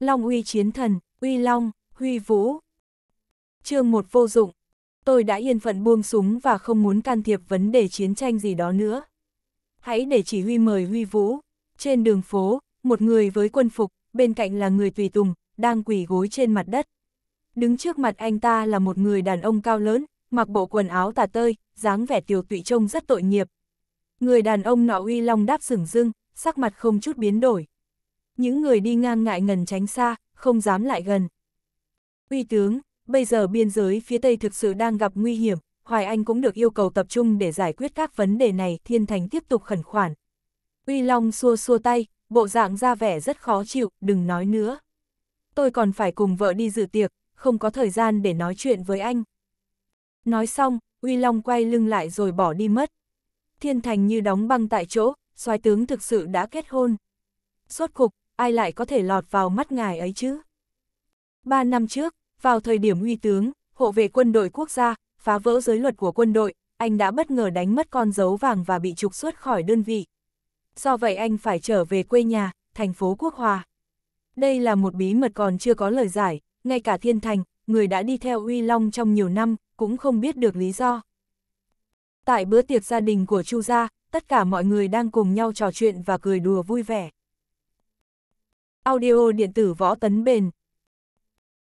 Long uy chiến thần, uy long, huy vũ. chương một vô dụng, tôi đã yên phận buông súng và không muốn can thiệp vấn đề chiến tranh gì đó nữa. Hãy để chỉ huy mời huy vũ. Trên đường phố, một người với quân phục, bên cạnh là người tùy tùng, đang quỳ gối trên mặt đất. Đứng trước mặt anh ta là một người đàn ông cao lớn, mặc bộ quần áo tà tơi, dáng vẻ tiểu tụy trông rất tội nghiệp. Người đàn ông nọ uy long đáp sửng dưng, sắc mặt không chút biến đổi những người đi ngang ngại ngần tránh xa, không dám lại gần. Uy tướng, bây giờ biên giới phía Tây thực sự đang gặp nguy hiểm, Hoài Anh cũng được yêu cầu tập trung để giải quyết các vấn đề này, Thiên Thành tiếp tục khẩn khoản. Uy Long xua xua tay, bộ dạng ra vẻ rất khó chịu, đừng nói nữa. Tôi còn phải cùng vợ đi dự tiệc, không có thời gian để nói chuyện với anh. Nói xong, Uy Long quay lưng lại rồi bỏ đi mất. Thiên Thành như đóng băng tại chỗ, soái tướng thực sự đã kết hôn. Suốt cục, ai lại có thể lọt vào mắt ngài ấy chứ? Ba năm trước, vào thời điểm uy tướng, hộ vệ quân đội quốc gia, phá vỡ giới luật của quân đội, anh đã bất ngờ đánh mất con dấu vàng và bị trục xuất khỏi đơn vị. Do vậy anh phải trở về quê nhà, thành phố Quốc Hòa. Đây là một bí mật còn chưa có lời giải, ngay cả Thiên Thành, người đã đi theo Uy Long trong nhiều năm, cũng không biết được lý do. Tại bữa tiệc gia đình của Chu Gia, tất cả mọi người đang cùng nhau trò chuyện và cười đùa vui vẻ audio điện tử võ tấn bền.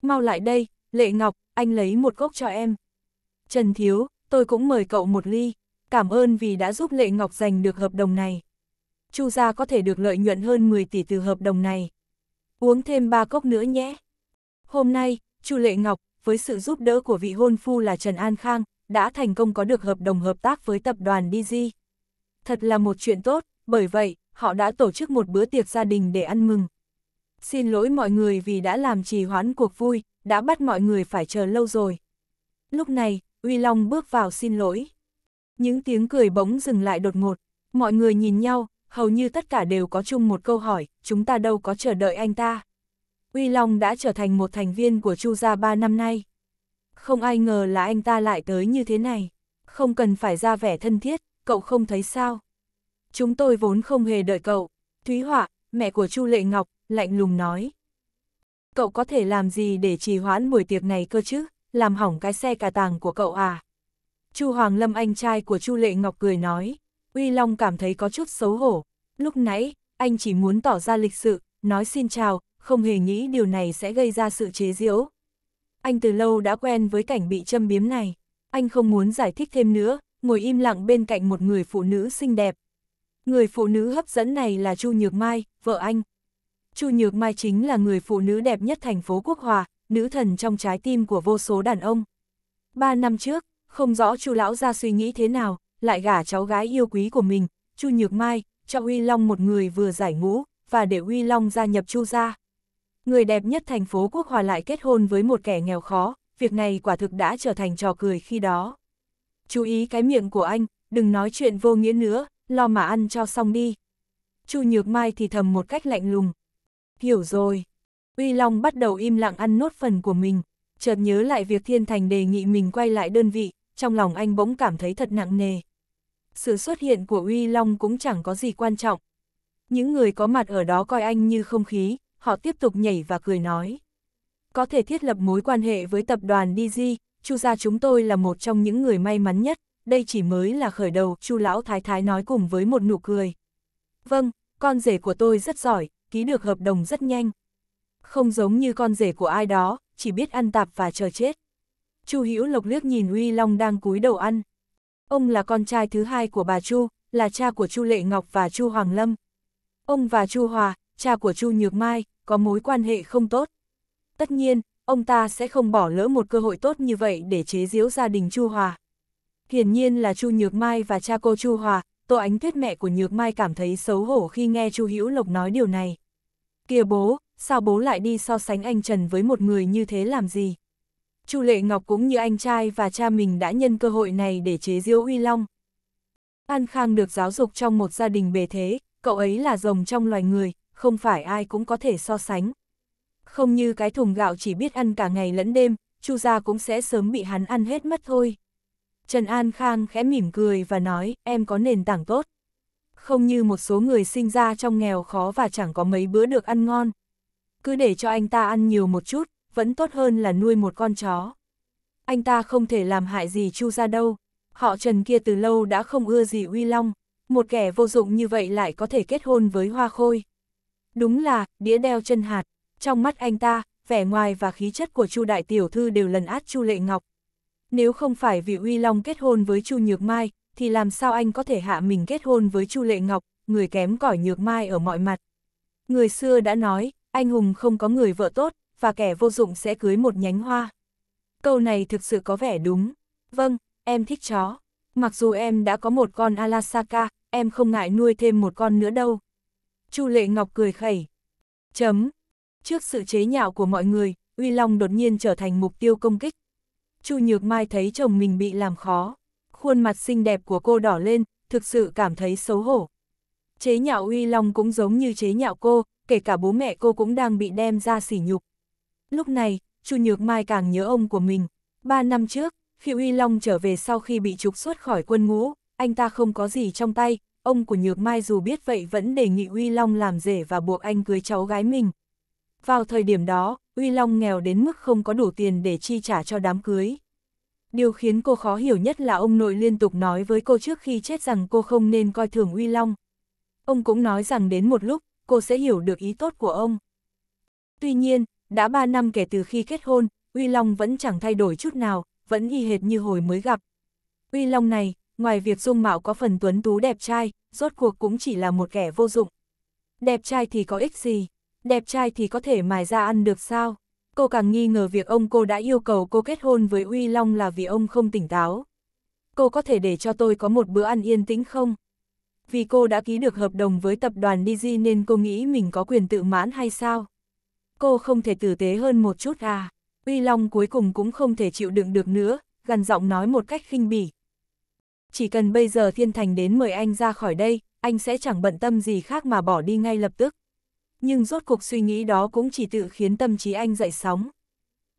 Mau lại đây, Lệ Ngọc, anh lấy một cốc cho em. Trần Thiếu, tôi cũng mời cậu một ly, cảm ơn vì đã giúp Lệ Ngọc giành được hợp đồng này. Chu gia có thể được lợi nhuận hơn 10 tỷ từ hợp đồng này. Uống thêm ba cốc nữa nhé. Hôm nay, Chu Lệ Ngọc, với sự giúp đỡ của vị hôn phu là Trần An Khang, đã thành công có được hợp đồng hợp tác với tập đoàn DG. Thật là một chuyện tốt, bởi vậy, họ đã tổ chức một bữa tiệc gia đình để ăn mừng xin lỗi mọi người vì đã làm trì hoãn cuộc vui, đã bắt mọi người phải chờ lâu rồi. Lúc này, Uy Long bước vào xin lỗi. Những tiếng cười bỗng dừng lại đột ngột, mọi người nhìn nhau, hầu như tất cả đều có chung một câu hỏi, chúng ta đâu có chờ đợi anh ta. Uy Long đã trở thành một thành viên của Chu gia ba năm nay. Không ai ngờ là anh ta lại tới như thế này, không cần phải ra vẻ thân thiết, cậu không thấy sao? Chúng tôi vốn không hề đợi cậu. Thúy Họa, mẹ của Chu Lệ Ngọc, lạnh lùng nói. Cậu có thể làm gì để trì hoãn buổi tiệc này cơ chứ, làm hỏng cái xe cà tàng của cậu à? Chu Hoàng Lâm anh trai của Chu Lệ Ngọc cười nói, Uy Long cảm thấy có chút xấu hổ, lúc nãy, anh chỉ muốn tỏ ra lịch sự, nói xin chào, không hề nghĩ điều này sẽ gây ra sự chế giễu. Anh từ lâu đã quen với cảnh bị châm biếm này, anh không muốn giải thích thêm nữa, ngồi im lặng bên cạnh một người phụ nữ xinh đẹp. Người phụ nữ hấp dẫn này là Chu Nhược Mai, vợ anh, Chu Nhược Mai chính là người phụ nữ đẹp nhất thành phố Quốc Hòa, nữ thần trong trái tim của vô số đàn ông. Ba năm trước, không rõ Chu lão ra suy nghĩ thế nào, lại gả cháu gái yêu quý của mình, Chu Nhược Mai, cho Huy Long một người vừa giải ngũ, và để Huy Long gia nhập Chu gia. Người đẹp nhất thành phố Quốc Hòa lại kết hôn với một kẻ nghèo khó, việc này quả thực đã trở thành trò cười khi đó. Chú ý cái miệng của anh, đừng nói chuyện vô nghĩa nữa, lo mà ăn cho xong đi. Chu Nhược Mai thì thầm một cách lạnh lùng, Hiểu rồi. Uy Long bắt đầu im lặng ăn nốt phần của mình, chợt nhớ lại việc Thiên Thành đề nghị mình quay lại đơn vị, trong lòng anh bỗng cảm thấy thật nặng nề. Sự xuất hiện của Uy Long cũng chẳng có gì quan trọng. Những người có mặt ở đó coi anh như không khí, họ tiếp tục nhảy và cười nói. Có thể thiết lập mối quan hệ với tập đoàn DG, Chu gia chúng tôi là một trong những người may mắn nhất, đây chỉ mới là khởi đầu, Chu lão thái thái nói cùng với một nụ cười. Vâng, con rể của tôi rất giỏi, ký được hợp đồng rất nhanh. Không giống như con rể của ai đó, chỉ biết ăn tạp và chờ chết. Chu Hữu Lộc liếc nhìn Huy Long đang cúi đầu ăn. Ông là con trai thứ hai của bà Chu, là cha của Chu Lệ Ngọc và Chu Hoàng Lâm. Ông và Chu Hòa, cha của Chu Nhược Mai, có mối quan hệ không tốt. Tất nhiên, ông ta sẽ không bỏ lỡ một cơ hội tốt như vậy để chế giễu gia đình Chu Hòa. Hiển nhiên là Chu Nhược Mai và cha cô Chu Hòa, Tô Ánh Tuyết mẹ của Nhược Mai cảm thấy xấu hổ khi nghe Chu Hữu Lộc nói điều này. Kìa bố, sao bố lại đi so sánh anh Trần với một người như thế làm gì? Chu Lệ Ngọc cũng như anh trai và cha mình đã nhân cơ hội này để chế giễu Uy Long. An Khang được giáo dục trong một gia đình bề thế, cậu ấy là rồng trong loài người, không phải ai cũng có thể so sánh. Không như cái thùng gạo chỉ biết ăn cả ngày lẫn đêm, Chu gia cũng sẽ sớm bị hắn ăn hết mất thôi. Trần An Khang khẽ mỉm cười và nói, em có nền tảng tốt. Không như một số người sinh ra trong nghèo khó và chẳng có mấy bữa được ăn ngon. Cứ để cho anh ta ăn nhiều một chút, vẫn tốt hơn là nuôi một con chó. Anh ta không thể làm hại gì Chu ra đâu. Họ Trần kia từ lâu đã không ưa gì Uy Long, một kẻ vô dụng như vậy lại có thể kết hôn với Hoa Khôi. Đúng là, đĩa đeo chân hạt, trong mắt anh ta, vẻ ngoài và khí chất của Chu đại tiểu thư đều lần át Chu Lệ Ngọc, nếu không phải vì Uy Long kết hôn với Chu Nhược Mai, thì làm sao anh có thể hạ mình kết hôn với Chu Lệ Ngọc, người kém cỏi Nhược Mai ở mọi mặt. Người xưa đã nói, anh hùng không có người vợ tốt, và kẻ vô dụng sẽ cưới một nhánh hoa. Câu này thực sự có vẻ đúng. Vâng, em thích chó. Mặc dù em đã có một con Alasaka, em không ngại nuôi thêm một con nữa đâu. Chu Lệ Ngọc cười khẩy. Chấm. Trước sự chế nhạo của mọi người, Uy Long đột nhiên trở thành mục tiêu công kích. Chu Nhược Mai thấy chồng mình bị làm khó, khuôn mặt xinh đẹp của cô đỏ lên, thực sự cảm thấy xấu hổ. Chế nhạo Uy Long cũng giống như chế nhạo cô, kể cả bố mẹ cô cũng đang bị đem ra sỉ nhục. Lúc này, Chu Nhược Mai càng nhớ ông của mình. Ba năm trước, khi Uy Long trở về sau khi bị trục xuất khỏi quân ngũ, anh ta không có gì trong tay, ông của Nhược Mai dù biết vậy vẫn đề nghị Uy Long làm rể và buộc anh cưới cháu gái mình. Vào thời điểm đó, Uy Long nghèo đến mức không có đủ tiền để chi trả cho đám cưới. Điều khiến cô khó hiểu nhất là ông nội liên tục nói với cô trước khi chết rằng cô không nên coi thường Uy Long. Ông cũng nói rằng đến một lúc, cô sẽ hiểu được ý tốt của ông. Tuy nhiên, đã 3 năm kể từ khi kết hôn, Uy Long vẫn chẳng thay đổi chút nào, vẫn y hệt như hồi mới gặp. Uy Long này, ngoài việc dung mạo có phần tuấn tú đẹp trai, rốt cuộc cũng chỉ là một kẻ vô dụng. Đẹp trai thì có ích gì? đẹp trai thì có thể mài ra ăn được sao? Cô càng nghi ngờ việc ông cô đã yêu cầu cô kết hôn với Uy Long là vì ông không tỉnh táo. Cô có thể để cho tôi có một bữa ăn yên tĩnh không? Vì cô đã ký được hợp đồng với tập đoàn Digi nên cô nghĩ mình có quyền tự mãn hay sao? Cô không thể tử tế hơn một chút à? Uy Long cuối cùng cũng không thể chịu đựng được nữa, gần giọng nói một cách khinh bỉ. Chỉ cần bây giờ Thiên Thành đến mời anh ra khỏi đây, anh sẽ chẳng bận tâm gì khác mà bỏ đi ngay lập tức nhưng rốt cuộc suy nghĩ đó cũng chỉ tự khiến tâm trí anh dậy sóng.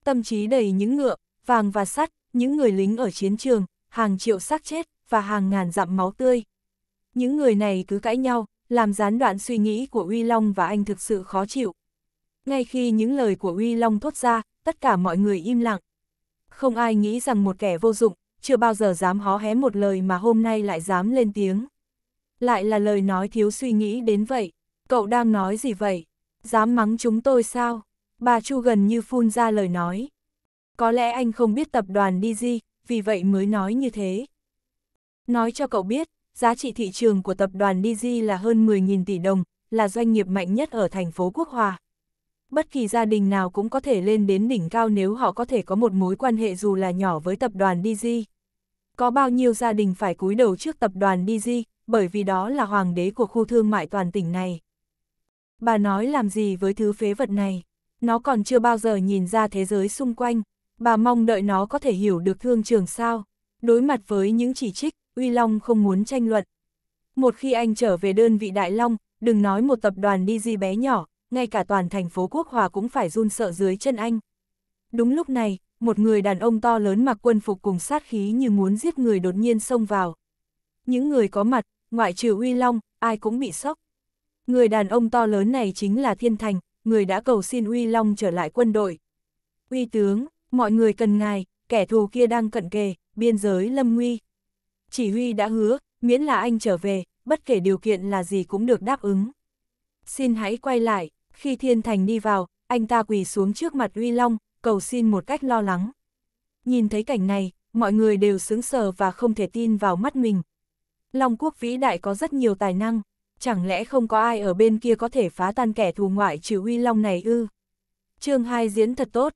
Tâm trí đầy những ngựa, vàng và sắt, những người lính ở chiến trường, hàng triệu xác chết và hàng ngàn dặm máu tươi. Những người này cứ cãi nhau, làm gián đoạn suy nghĩ của Uy Long và anh thực sự khó chịu. Ngay khi những lời của Uy Long thốt ra, tất cả mọi người im lặng. Không ai nghĩ rằng một kẻ vô dụng, chưa bao giờ dám hó hé một lời mà hôm nay lại dám lên tiếng. Lại là lời nói thiếu suy nghĩ đến vậy. Cậu đang nói gì vậy? Dám mắng chúng tôi sao? Bà Chu gần như phun ra lời nói. Có lẽ anh không biết tập đoàn DG, vì vậy mới nói như thế. Nói cho cậu biết, giá trị thị trường của tập đoàn DG là hơn 10.000 tỷ đồng, là doanh nghiệp mạnh nhất ở thành phố Quốc Hòa. Bất kỳ gia đình nào cũng có thể lên đến đỉnh cao nếu họ có thể có một mối quan hệ dù là nhỏ với tập đoàn DG. Có bao nhiêu gia đình phải cúi đầu trước tập đoàn DG, bởi vì đó là hoàng đế của khu thương mại toàn tỉnh này. Bà nói làm gì với thứ phế vật này? Nó còn chưa bao giờ nhìn ra thế giới xung quanh. Bà mong đợi nó có thể hiểu được thương trường sao. Đối mặt với những chỉ trích, Uy Long không muốn tranh luận. Một khi anh trở về đơn vị Đại Long, đừng nói một tập đoàn đi di bé nhỏ, ngay cả toàn thành phố Quốc Hòa cũng phải run sợ dưới chân anh. Đúng lúc này, một người đàn ông to lớn mặc quân phục cùng sát khí như muốn giết người đột nhiên xông vào. Những người có mặt, ngoại trừ Uy Long, ai cũng bị sốc. Người đàn ông to lớn này chính là Thiên Thành, người đã cầu xin Uy Long trở lại quân đội. Uy tướng, mọi người cần ngài, kẻ thù kia đang cận kề, biên giới lâm nguy. Chỉ huy đã hứa, miễn là anh trở về, bất kể điều kiện là gì cũng được đáp ứng. Xin hãy quay lại, khi Thiên Thành đi vào, anh ta quỳ xuống trước mặt Uy Long, cầu xin một cách lo lắng. Nhìn thấy cảnh này, mọi người đều sững sờ và không thể tin vào mắt mình. Long quốc vĩ đại có rất nhiều tài năng, chẳng lẽ không có ai ở bên kia có thể phá tan kẻ thù ngoại trừ Uy Long này ư? chương hai diễn thật tốt.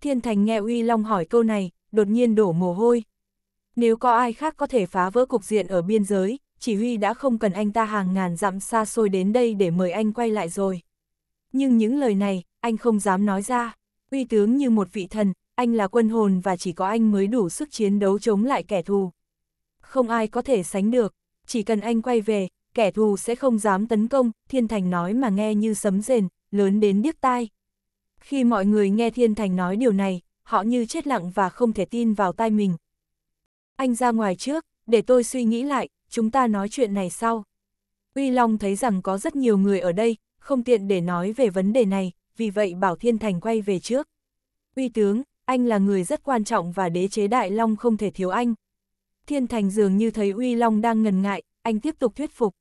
Thiên Thành nghe Uy Long hỏi câu này, đột nhiên đổ mồ hôi. Nếu có ai khác có thể phá vỡ cục diện ở biên giới, chỉ huy đã không cần anh ta hàng ngàn dặm xa xôi đến đây để mời anh quay lại rồi. Nhưng những lời này, anh không dám nói ra. Uy tướng như một vị thần, anh là quân hồn và chỉ có anh mới đủ sức chiến đấu chống lại kẻ thù. Không ai có thể sánh được, chỉ cần anh quay về, kẻ thù sẽ không dám tấn công, Thiên Thành nói mà nghe như sấm rền, lớn đến điếc tai. Khi mọi người nghe Thiên Thành nói điều này, họ như chết lặng và không thể tin vào tai mình. Anh ra ngoài trước, để tôi suy nghĩ lại, chúng ta nói chuyện này sau. Uy Long thấy rằng có rất nhiều người ở đây, không tiện để nói về vấn đề này, vì vậy bảo Thiên Thành quay về trước. Uy tướng, anh là người rất quan trọng và đế chế Đại Long không thể thiếu anh. Thiên Thành dường như thấy Uy Long đang ngần ngại, anh tiếp tục thuyết phục.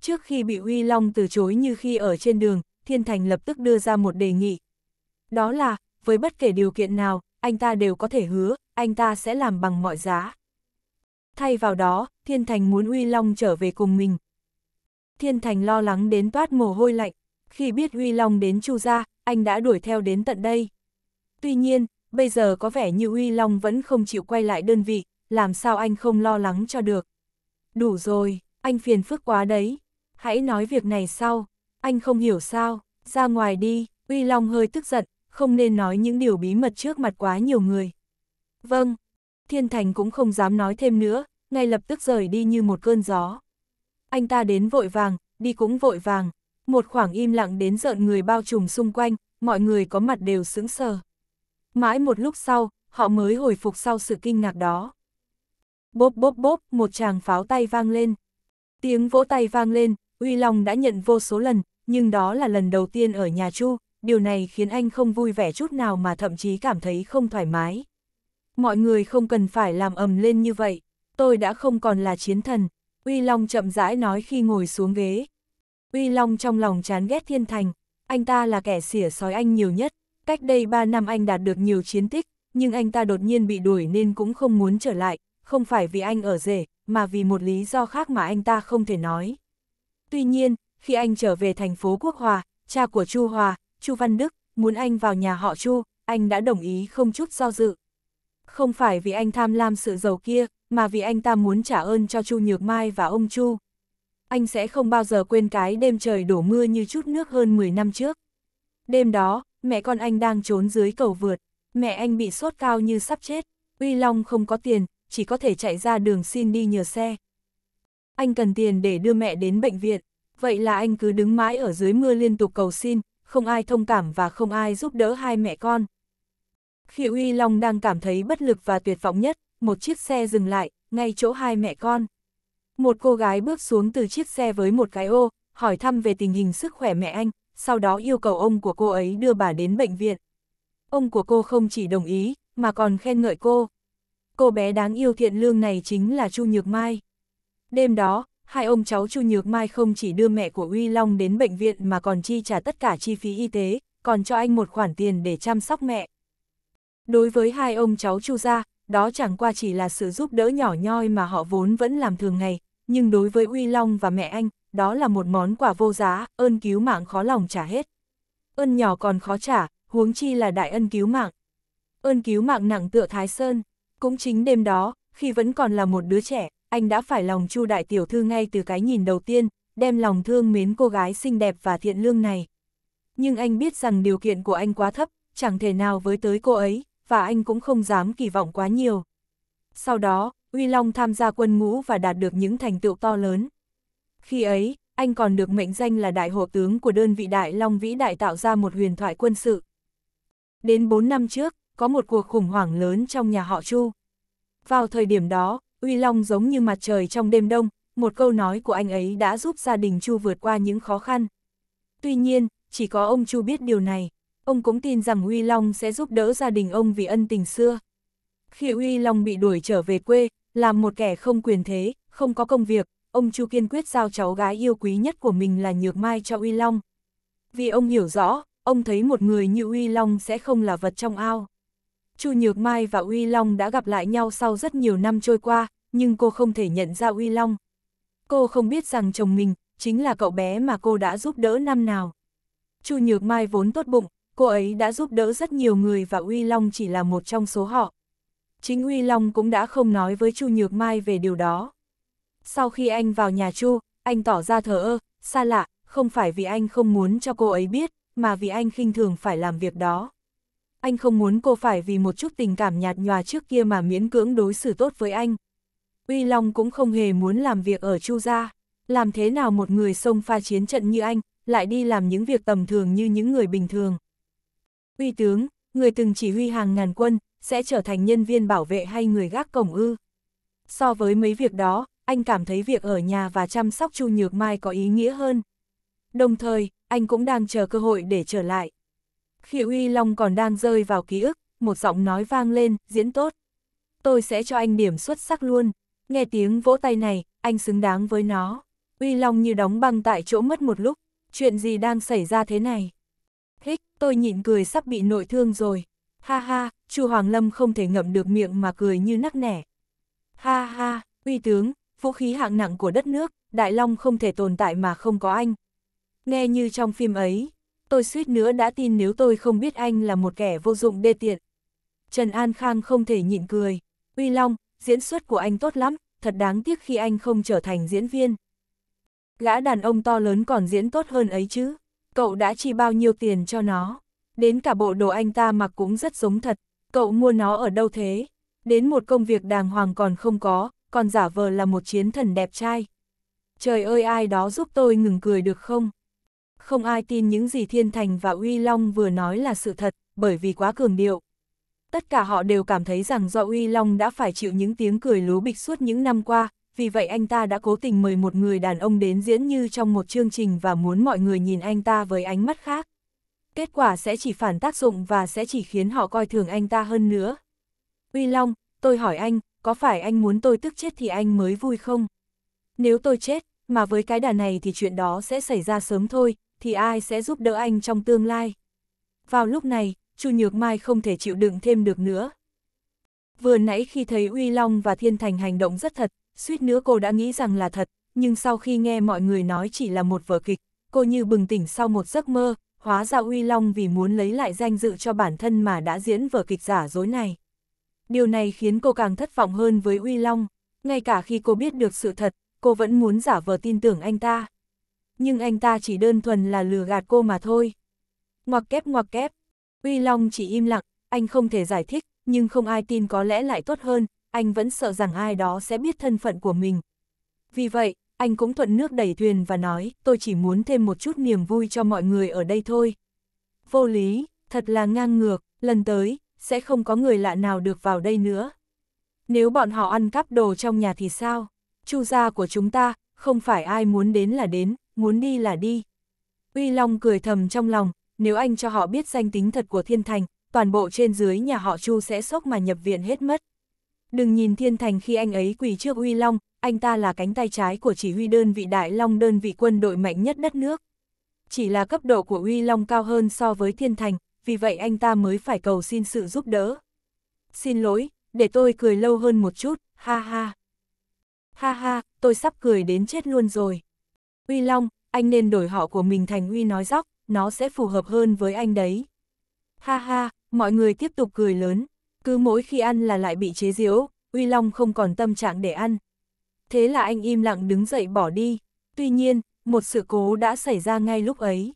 Trước khi bị Huy Long từ chối như khi ở trên đường, Thiên Thành lập tức đưa ra một đề nghị. Đó là, với bất kể điều kiện nào, anh ta đều có thể hứa, anh ta sẽ làm bằng mọi giá. Thay vào đó, Thiên Thành muốn Huy Long trở về cùng mình. Thiên Thành lo lắng đến toát mồ hôi lạnh, khi biết Huy Long đến Chu gia, anh đã đuổi theo đến tận đây. Tuy nhiên, bây giờ có vẻ như Huy Long vẫn không chịu quay lại đơn vị, làm sao anh không lo lắng cho được. Đủ rồi, anh phiền phức quá đấy hãy nói việc này sau, anh không hiểu sao, ra ngoài đi, Uy Long hơi tức giận, không nên nói những điều bí mật trước mặt quá nhiều người. Vâng, Thiên Thành cũng không dám nói thêm nữa, ngay lập tức rời đi như một cơn gió. Anh ta đến vội vàng, đi cũng vội vàng, một khoảng im lặng đến giận người bao trùm xung quanh, mọi người có mặt đều sững sờ. Mãi một lúc sau, họ mới hồi phục sau sự kinh ngạc đó. Bốp bốp bốp, một tràng pháo tay vang lên. Tiếng vỗ tay vang lên, Uy Long đã nhận vô số lần, nhưng đó là lần đầu tiên ở nhà Chu, điều này khiến anh không vui vẻ chút nào mà thậm chí cảm thấy không thoải mái. Mọi người không cần phải làm ầm lên như vậy, tôi đã không còn là chiến thần, Uy Long chậm rãi nói khi ngồi xuống ghế. Uy Long trong lòng chán ghét thiên thành, anh ta là kẻ xỉa sói anh nhiều nhất, cách đây 3 năm anh đạt được nhiều chiến tích, nhưng anh ta đột nhiên bị đuổi nên cũng không muốn trở lại, không phải vì anh ở rể, mà vì một lý do khác mà anh ta không thể nói. Tuy nhiên, khi anh trở về thành phố Quốc Hòa, cha của Chu Hòa, Chu Văn Đức, muốn anh vào nhà họ Chu, anh đã đồng ý không chút do dự. Không phải vì anh tham lam sự giàu kia, mà vì anh ta muốn trả ơn cho Chu Nhược Mai và ông Chu. Anh sẽ không bao giờ quên cái đêm trời đổ mưa như chút nước hơn 10 năm trước. Đêm đó, mẹ con anh đang trốn dưới cầu vượt, mẹ anh bị sốt cao như sắp chết, Uy Long không có tiền, chỉ có thể chạy ra đường xin đi nhờ xe. Anh cần tiền để đưa mẹ đến bệnh viện, vậy là anh cứ đứng mãi ở dưới mưa liên tục cầu xin, không ai thông cảm và không ai giúp đỡ hai mẹ con. Khi Uy Long đang cảm thấy bất lực và tuyệt vọng nhất, một chiếc xe dừng lại, ngay chỗ hai mẹ con. Một cô gái bước xuống từ chiếc xe với một cái ô, hỏi thăm về tình hình sức khỏe mẹ anh, sau đó yêu cầu ông của cô ấy đưa bà đến bệnh viện. Ông của cô không chỉ đồng ý, mà còn khen ngợi cô. Cô bé đáng yêu thiện lương này chính là Chu Nhược Mai. Đêm đó, hai ông cháu Chu Nhược Mai không chỉ đưa mẹ của Uy Long đến bệnh viện mà còn chi trả tất cả chi phí y tế, còn cho anh một khoản tiền để chăm sóc mẹ. Đối với hai ông cháu Chu gia, đó chẳng qua chỉ là sự giúp đỡ nhỏ nhoi mà họ vốn vẫn làm thường ngày, nhưng đối với Uy Long và mẹ anh, đó là một món quà vô giá, ơn cứu mạng khó lòng trả hết. Ơn nhỏ còn khó trả, huống chi là đại ân cứu mạng. Ơn cứu mạng nặng tựa Thái Sơn, cũng chính đêm đó, khi vẫn còn là một đứa trẻ, anh đã phải lòng Chu đại tiểu thư ngay từ cái nhìn đầu tiên, đem lòng thương mến cô gái xinh đẹp và thiện lương này. Nhưng anh biết rằng điều kiện của anh quá thấp, chẳng thể nào với tới cô ấy, và anh cũng không dám kỳ vọng quá nhiều. Sau đó, Uy Long tham gia quân ngũ và đạt được những thành tựu to lớn. Khi ấy, anh còn được mệnh danh là đại hộ tướng của đơn vị Đại Long Vĩ Đại tạo ra một huyền thoại quân sự. Đến 4 năm trước, có một cuộc khủng hoảng lớn trong nhà họ Chu. Vào thời điểm đó, uy long giống như mặt trời trong đêm đông, một câu nói của anh ấy đã giúp gia đình Chu vượt qua những khó khăn. Tuy nhiên, chỉ có ông Chu biết điều này, ông cũng tin rằng Uy Long sẽ giúp đỡ gia đình ông vì ân tình xưa. Khi Uy Long bị đuổi trở về quê, làm một kẻ không quyền thế, không có công việc, ông Chu kiên quyết giao cháu gái yêu quý nhất của mình là Nhược Mai cho Uy Long. Vì ông hiểu rõ, ông thấy một người như Uy Long sẽ không là vật trong ao. Chu Nhược Mai và Uy Long đã gặp lại nhau sau rất nhiều năm trôi qua, nhưng cô không thể nhận ra Uy Long. Cô không biết rằng chồng mình chính là cậu bé mà cô đã giúp đỡ năm nào. Chu Nhược Mai vốn tốt bụng, cô ấy đã giúp đỡ rất nhiều người và Uy Long chỉ là một trong số họ. Chính Uy Long cũng đã không nói với Chu Nhược Mai về điều đó. Sau khi anh vào nhà Chu, anh tỏ ra thờ ơ, xa lạ, không phải vì anh không muốn cho cô ấy biết, mà vì anh khinh thường phải làm việc đó. Anh không muốn cô phải vì một chút tình cảm nhạt nhòa trước kia mà miễn cưỡng đối xử tốt với anh. Uy Long cũng không hề muốn làm việc ở Chu Gia. Làm thế nào một người xông pha chiến trận như anh, lại đi làm những việc tầm thường như những người bình thường. Uy tướng, người từng chỉ huy hàng ngàn quân, sẽ trở thành nhân viên bảo vệ hay người gác cổng ư. So với mấy việc đó, anh cảm thấy việc ở nhà và chăm sóc Chu Nhược Mai có ý nghĩa hơn. Đồng thời, anh cũng đang chờ cơ hội để trở lại. Khi Uy Long còn đang rơi vào ký ức, một giọng nói vang lên, diễn tốt. Tôi sẽ cho anh điểm xuất sắc luôn nghe tiếng vỗ tay này, anh xứng đáng với nó. Uy Long như đóng băng tại chỗ mất một lúc, chuyện gì đang xảy ra thế này? Hích, tôi nhịn cười sắp bị nội thương rồi. Ha ha, Chu Hoàng Lâm không thể ngậm được miệng mà cười như nắc nẻ. Ha ha, uy tướng, vũ khí hạng nặng của đất nước, Đại Long không thể tồn tại mà không có anh. Nghe như trong phim ấy, tôi suýt nữa đã tin nếu tôi không biết anh là một kẻ vô dụng đê tiện. Trần An Khang không thể nhịn cười. Uy Long, diễn xuất của anh tốt lắm, thật đáng tiếc khi anh không trở thành diễn viên. Gã đàn ông to lớn còn diễn tốt hơn ấy chứ, cậu đã chi bao nhiêu tiền cho nó. Đến cả bộ đồ anh ta mặc cũng rất giống thật, cậu mua nó ở đâu thế? Đến một công việc đàng hoàng còn không có, còn giả vờ là một chiến thần đẹp trai. Trời ơi ai đó giúp tôi ngừng cười được không? Không ai tin những gì Thiên Thành và Uy Long vừa nói là sự thật, bởi vì quá cường điệu. Tất cả họ đều cảm thấy rằng do Uy Long đã phải chịu những tiếng cười lú bịch suốt những năm qua, vì vậy anh ta đã cố tình mời một người đàn ông đến diễn như trong một chương trình và muốn mọi người nhìn anh ta với ánh mắt khác. Kết quả sẽ chỉ phản tác dụng và sẽ chỉ khiến họ coi thường anh ta hơn nữa. Uy Long, tôi hỏi anh, có phải anh muốn tôi tức chết thì anh mới vui không? Nếu tôi chết, mà với cái đàn này thì chuyện đó sẽ xảy ra sớm thôi, thì ai sẽ giúp đỡ anh trong tương lai? Vào lúc này, Chu Nhược Mai không thể chịu đựng thêm được nữa. Vừa nãy khi thấy Uy Long và Thiên Thành hành động rất thật, suýt nữa cô đã nghĩ rằng là thật, nhưng sau khi nghe mọi người nói chỉ là một vở kịch, cô như bừng tỉnh sau một giấc mơ, hóa ra Uy Long vì muốn lấy lại danh dự cho bản thân mà đã diễn vở kịch giả dối này. Điều này khiến cô càng thất vọng hơn với Uy Long, ngay cả khi cô biết được sự thật, cô vẫn muốn giả vờ tin tưởng anh ta. Nhưng anh ta chỉ đơn thuần là lừa gạt cô mà thôi. Ngoặc kép ngoặc kép, Uy Long chỉ im lặng, anh không thể giải thích, nhưng không ai tin có lẽ lại tốt hơn, anh vẫn sợ rằng ai đó sẽ biết thân phận của mình. Vì vậy, anh cũng thuận nước đẩy thuyền và nói, tôi chỉ muốn thêm một chút niềm vui cho mọi người ở đây thôi. Vô lý, thật là ngang ngược, lần tới, sẽ không có người lạ nào được vào đây nữa. Nếu bọn họ ăn cắp đồ trong nhà thì sao? Chu gia của chúng ta, không phải ai muốn đến là đến, muốn đi là đi. Uy Long cười thầm trong lòng, nếu anh cho họ biết danh tính thật của Thiên Thành, toàn bộ trên dưới nhà họ Chu sẽ sốc mà nhập viện hết mất. Đừng nhìn Thiên Thành khi anh ấy quỳ trước Huy Long, anh ta là cánh tay trái của chỉ huy đơn vị Đại Long đơn vị quân đội mạnh nhất đất nước. Chỉ là cấp độ của Huy Long cao hơn so với Thiên Thành, vì vậy anh ta mới phải cầu xin sự giúp đỡ. Xin lỗi, để tôi cười lâu hơn một chút, ha ha. Ha ha, tôi sắp cười đến chết luôn rồi. Huy Long, anh nên đổi họ của mình thành Huy nói dóc, nó sẽ phù hợp hơn với anh đấy. Ha ha, mọi người tiếp tục cười lớn, cứ mỗi khi ăn là lại bị chế giễu, Uy Long không còn tâm trạng để ăn. Thế là anh im lặng đứng dậy bỏ đi, tuy nhiên, một sự cố đã xảy ra ngay lúc ấy.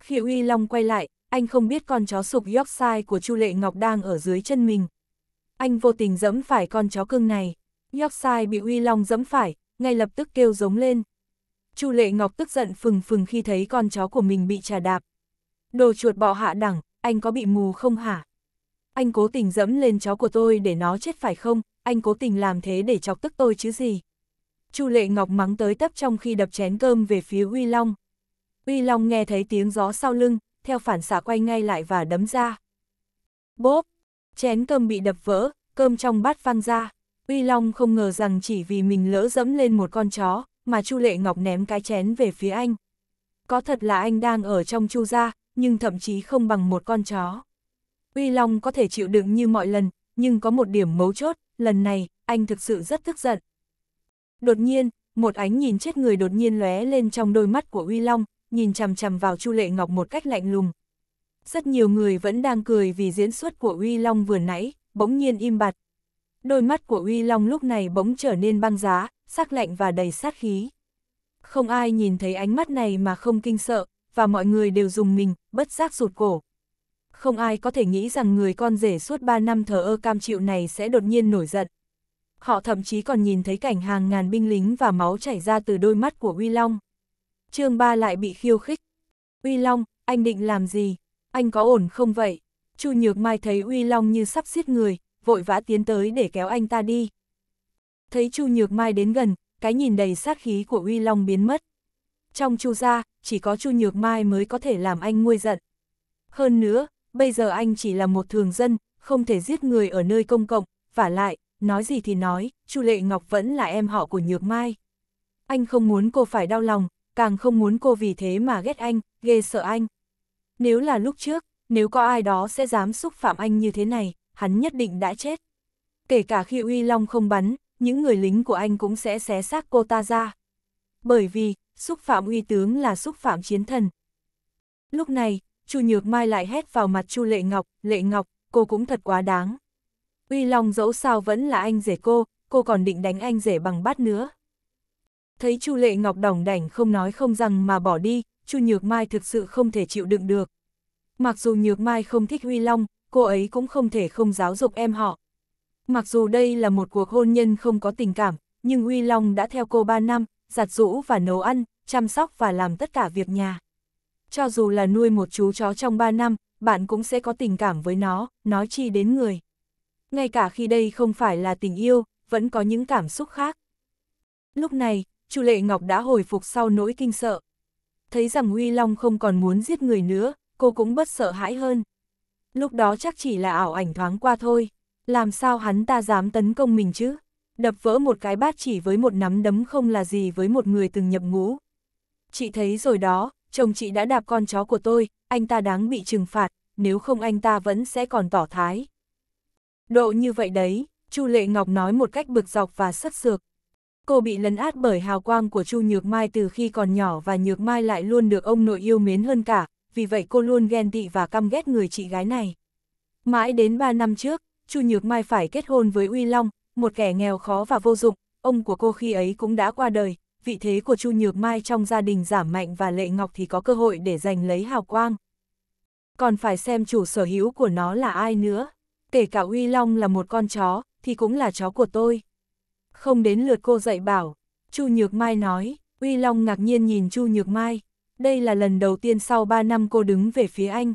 Khi Uy Long quay lại, anh không biết con chó sục Yorkshire của Chu Lệ Ngọc đang ở dưới chân mình. Anh vô tình dẫm phải con chó cưng này. Yorkshire bị Uy Long dẫm phải, ngay lập tức kêu giống lên. Chu Lệ Ngọc tức giận phừng phừng khi thấy con chó của mình bị trà đạp. Đồ chuột bọ hạ đẳng, anh có bị mù không hả? Anh cố tình dẫm lên chó của tôi để nó chết phải không? Anh cố tình làm thế để chọc tức tôi chứ gì? Chu Lệ Ngọc mắng tới tấp trong khi đập chén cơm về phía Huy Long. Huy Long nghe thấy tiếng gió sau lưng, theo phản xạ quay ngay lại và đấm ra. Bốp! Chén cơm bị đập vỡ, cơm trong bát văng ra. Huy Long không ngờ rằng chỉ vì mình lỡ dẫm lên một con chó, mà Chu Lệ Ngọc ném cái chén về phía anh. Có thật là anh đang ở trong Chu gia, nhưng thậm chí không bằng một con chó. Uy Long có thể chịu đựng như mọi lần, nhưng có một điểm mấu chốt, lần này, anh thực sự rất tức giận. Đột nhiên, một ánh nhìn chết người đột nhiên lóe lên trong đôi mắt của Uy Long, nhìn chằm chằm vào Chu Lệ Ngọc một cách lạnh lùng. Rất nhiều người vẫn đang cười vì diễn xuất của Uy Long vừa nãy, bỗng nhiên im bặt. Đôi mắt của Uy Long lúc này bỗng trở nên băng giá, sắc lạnh và đầy sát khí. Không ai nhìn thấy ánh mắt này mà không kinh sợ, và mọi người đều dùng mình, bất giác rụt cổ. Không ai có thể nghĩ rằng người con rể suốt 3 năm thờ ơ cam chịu này sẽ đột nhiên nổi giận. Họ thậm chí còn nhìn thấy cảnh hàng ngàn binh lính và máu chảy ra từ đôi mắt của Uy Long. Trương Ba lại bị khiêu khích. Uy Long, anh định làm gì? Anh có ổn không vậy? Chu Nhược Mai thấy Uy Long như sắp giết người, vội vã tiến tới để kéo anh ta đi thấy Chu Nhược Mai đến gần, cái nhìn đầy sát khí của Uy Long biến mất. Trong Chu gia, chỉ có Chu Nhược Mai mới có thể làm anh nguôi giận. Hơn nữa, bây giờ anh chỉ là một thường dân, không thể giết người ở nơi công cộng, vả lại, nói gì thì nói, Chu Lệ Ngọc vẫn là em họ của Nhược Mai. Anh không muốn cô phải đau lòng, càng không muốn cô vì thế mà ghét anh, ghê sợ anh. Nếu là lúc trước, nếu có ai đó sẽ dám xúc phạm anh như thế này, hắn nhất định đã chết. Kể cả khi Uy Long không bắn, những người lính của anh cũng sẽ xé xác cô ta ra. Bởi vì, xúc phạm uy tướng là xúc phạm chiến thần. Lúc này, Chu Nhược Mai lại hét vào mặt Chu Lệ Ngọc, Lệ Ngọc, cô cũng thật quá đáng. Uy Long dẫu sao vẫn là anh rể cô, cô còn định đánh anh rể bằng bát nữa. Thấy Chu Lệ Ngọc đỏng đảnh không nói không rằng mà bỏ đi, Chu Nhược Mai thực sự không thể chịu đựng được. Mặc dù Nhược Mai không thích uy Long, cô ấy cũng không thể không giáo dục em họ. Mặc dù đây là một cuộc hôn nhân không có tình cảm, nhưng Huy Long đã theo cô 3 năm, giặt rũ và nấu ăn, chăm sóc và làm tất cả việc nhà. Cho dù là nuôi một chú chó trong 3 năm, bạn cũng sẽ có tình cảm với nó, nói chi đến người. Ngay cả khi đây không phải là tình yêu, vẫn có những cảm xúc khác. Lúc này, Chu Lệ Ngọc đã hồi phục sau nỗi kinh sợ. Thấy rằng Huy Long không còn muốn giết người nữa, cô cũng bất sợ hãi hơn. Lúc đó chắc chỉ là ảo ảnh thoáng qua thôi. Làm sao hắn ta dám tấn công mình chứ? Đập vỡ một cái bát chỉ với một nắm đấm không là gì với một người từng nhập ngũ. Chị thấy rồi đó, chồng chị đã đạp con chó của tôi, anh ta đáng bị trừng phạt, nếu không anh ta vẫn sẽ còn tỏ thái. Độ như vậy đấy, Chu Lệ Ngọc nói một cách bực dọc và sất sược. Cô bị lấn át bởi hào quang của Chu Nhược Mai từ khi còn nhỏ và Nhược Mai lại luôn được ông nội yêu mến hơn cả, vì vậy cô luôn ghen tị và căm ghét người chị gái này. Mãi đến 3 năm trước, Chu Nhược Mai phải kết hôn với Uy Long, một kẻ nghèo khó và vô dụng, ông của cô khi ấy cũng đã qua đời, vị thế của Chu Nhược Mai trong gia đình giảm mạnh và Lệ Ngọc thì có cơ hội để giành lấy hào quang. Còn phải xem chủ sở hữu của nó là ai nữa, kể cả Uy Long là một con chó, thì cũng là chó của tôi. Không đến lượt cô dạy bảo, Chu Nhược Mai nói, Uy Long ngạc nhiên nhìn Chu Nhược Mai, đây là lần đầu tiên sau 3 năm cô đứng về phía anh.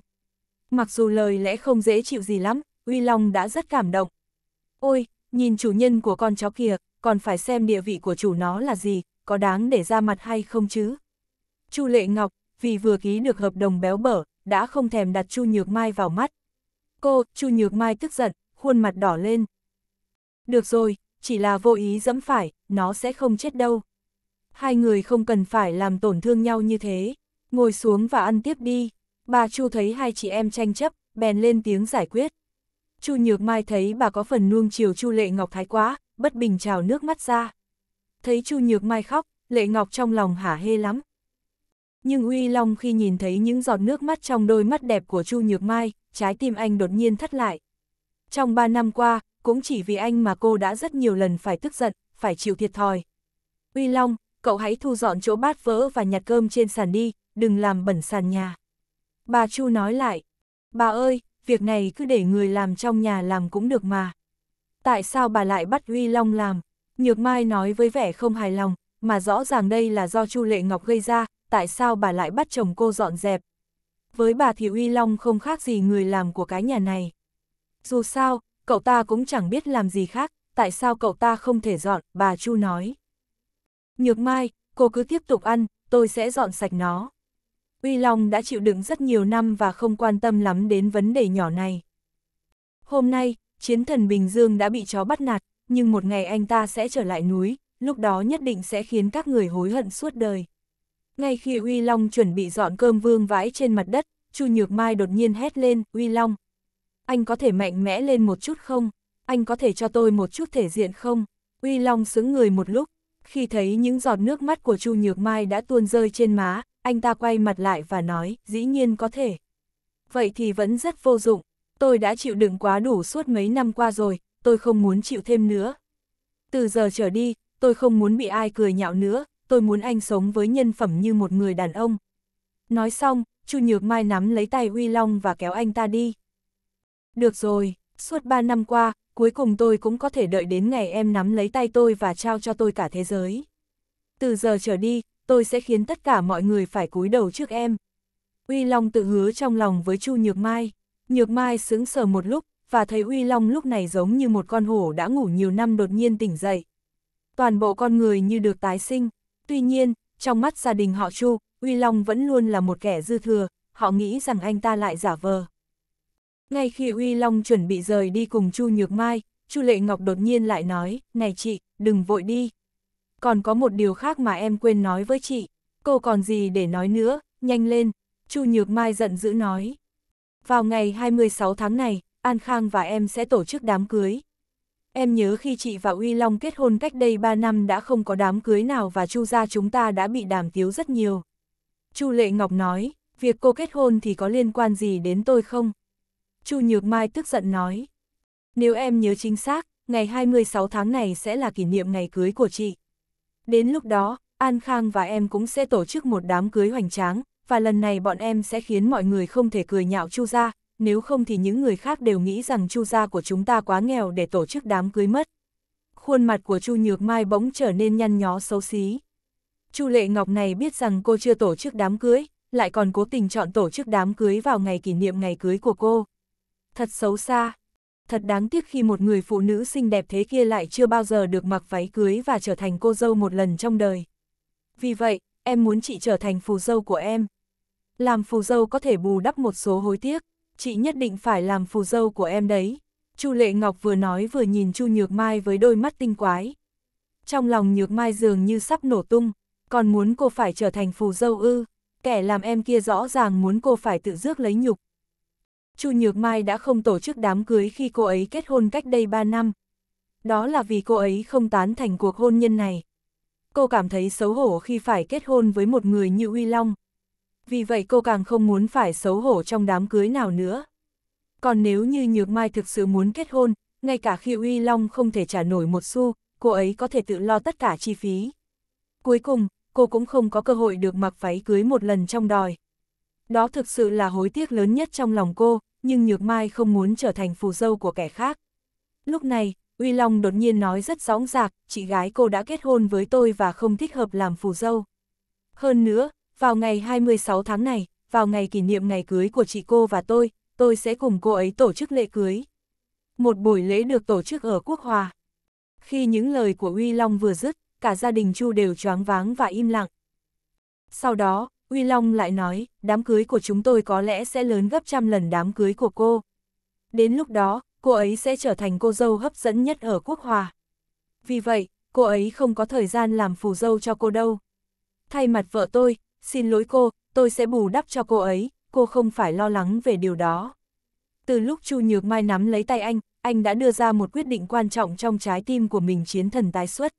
Mặc dù lời lẽ không dễ chịu gì lắm, Uy Long đã rất cảm động. Ôi, nhìn chủ nhân của con chó kìa, còn phải xem địa vị của chủ nó là gì, có đáng để ra mặt hay không chứ. Chu Lệ Ngọc, vì vừa ký được hợp đồng béo bở, đã không thèm đặt Chu Nhược Mai vào mắt. Cô, Chu Nhược Mai tức giận, khuôn mặt đỏ lên. Được rồi, chỉ là vô ý dẫm phải, nó sẽ không chết đâu. Hai người không cần phải làm tổn thương nhau như thế, ngồi xuống và ăn tiếp đi. Bà Chu thấy hai chị em tranh chấp, bèn lên tiếng giải quyết. Chu Nhược Mai thấy bà có phần nuông chiều Chu Lệ Ngọc thái quá, bất bình trào nước mắt ra. Thấy Chu Nhược Mai khóc, Lệ Ngọc trong lòng hả hê lắm. Nhưng Uy Long khi nhìn thấy những giọt nước mắt trong đôi mắt đẹp của Chu Nhược Mai, trái tim anh đột nhiên thắt lại. Trong 3 năm qua, cũng chỉ vì anh mà cô đã rất nhiều lần phải tức giận, phải chịu thiệt thòi. Uy Long, cậu hãy thu dọn chỗ bát vỡ và nhặt cơm trên sàn đi, đừng làm bẩn sàn nhà. Bà Chu nói lại, bà ơi, việc này cứ để người làm trong nhà làm cũng được mà. Tại sao bà lại bắt Huy Long làm? Nhược Mai nói với vẻ không hài lòng, mà rõ ràng đây là do Chu Lệ Ngọc gây ra, tại sao bà lại bắt chồng cô dọn dẹp? Với bà thì Huy Long không khác gì người làm của cái nhà này. Dù sao, cậu ta cũng chẳng biết làm gì khác, tại sao cậu ta không thể dọn, bà Chu nói. Nhược Mai, cô cứ tiếp tục ăn, tôi sẽ dọn sạch nó. Uy Long đã chịu đựng rất nhiều năm và không quan tâm lắm đến vấn đề nhỏ này. Hôm nay, chiến thần Bình Dương đã bị chó bắt nạt, nhưng một ngày anh ta sẽ trở lại núi, lúc đó nhất định sẽ khiến các người hối hận suốt đời. Ngay khi Uy Long chuẩn bị dọn cơm vương vãi trên mặt đất, Chu Nhược Mai đột nhiên hét lên, Uy Long. Anh có thể mạnh mẽ lên một chút không? Anh có thể cho tôi một chút thể diện không? Uy Long xứng người một lúc, khi thấy những giọt nước mắt của Chu Nhược Mai đã tuôn rơi trên má, anh ta quay mặt lại và nói, dĩ nhiên có thể. Vậy thì vẫn rất vô dụng, tôi đã chịu đựng quá đủ suốt mấy năm qua rồi, tôi không muốn chịu thêm nữa. Từ giờ trở đi, tôi không muốn bị ai cười nhạo nữa, tôi muốn anh sống với nhân phẩm như một người đàn ông. Nói xong, Chu Nhược Mai nắm lấy tay Huy Long và kéo anh ta đi. Được rồi, suốt ba năm qua, cuối cùng tôi cũng có thể đợi đến ngày em nắm lấy tay tôi và trao cho tôi cả thế giới. Từ giờ trở đi, tôi sẽ khiến tất cả mọi người phải cúi đầu trước em. Uy Long tự hứa trong lòng với Chu Nhược Mai. Nhược Mai sững sờ một lúc, và thấy Uy Long lúc này giống như một con hổ đã ngủ nhiều năm đột nhiên tỉnh dậy. Toàn bộ con người như được tái sinh. Tuy nhiên, trong mắt gia đình họ Chu, Uy Long vẫn luôn là một kẻ dư thừa, họ nghĩ rằng anh ta lại giả vờ. Ngay khi Uy Long chuẩn bị rời đi cùng Chu Nhược Mai, Chu Lệ Ngọc đột nhiên lại nói, này chị, đừng vội đi, còn có một điều khác mà em quên nói với chị, cô còn gì để nói nữa, nhanh lên, Chu Nhược Mai giận dữ nói. Vào ngày 26 tháng này, An Khang và em sẽ tổ chức đám cưới. Em nhớ khi chị và Uy Long kết hôn cách đây 3 năm đã không có đám cưới nào và Chu gia chúng ta đã bị đàm tiếu rất nhiều. Chu Lệ Ngọc nói, việc cô kết hôn thì có liên quan gì đến tôi không? Chu Nhược Mai tức giận nói. Nếu em nhớ chính xác, ngày 26 tháng này sẽ là kỷ niệm ngày cưới của chị. Đến lúc đó, An Khang và em cũng sẽ tổ chức một đám cưới hoành tráng, và lần này bọn em sẽ khiến mọi người không thể cười nhạo Chu gia, nếu không thì những người khác đều nghĩ rằng Chu gia của chúng ta quá nghèo để tổ chức đám cưới mất. Khuôn mặt của Chu Nhược Mai bỗng trở nên nhăn nhó xấu xí. Chu Lệ Ngọc này biết rằng cô chưa tổ chức đám cưới, lại còn cố tình chọn tổ chức đám cưới vào ngày kỷ niệm ngày cưới của cô. Thật xấu xa thật đáng tiếc khi một người phụ nữ xinh đẹp thế kia lại chưa bao giờ được mặc váy cưới và trở thành cô dâu một lần trong đời. Vì vậy, em muốn chị trở thành phù dâu của em. Làm phù dâu có thể bù đắp một số hối tiếc, chị nhất định phải làm phù dâu của em đấy. Chu Lệ Ngọc vừa nói vừa nhìn Chu Nhược Mai với đôi mắt tinh quái. Trong lòng Nhược Mai dường như sắp nổ tung, còn muốn cô phải trở thành phù dâu ư, kẻ làm em kia rõ ràng muốn cô phải tự rước lấy nhục, Chu Nhược Mai đã không tổ chức đám cưới khi cô ấy kết hôn cách đây 3 năm. Đó là vì cô ấy không tán thành cuộc hôn nhân này. Cô cảm thấy xấu hổ khi phải kết hôn với một người như Uy Long. Vì vậy cô càng không muốn phải xấu hổ trong đám cưới nào nữa. Còn nếu như Nhược Mai thực sự muốn kết hôn, ngay cả khi Uy Long không thể trả nổi một xu, cô ấy có thể tự lo tất cả chi phí. Cuối cùng, cô cũng không có cơ hội được mặc váy cưới một lần trong đòi. Đó thực sự là hối tiếc lớn nhất trong lòng cô, nhưng Nhược Mai không muốn trở thành phù dâu của kẻ khác. Lúc này, Uy Long đột nhiên nói rất rõ rạc, chị gái cô đã kết hôn với tôi và không thích hợp làm phù dâu. Hơn nữa, vào ngày 26 tháng này, vào ngày kỷ niệm ngày cưới của chị cô và tôi, tôi sẽ cùng cô ấy tổ chức lễ cưới. Một buổi lễ được tổ chức ở Quốc Hòa. Khi những lời của Uy Long vừa dứt, cả gia đình Chu đều choáng váng và im lặng. Sau đó, Uy Long lại nói, đám cưới của chúng tôi có lẽ sẽ lớn gấp trăm lần đám cưới của cô. Đến lúc đó, cô ấy sẽ trở thành cô dâu hấp dẫn nhất ở Quốc Hòa. Vì vậy, cô ấy không có thời gian làm phù dâu cho cô đâu. Thay mặt vợ tôi, xin lỗi cô, tôi sẽ bù đắp cho cô ấy, cô không phải lo lắng về điều đó. Từ lúc Chu Nhược Mai nắm lấy tay anh, anh đã đưa ra một quyết định quan trọng trong trái tim của mình chiến thần tái xuất.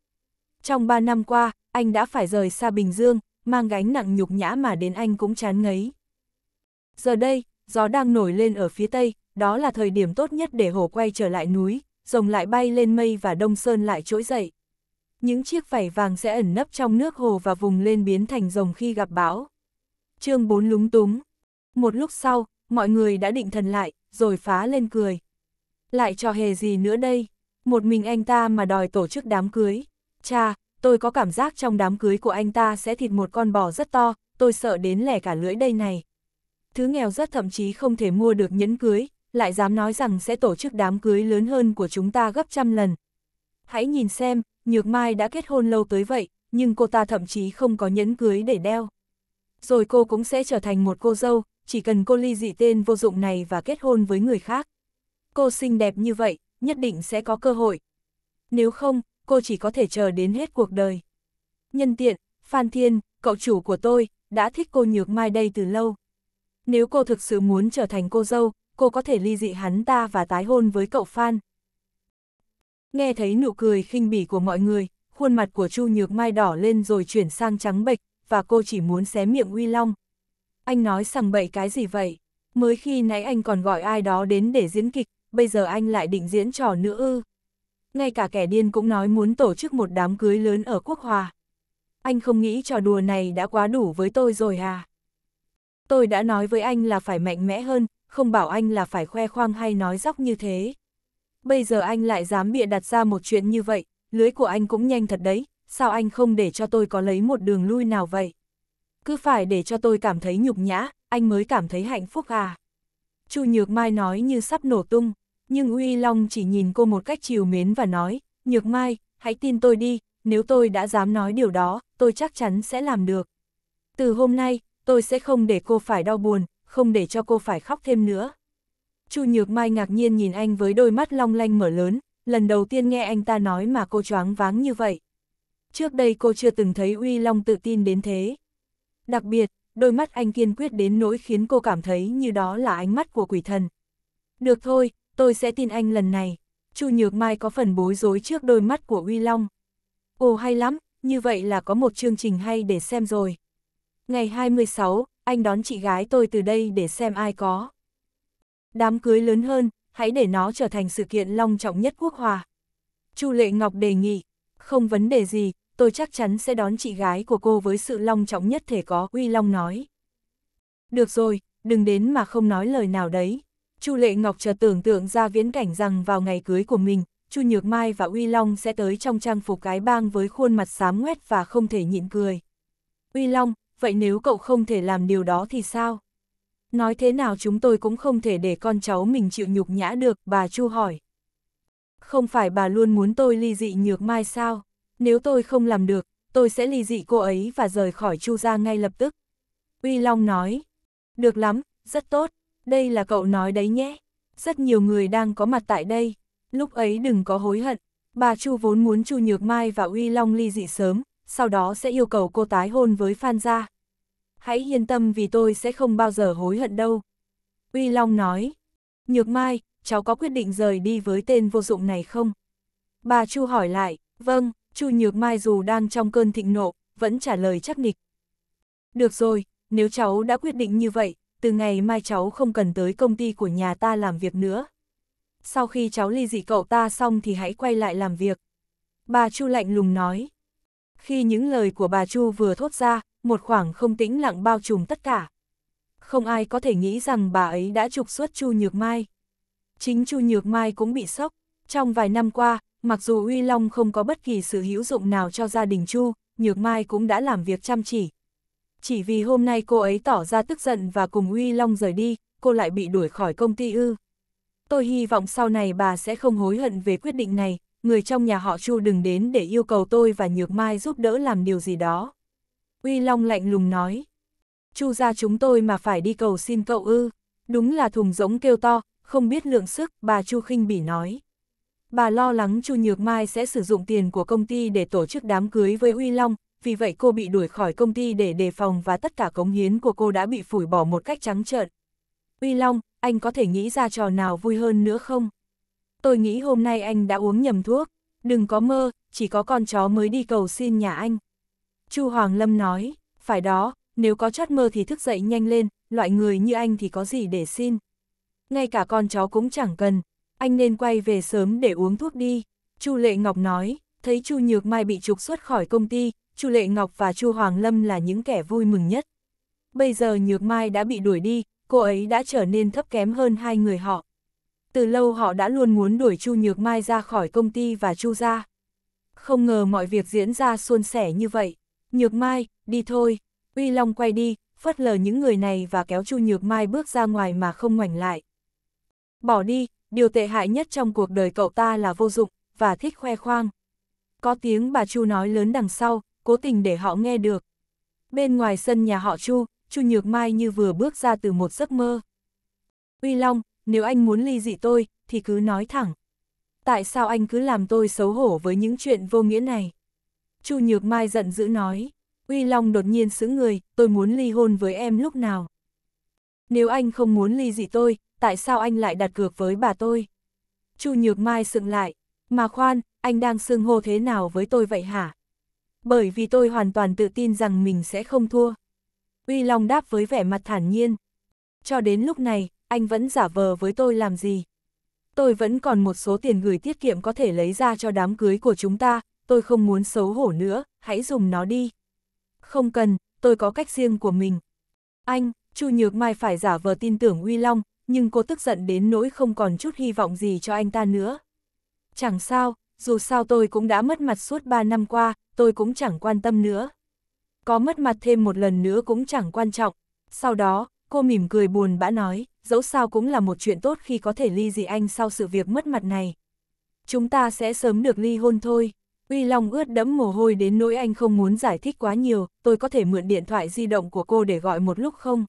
Trong 3 năm qua, anh đã phải rời xa Bình Dương, mang gánh nặng nhục nhã mà đến anh cũng chán ngấy. Giờ đây, gió đang nổi lên ở phía tây, đó là thời điểm tốt nhất để hổ quay trở lại núi, rồng lại bay lên mây và đông sơn lại trỗi dậy. Những chiếc vảy vàng sẽ ẩn nấp trong nước hồ và vùng lên biến thành rồng khi gặp bão. chương 4 lúng túng. Một lúc sau, mọi người đã định thần lại, rồi phá lên cười. Lại trò hề gì nữa đây? Một mình anh ta mà đòi tổ chức đám cưới. Cha, tôi có cảm giác trong đám cưới của anh ta sẽ thịt một con bò rất to, tôi sợ đến lẻ cả lưỡi đây này. Thứ nghèo rất thậm chí không thể mua được nhẫn cưới, lại dám nói rằng sẽ tổ chức đám cưới lớn hơn của chúng ta gấp trăm lần. Hãy nhìn xem, Nhược Mai đã kết hôn lâu tới vậy, nhưng cô ta thậm chí không có nhẫn cưới để đeo. Rồi cô cũng sẽ trở thành một cô dâu, chỉ cần cô ly dị tên vô dụng này và kết hôn với người khác. Cô xinh đẹp như vậy, nhất định sẽ có cơ hội. Nếu không, cô chỉ có thể chờ đến hết cuộc đời. Nhân tiện, Phan Thiên, cậu chủ của tôi, đã thích cô Nhược Mai đây từ lâu. Nếu cô thực sự muốn trở thành cô dâu, cô có thể ly dị hắn ta và tái hôn với cậu Phan. Nghe thấy nụ cười khinh bỉ của mọi người, khuôn mặt của Chu Nhược Mai đỏ lên rồi chuyển sang trắng bệch, và cô chỉ muốn xé miệng Uy Long. Anh nói sằng bậy cái gì vậy? Mới khi nãy anh còn gọi ai đó đến để diễn kịch, bây giờ anh lại định diễn trò nữa ư? ngay cả kẻ điên cũng nói muốn tổ chức một đám cưới lớn ở Quốc Hòa. Anh không nghĩ trò đùa này đã quá đủ với tôi rồi à? Tôi đã nói với anh là phải mạnh mẽ hơn, không bảo anh là phải khoe khoang hay nói dóc như thế. Bây giờ anh lại dám bịa đặt ra một chuyện như vậy, lưới của anh cũng nhanh thật đấy, sao anh không để cho tôi có lấy một đường lui nào vậy? Cứ phải để cho tôi cảm thấy nhục nhã, anh mới cảm thấy hạnh phúc à? Chu Nhược Mai nói như sắp nổ tung nhưng Uy Long chỉ nhìn cô một cách chiều mến và nói, Nhược Mai, hãy tin tôi đi, nếu tôi đã dám nói điều đó, tôi chắc chắn sẽ làm được. Từ hôm nay, tôi sẽ không để cô phải đau buồn, không để cho cô phải khóc thêm nữa. Chu Nhược Mai ngạc nhiên nhìn anh với đôi mắt long lanh mở lớn, lần đầu tiên nghe anh ta nói mà cô choáng váng như vậy. Trước đây cô chưa từng thấy Uy Long tự tin đến thế. Đặc biệt, đôi mắt anh kiên quyết đến nỗi khiến cô cảm thấy như đó là ánh mắt của quỷ thần. Được thôi, tôi sẽ tin anh lần này. Chu Nhược Mai có phần bối rối trước đôi mắt của Uy Long. Ồ hay lắm, như vậy là có một chương trình hay để xem rồi. Ngày 26, anh đón chị gái tôi từ đây để xem ai có. Đám cưới lớn hơn, hãy để nó trở thành sự kiện long trọng nhất quốc hòa. Chu Lệ Ngọc đề nghị, không vấn đề gì, tôi chắc chắn sẽ đón chị gái của cô với sự long trọng nhất thể có, Uy Long nói. Được rồi, đừng đến mà không nói lời nào đấy. Chu Lệ Ngọc chợt tưởng tượng ra viễn cảnh rằng vào ngày cưới của mình, Chu Nhược Mai và Uy Long sẽ tới trong trang phục cái bang với khuôn mặt xám ngoét và không thể nhịn cười. Uy Long, vậy nếu cậu không thể làm điều đó thì sao? Nói thế nào chúng tôi cũng không thể để con cháu mình chịu nhục nhã được, bà Chu hỏi. Không phải bà luôn muốn tôi ly dị Nhược Mai sao? Nếu tôi không làm được, tôi sẽ ly dị cô ấy và rời khỏi Chu ra ngay lập tức. Uy Long nói, được lắm, rất tốt đây là cậu nói đấy nhé. Rất nhiều người đang có mặt tại đây, lúc ấy đừng có hối hận. Bà Chu vốn muốn Chu Nhược Mai và Uy Long ly dị sớm, sau đó sẽ yêu cầu cô tái hôn với Phan Gia. Hãy yên tâm vì tôi sẽ không bao giờ hối hận đâu. Uy Long nói, Nhược Mai, cháu có quyết định rời đi với tên vô dụng này không? Bà Chu hỏi lại, vâng, Chu Nhược Mai dù đang trong cơn thịnh nộ, vẫn trả lời chắc nịch. Được rồi, nếu cháu đã quyết định như vậy, từ ngày mai cháu không cần tới công ty của nhà ta làm việc nữa. Sau khi cháu ly dị cậu ta xong thì hãy quay lại làm việc. Bà Chu lạnh lùng nói. Khi những lời của bà Chu vừa thốt ra, một khoảng không tĩnh lặng bao trùm tất cả. Không ai có thể nghĩ rằng bà ấy đã trục xuất Chu Nhược Mai. Chính Chu Nhược Mai cũng bị sốc. Trong vài năm qua, mặc dù Uy Long không có bất kỳ sự hữu dụng nào cho gia đình Chu, Nhược Mai cũng đã làm việc chăm chỉ, chỉ vì hôm nay cô ấy tỏ ra tức giận và cùng Uy Long rời đi, cô lại bị đuổi khỏi công ty ư. Tôi hy vọng sau này bà sẽ không hối hận về quyết định này, người trong nhà họ Chu đừng đến để yêu cầu tôi và Nhược Mai giúp đỡ làm điều gì đó. Uy Long lạnh lùng nói. Chu ra chúng tôi mà phải đi cầu xin cậu ư. Đúng là thùng rỗng kêu to, không biết lượng sức, bà Chu khinh bỉ nói. Bà lo lắng Chu Nhược Mai sẽ sử dụng tiền của công ty để tổ chức đám cưới với Uy Long, vì vậy cô bị đuổi khỏi công ty để đề phòng và tất cả cống hiến của cô đã bị phủi bỏ một cách trắng trợn. Uy Long, anh có thể nghĩ ra trò nào vui hơn nữa không? Tôi nghĩ hôm nay anh đã uống nhầm thuốc, đừng có mơ, chỉ có con chó mới đi cầu xin nhà anh. Chu Hoàng Lâm nói, phải đó, nếu có chót mơ thì thức dậy nhanh lên, loại người như anh thì có gì để xin. Ngay cả con chó cũng chẳng cần, anh nên quay về sớm để uống thuốc đi. Chu Lệ Ngọc nói, thấy Chu Nhược Mai bị trục xuất khỏi công ty, Chu Lệ Ngọc và Chu Hoàng Lâm là những kẻ vui mừng nhất. Bây giờ Nhược Mai đã bị đuổi đi, cô ấy đã trở nên thấp kém hơn hai người họ. Từ lâu họ đã luôn muốn đuổi Chu Nhược Mai ra khỏi công ty và Chu ra. Không ngờ mọi việc diễn ra suôn sẻ như vậy. Nhược Mai, đi thôi. Uy Long quay đi, phớt lờ những người này và kéo Chu Nhược Mai bước ra ngoài mà không ngoảnh lại. Bỏ đi, điều tệ hại nhất trong cuộc đời cậu ta là vô dụng, và thích khoe khoang. Có tiếng bà Chu nói lớn đằng sau, cố tình để họ nghe được. Bên ngoài sân nhà họ Chu, Chu Nhược Mai như vừa bước ra từ một giấc mơ. Uy Long, nếu anh muốn ly dị tôi, thì cứ nói thẳng. Tại sao anh cứ làm tôi xấu hổ với những chuyện vô nghĩa này? Chu Nhược Mai giận dữ nói. Uy Long đột nhiên sững người, tôi muốn ly hôn với em lúc nào. Nếu anh không muốn ly dị tôi, tại sao anh lại đặt cược với bà tôi? Chu Nhược Mai sững lại, mà khoan, anh đang xưng hô thế nào với tôi vậy hả? bởi vì tôi hoàn toàn tự tin rằng mình sẽ không thua. Uy Long đáp với vẻ mặt thản nhiên. Cho đến lúc này, anh vẫn giả vờ với tôi làm gì? Tôi vẫn còn một số tiền gửi tiết kiệm có thể lấy ra cho đám cưới của chúng ta, tôi không muốn xấu hổ nữa, hãy dùng nó đi. Không cần, tôi có cách riêng của mình. Anh, Chu Nhược Mai phải giả vờ tin tưởng Uy Long, nhưng cô tức giận đến nỗi không còn chút hy vọng gì cho anh ta nữa. Chẳng sao, dù sao tôi cũng đã mất mặt suốt 3 năm qua, tôi cũng chẳng quan tâm nữa. Có mất mặt thêm một lần nữa cũng chẳng quan trọng. Sau đó, cô mỉm cười buồn bã nói, dẫu sao cũng là một chuyện tốt khi có thể ly dị anh sau sự việc mất mặt này. Chúng ta sẽ sớm được ly hôn thôi. Uy Long ướt đẫm mồ hôi đến nỗi anh không muốn giải thích quá nhiều, tôi có thể mượn điện thoại di động của cô để gọi một lúc không?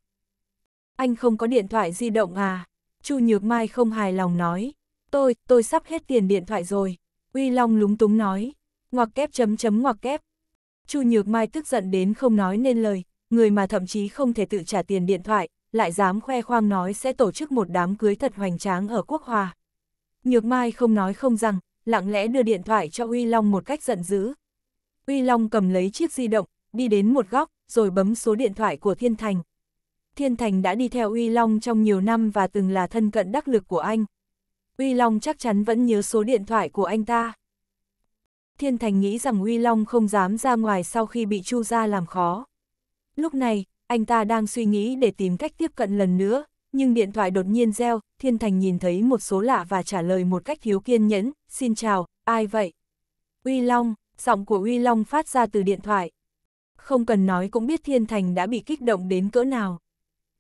Anh không có điện thoại di động à? Chu Nhược Mai không hài lòng nói, tôi, tôi sắp hết tiền điện thoại rồi. Uy Long lúng túng nói, ngoặc kép chấm chấm ngoặc kép. Chu Nhược Mai tức giận đến không nói nên lời, người mà thậm chí không thể tự trả tiền điện thoại, lại dám khoe khoang nói sẽ tổ chức một đám cưới thật hoành tráng ở Quốc Hòa. Nhược Mai không nói không rằng, lặng lẽ đưa điện thoại cho Uy Long một cách giận dữ. Uy Long cầm lấy chiếc di động, đi đến một góc, rồi bấm số điện thoại của Thiên Thành. Thiên Thành đã đi theo Uy Long trong nhiều năm và từng là thân cận đắc lực của anh, Uy Long chắc chắn vẫn nhớ số điện thoại của anh ta. Thiên Thành nghĩ rằng Uy Long không dám ra ngoài sau khi bị Chu Gia làm khó. Lúc này, anh ta đang suy nghĩ để tìm cách tiếp cận lần nữa, nhưng điện thoại đột nhiên reo, Thiên Thành nhìn thấy một số lạ và trả lời một cách thiếu kiên nhẫn, xin chào, ai vậy? Uy Long, giọng của Uy Long phát ra từ điện thoại. Không cần nói cũng biết Thiên Thành đã bị kích động đến cỡ nào.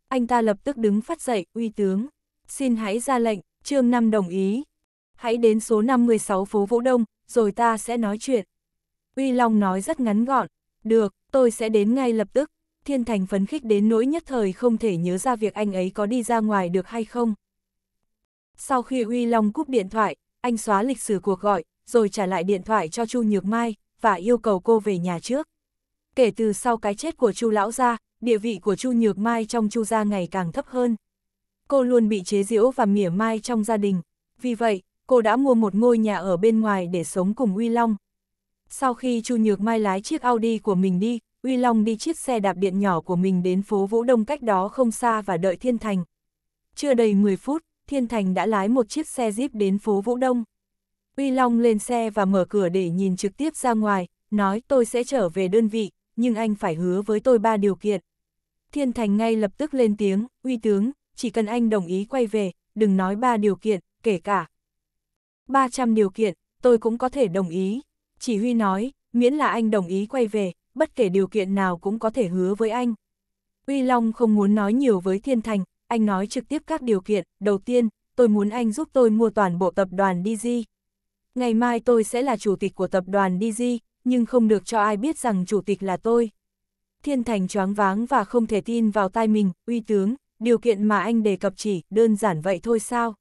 Anh ta lập tức đứng phát dậy, uy tướng, xin hãy ra lệnh, Trương Năm đồng ý. Hãy đến số 56 phố Vũ Đông, rồi ta sẽ nói chuyện. Uy Long nói rất ngắn gọn. Được, tôi sẽ đến ngay lập tức. Thiên Thành phấn khích đến nỗi nhất thời không thể nhớ ra việc anh ấy có đi ra ngoài được hay không. Sau khi Uy Long cúp điện thoại, anh xóa lịch sử cuộc gọi, rồi trả lại điện thoại cho Chu Nhược Mai, và yêu cầu cô về nhà trước. Kể từ sau cái chết của Chu lão gia, địa vị của Chu Nhược Mai trong Chu gia ngày càng thấp hơn cô luôn bị chế giễu và mỉa mai trong gia đình. Vì vậy, cô đã mua một ngôi nhà ở bên ngoài để sống cùng Uy Long. Sau khi Chu Nhược Mai lái chiếc Audi của mình đi, Uy Long đi chiếc xe đạp điện nhỏ của mình đến phố Vũ Đông cách đó không xa và đợi Thiên Thành. Chưa đầy 10 phút, Thiên Thành đã lái một chiếc xe Jeep đến phố Vũ Đông. Uy Long lên xe và mở cửa để nhìn trực tiếp ra ngoài, nói tôi sẽ trở về đơn vị, nhưng anh phải hứa với tôi ba điều kiện. Thiên Thành ngay lập tức lên tiếng, Uy Tướng, chỉ cần anh đồng ý quay về, đừng nói ba điều kiện, kể cả 300 điều kiện, tôi cũng có thể đồng ý. Chỉ huy nói, miễn là anh đồng ý quay về, bất kể điều kiện nào cũng có thể hứa với anh. Uy Long không muốn nói nhiều với Thiên Thành, anh nói trực tiếp các điều kiện, đầu tiên, tôi muốn anh giúp tôi mua toàn bộ tập đoàn DG. Ngày mai tôi sẽ là chủ tịch của tập đoàn DG, nhưng không được cho ai biết rằng chủ tịch là tôi. Thiên Thành choáng váng và không thể tin vào tai mình, uy tướng, điều kiện mà anh đề cập chỉ đơn giản vậy thôi sao?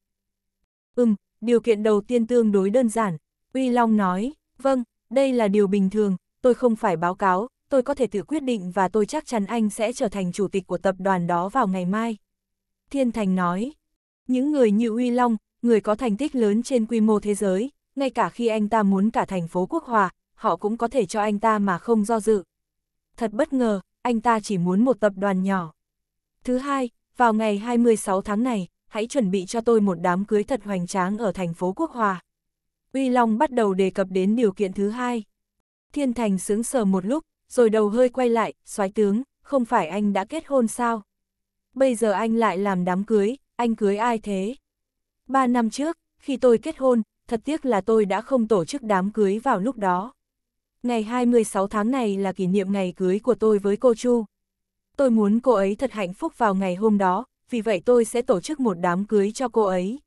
Ừm, điều kiện đầu tiên tương đối đơn giản, Uy Long nói, vâng, đây là điều bình thường, tôi không phải báo cáo, tôi có thể tự quyết định và tôi chắc chắn anh sẽ trở thành chủ tịch của tập đoàn đó vào ngày mai. Thiên Thành nói, những người như Uy Long, người có thành tích lớn trên quy mô thế giới, ngay cả khi anh ta muốn cả thành phố Quốc Hòa, họ cũng có thể cho anh ta mà không do dự. Thật bất ngờ, anh ta chỉ muốn một tập đoàn nhỏ. Thứ hai, vào ngày 26 tháng này, hãy chuẩn bị cho tôi một đám cưới thật hoành tráng ở thành phố Quốc Hòa. Uy Long bắt đầu đề cập đến điều kiện thứ hai. Thiên Thành sướng sờ một lúc, rồi đầu hơi quay lại, soái tướng, không phải anh đã kết hôn sao? Bây giờ anh lại làm đám cưới, anh cưới ai thế? Ba năm trước, khi tôi kết hôn, thật tiếc là tôi đã không tổ chức đám cưới vào lúc đó. Ngày 26 tháng này là kỷ niệm ngày cưới của tôi với cô Chu tôi muốn cô ấy thật hạnh phúc vào ngày hôm đó, vì vậy tôi sẽ tổ chức một đám cưới cho cô ấy.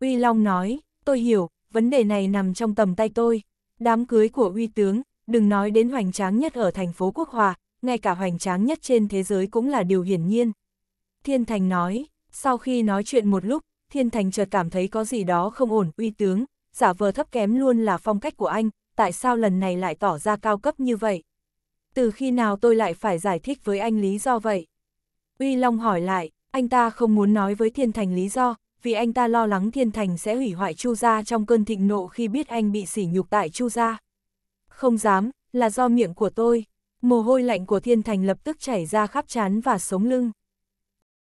Uy Long nói, tôi hiểu, vấn đề này nằm trong tầm tay tôi. Đám cưới của Uy Tướng, đừng nói đến hoành tráng nhất ở thành phố Quốc Hòa, ngay cả hoành tráng nhất trên thế giới cũng là điều hiển nhiên. Thiên Thành nói, sau khi nói chuyện một lúc, Thiên Thành chợt cảm thấy có gì đó không ổn, Uy Tướng, giả vờ thấp kém luôn là phong cách của anh, tại sao lần này lại tỏ ra cao cấp như vậy? từ khi nào tôi lại phải giải thích với anh lý do vậy? Uy Long hỏi lại, anh ta không muốn nói với Thiên Thành lý do, vì anh ta lo lắng Thiên Thành sẽ hủy hoại Chu Gia trong cơn thịnh nộ khi biết anh bị sỉ nhục tại Chu Gia. Không dám, là do miệng của tôi. Mồ hôi lạnh của Thiên Thành lập tức chảy ra khắp chán và sống lưng.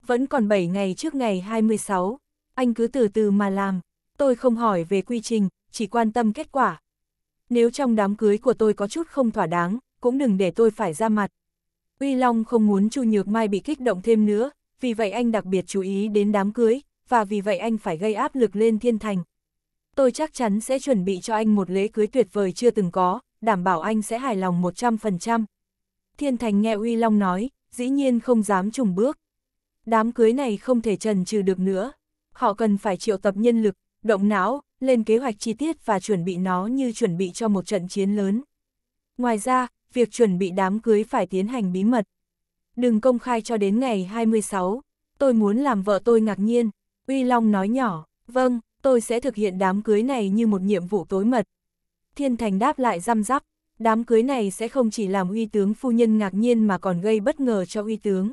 Vẫn còn 7 ngày trước ngày 26, anh cứ từ từ mà làm, tôi không hỏi về quy trình, chỉ quan tâm kết quả. Nếu trong đám cưới của tôi có chút không thỏa đáng, cũng đừng để tôi phải ra mặt. Uy Long không muốn Chu Nhược Mai bị kích động thêm nữa, vì vậy anh đặc biệt chú ý đến đám cưới, và vì vậy anh phải gây áp lực lên Thiên Thành. Tôi chắc chắn sẽ chuẩn bị cho anh một lễ cưới tuyệt vời chưa từng có, đảm bảo anh sẽ hài lòng 100%. Thiên Thành nghe Uy Long nói, dĩ nhiên không dám trùng bước. Đám cưới này không thể trần trừ được nữa. Họ cần phải triệu tập nhân lực, động não, lên kế hoạch chi tiết và chuẩn bị nó như chuẩn bị cho một trận chiến lớn. Ngoài ra, việc chuẩn bị đám cưới phải tiến hành bí mật. Đừng công khai cho đến ngày 26, tôi muốn làm vợ tôi ngạc nhiên. Uy Long nói nhỏ, vâng, tôi sẽ thực hiện đám cưới này như một nhiệm vụ tối mật. Thiên Thành đáp lại răm rắp, đám cưới này sẽ không chỉ làm uy tướng phu nhân ngạc nhiên mà còn gây bất ngờ cho uy tướng.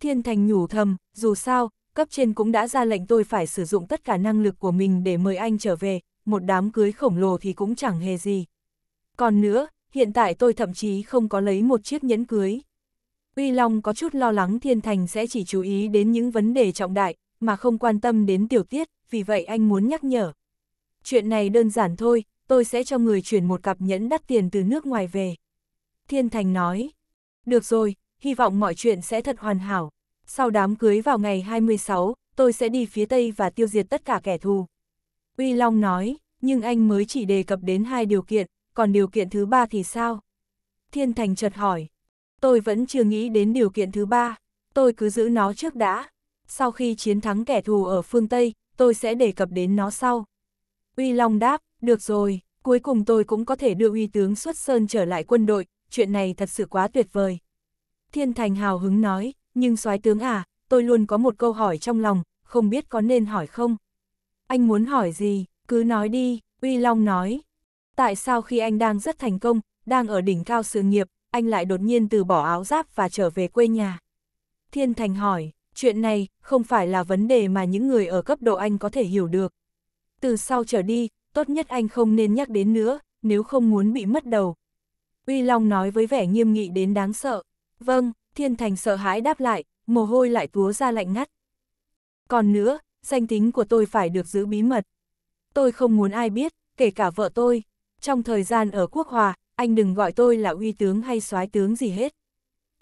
Thiên Thành nhủ thầm, dù sao, cấp trên cũng đã ra lệnh tôi phải sử dụng tất cả năng lực của mình để mời anh trở về, một đám cưới khổng lồ thì cũng chẳng hề gì. Còn nữa, hiện tại tôi thậm chí không có lấy một chiếc nhẫn cưới. Uy Long có chút lo lắng Thiên Thành sẽ chỉ chú ý đến những vấn đề trọng đại, mà không quan tâm đến tiểu tiết, vì vậy anh muốn nhắc nhở. Chuyện này đơn giản thôi, tôi sẽ cho người chuyển một cặp nhẫn đắt tiền từ nước ngoài về. Thiên Thành nói, được rồi, hy vọng mọi chuyện sẽ thật hoàn hảo. Sau đám cưới vào ngày 26, tôi sẽ đi phía Tây và tiêu diệt tất cả kẻ thù. Uy Long nói, nhưng anh mới chỉ đề cập đến hai điều kiện, còn điều kiện thứ ba thì sao? Thiên Thành chợt hỏi. Tôi vẫn chưa nghĩ đến điều kiện thứ ba, tôi cứ giữ nó trước đã. Sau khi chiến thắng kẻ thù ở phương Tây, tôi sẽ đề cập đến nó sau. Uy Long đáp, được rồi, cuối cùng tôi cũng có thể đưa uy tướng xuất sơn trở lại quân đội, chuyện này thật sự quá tuyệt vời. Thiên Thành hào hứng nói, nhưng soái tướng à, tôi luôn có một câu hỏi trong lòng, không biết có nên hỏi không? Anh muốn hỏi gì, cứ nói đi, Uy Long nói, Tại sao khi anh đang rất thành công, đang ở đỉnh cao sự nghiệp, anh lại đột nhiên từ bỏ áo giáp và trở về quê nhà? Thiên Thành hỏi, chuyện này không phải là vấn đề mà những người ở cấp độ anh có thể hiểu được. Từ sau trở đi, tốt nhất anh không nên nhắc đến nữa, nếu không muốn bị mất đầu. Uy Long nói với vẻ nghiêm nghị đến đáng sợ. Vâng, Thiên Thành sợ hãi đáp lại, mồ hôi lại túa ra lạnh ngắt. Còn nữa, danh tính của tôi phải được giữ bí mật. Tôi không muốn ai biết, kể cả vợ tôi trong thời gian ở Quốc Hòa, anh đừng gọi tôi là uy tướng hay soái tướng gì hết.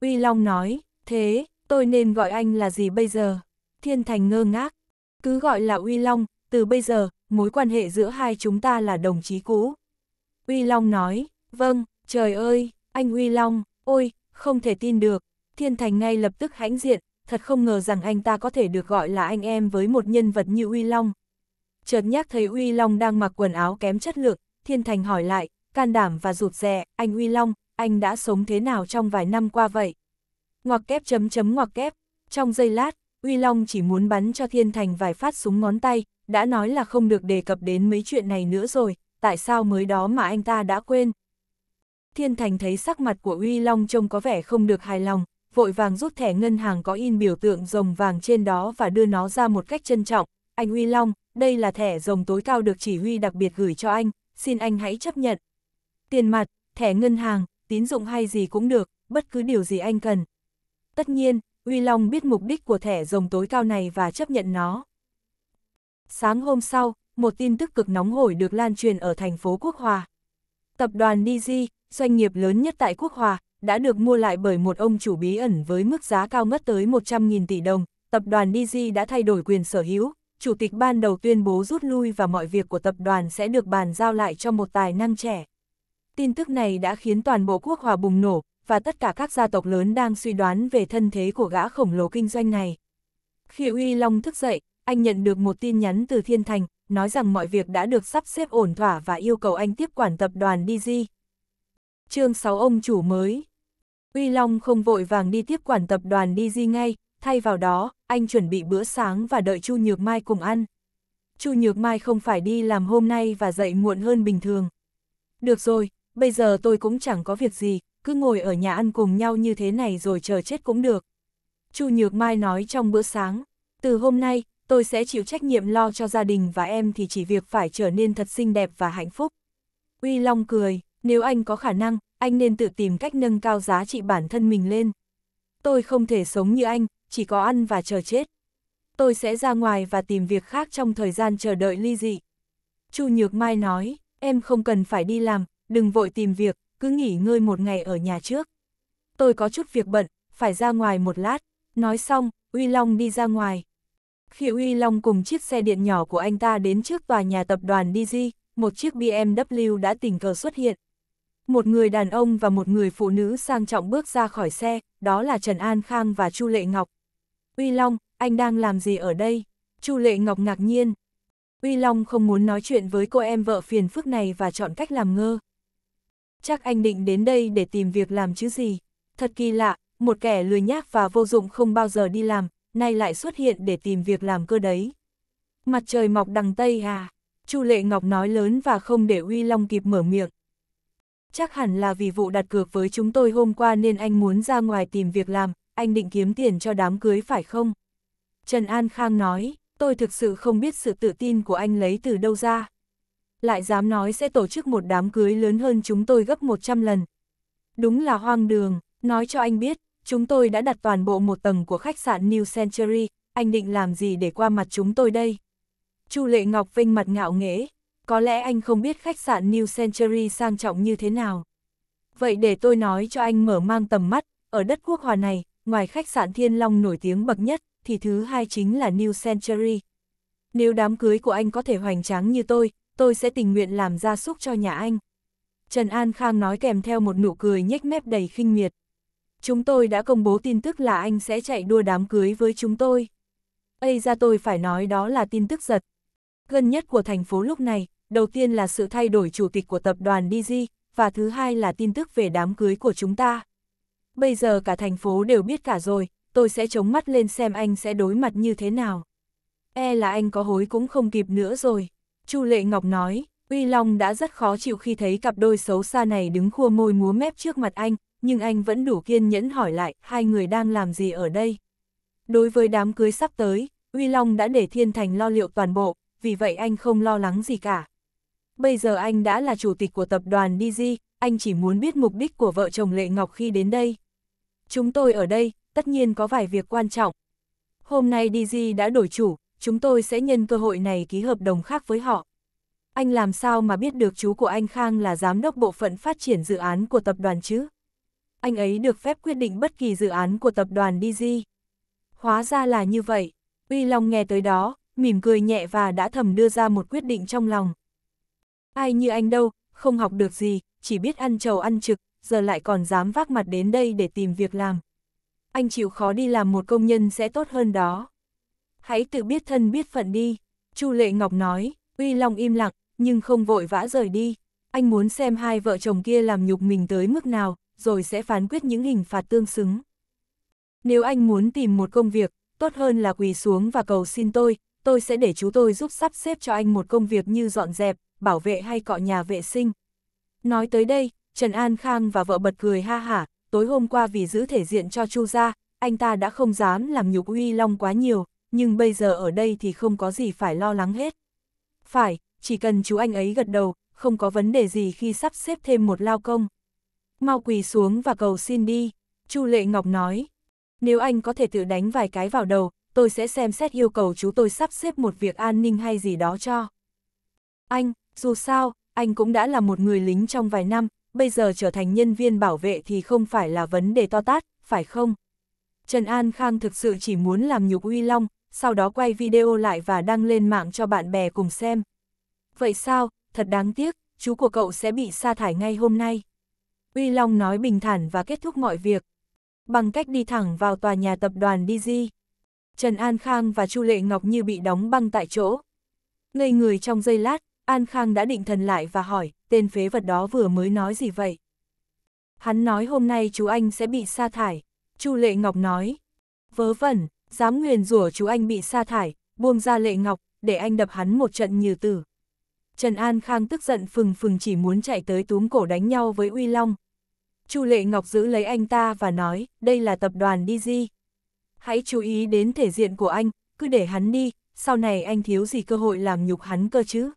Uy Long nói, thế, tôi nên gọi anh là gì bây giờ? Thiên Thành ngơ ngác, cứ gọi là Uy Long, từ bây giờ, mối quan hệ giữa hai chúng ta là đồng chí cũ. Uy Long nói, vâng, trời ơi, anh Uy Long, ôi, không thể tin được. Thiên Thành ngay lập tức hãnh diện, thật không ngờ rằng anh ta có thể được gọi là anh em với một nhân vật như Uy Long. Chợt nhắc thấy Uy Long đang mặc quần áo kém chất lượng, Thiên Thành hỏi lại, can đảm và rụt rè, anh Uy Long, anh đã sống thế nào trong vài năm qua vậy? Ngoặc kép chấm chấm ngoặc kép, trong giây lát, Uy Long chỉ muốn bắn cho Thiên Thành vài phát súng ngón tay, đã nói là không được đề cập đến mấy chuyện này nữa rồi, tại sao mới đó mà anh ta đã quên? Thiên Thành thấy sắc mặt của Uy Long trông có vẻ không được hài lòng, vội vàng rút thẻ ngân hàng có in biểu tượng rồng vàng trên đó và đưa nó ra một cách trân trọng. Anh Uy Long, đây là thẻ rồng tối cao được chỉ huy đặc biệt gửi cho anh, xin anh hãy chấp nhận. Tiền mặt, thẻ ngân hàng, tín dụng hay gì cũng được, bất cứ điều gì anh cần. Tất nhiên, Uy Long biết mục đích của thẻ rồng tối cao này và chấp nhận nó. Sáng hôm sau, một tin tức cực nóng hổi được lan truyền ở thành phố Quốc Hòa. Tập đoàn DG, doanh nghiệp lớn nhất tại Quốc Hòa, đã được mua lại bởi một ông chủ bí ẩn với mức giá cao ngất tới 100.000 tỷ đồng. Tập đoàn DG đã thay đổi quyền sở hữu, chủ tịch ban đầu tuyên bố rút lui và mọi việc của tập đoàn sẽ được bàn giao lại cho một tài năng trẻ. Tin tức này đã khiến toàn bộ quốc hòa bùng nổ, và tất cả các gia tộc lớn đang suy đoán về thân thế của gã khổng lồ kinh doanh này. Khi Uy Long thức dậy, anh nhận được một tin nhắn từ Thiên Thành, nói rằng mọi việc đã được sắp xếp ổn thỏa và yêu cầu anh tiếp quản tập đoàn DG. Chương 6 ông chủ mới Uy Long không vội vàng đi tiếp quản tập đoàn DG ngay, thay vào đó, anh chuẩn bị bữa sáng và đợi Chu Nhược Mai cùng ăn. Chu Nhược Mai không phải đi làm hôm nay và dậy muộn hơn bình thường. Được rồi, bây giờ tôi cũng chẳng có việc gì, cứ ngồi ở nhà ăn cùng nhau như thế này rồi chờ chết cũng được. Chu Nhược Mai nói trong bữa sáng, từ hôm nay, tôi sẽ chịu trách nhiệm lo cho gia đình và em thì chỉ việc phải trở nên thật xinh đẹp và hạnh phúc. Uy Long cười, nếu anh có khả năng, anh nên tự tìm cách nâng cao giá trị bản thân mình lên. Tôi không thể sống như anh, chỉ có ăn và chờ chết. Tôi sẽ ra ngoài và tìm việc khác trong thời gian chờ đợi ly dị. Chu Nhược Mai nói, em không cần phải đi làm, đừng vội tìm việc, cứ nghỉ ngơi một ngày ở nhà trước. Tôi có chút việc bận, phải ra ngoài một lát. Nói xong, Uy Long đi ra ngoài. Khi Uy Long cùng chiếc xe điện nhỏ của anh ta đến trước tòa nhà tập đoàn DG, một chiếc BMW đã tình cờ xuất hiện. Một người đàn ông và một người phụ nữ sang trọng bước ra khỏi xe, đó là Trần An Khang và Chu Lệ Ngọc, Uy Long, anh đang làm gì ở đây? Chu Lệ Ngọc ngạc nhiên. Uy Long không muốn nói chuyện với cô em vợ phiền phức này và chọn cách làm ngơ. Chắc anh định đến đây để tìm việc làm chứ gì. Thật kỳ lạ, một kẻ lười nhác và vô dụng không bao giờ đi làm, nay lại xuất hiện để tìm việc làm cơ đấy. Mặt trời mọc đằng Tây à? Chu Lệ Ngọc nói lớn và không để Uy Long kịp mở miệng. Chắc hẳn là vì vụ đặt cược với chúng tôi hôm qua nên anh muốn ra ngoài tìm việc làm, anh định kiếm tiền cho đám cưới phải không? Trần An Khang nói, tôi thực sự không biết sự tự tin của anh lấy từ đâu ra. Lại dám nói sẽ tổ chức một đám cưới lớn hơn chúng tôi gấp 100 lần. Đúng là hoang đường, nói cho anh biết, chúng tôi đã đặt toàn bộ một tầng của khách sạn New Century, anh định làm gì để qua mặt chúng tôi đây? Chu Lệ Ngọc vinh mặt ngạo nghễ, có lẽ anh không biết khách sạn New Century sang trọng như thế nào. Vậy để tôi nói cho anh mở mang tầm mắt, ở đất quốc hòa này, ngoài khách sạn Thiên Long nổi tiếng bậc nhất, thì thứ hai chính là New Century. Nếu đám cưới của anh có thể hoành tráng như tôi, tôi sẽ tình nguyện làm gia súc cho nhà anh. Trần An Khang nói kèm theo một nụ cười nhếch mép đầy khinh miệt. Chúng tôi đã công bố tin tức là anh sẽ chạy đua đám cưới với chúng tôi. Ây ra tôi phải nói đó là tin tức giật. Gần nhất của thành phố lúc này, đầu tiên là sự thay đổi chủ tịch của tập đoàn DG, và thứ hai là tin tức về đám cưới của chúng ta bây giờ cả thành phố đều biết cả rồi, tôi sẽ chống mắt lên xem anh sẽ đối mặt như thế nào. E là anh có hối cũng không kịp nữa rồi. Chu Lệ Ngọc nói, Uy Long đã rất khó chịu khi thấy cặp đôi xấu xa này đứng khua môi múa mép trước mặt anh, nhưng anh vẫn đủ kiên nhẫn hỏi lại hai người đang làm gì ở đây. Đối với đám cưới sắp tới, Uy Long đã để Thiên Thành lo liệu toàn bộ, vì vậy anh không lo lắng gì cả. Bây giờ anh đã là chủ tịch của tập đoàn DG, anh chỉ muốn biết mục đích của vợ chồng Lệ Ngọc khi đến đây. Chúng tôi ở đây, tất nhiên có vài việc quan trọng. Hôm nay DG đã đổi chủ, chúng tôi sẽ nhân cơ hội này ký hợp đồng khác với họ. Anh làm sao mà biết được chú của anh Khang là giám đốc bộ phận phát triển dự án của tập đoàn chứ? Anh ấy được phép quyết định bất kỳ dự án của tập đoàn DG. Hóa ra là như vậy. Uy Long nghe tới đó, mỉm cười nhẹ và đã thầm đưa ra một quyết định trong lòng. Ai như anh đâu, không học được gì, chỉ biết ăn trầu ăn trực, giờ lại còn dám vác mặt đến đây để tìm việc làm. Anh chịu khó đi làm một công nhân sẽ tốt hơn đó. Hãy tự biết thân biết phận đi, Chu Lệ Ngọc nói, Uy Long im lặng, nhưng không vội vã rời đi. Anh muốn xem hai vợ chồng kia làm nhục mình tới mức nào, rồi sẽ phán quyết những hình phạt tương xứng. Nếu anh muốn tìm một công việc, tốt hơn là quỳ xuống và cầu xin tôi, tôi sẽ để chú tôi giúp sắp xếp cho anh một công việc như dọn dẹp, bảo vệ hay cọ nhà vệ sinh. Nói tới đây, Trần An Khang và vợ bật cười ha hả, tối hôm qua vì giữ thể diện cho Chu gia, anh ta đã không dám làm nhục uy long quá nhiều, nhưng bây giờ ở đây thì không có gì phải lo lắng hết. Phải, chỉ cần chú anh ấy gật đầu, không có vấn đề gì khi sắp xếp thêm một lao công. Mau quỳ xuống và cầu xin đi, Chu Lệ Ngọc nói. Nếu anh có thể tự đánh vài cái vào đầu, tôi sẽ xem xét yêu cầu chú tôi sắp xếp một việc an ninh hay gì đó cho. Anh, dù sao, anh cũng đã là một người lính trong vài năm, bây giờ trở thành nhân viên bảo vệ thì không phải là vấn đề to tát, phải không? Trần An Khang thực sự chỉ muốn làm nhục Uy Long, sau đó quay video lại và đăng lên mạng cho bạn bè cùng xem. Vậy sao, thật đáng tiếc, chú của cậu sẽ bị sa thải ngay hôm nay. Uy Long nói bình thản và kết thúc mọi việc. Bằng cách đi thẳng vào tòa nhà tập đoàn DG. Trần An Khang và Chu Lệ Ngọc như bị đóng băng tại chỗ. Ngây người trong giây lát, An Khang đã định thần lại và hỏi, tên phế vật đó vừa mới nói gì vậy? Hắn nói hôm nay chú anh sẽ bị sa thải. Chu Lệ Ngọc nói, vớ vẩn, dám nguyền rủa chú anh bị sa thải, buông ra Lệ Ngọc, để anh đập hắn một trận như tử. Trần An Khang tức giận phừng phừng chỉ muốn chạy tới túm cổ đánh nhau với Uy Long. Chu Lệ Ngọc giữ lấy anh ta và nói, đây là tập đoàn DG. Hãy chú ý đến thể diện của anh, cứ để hắn đi, sau này anh thiếu gì cơ hội làm nhục hắn cơ chứ.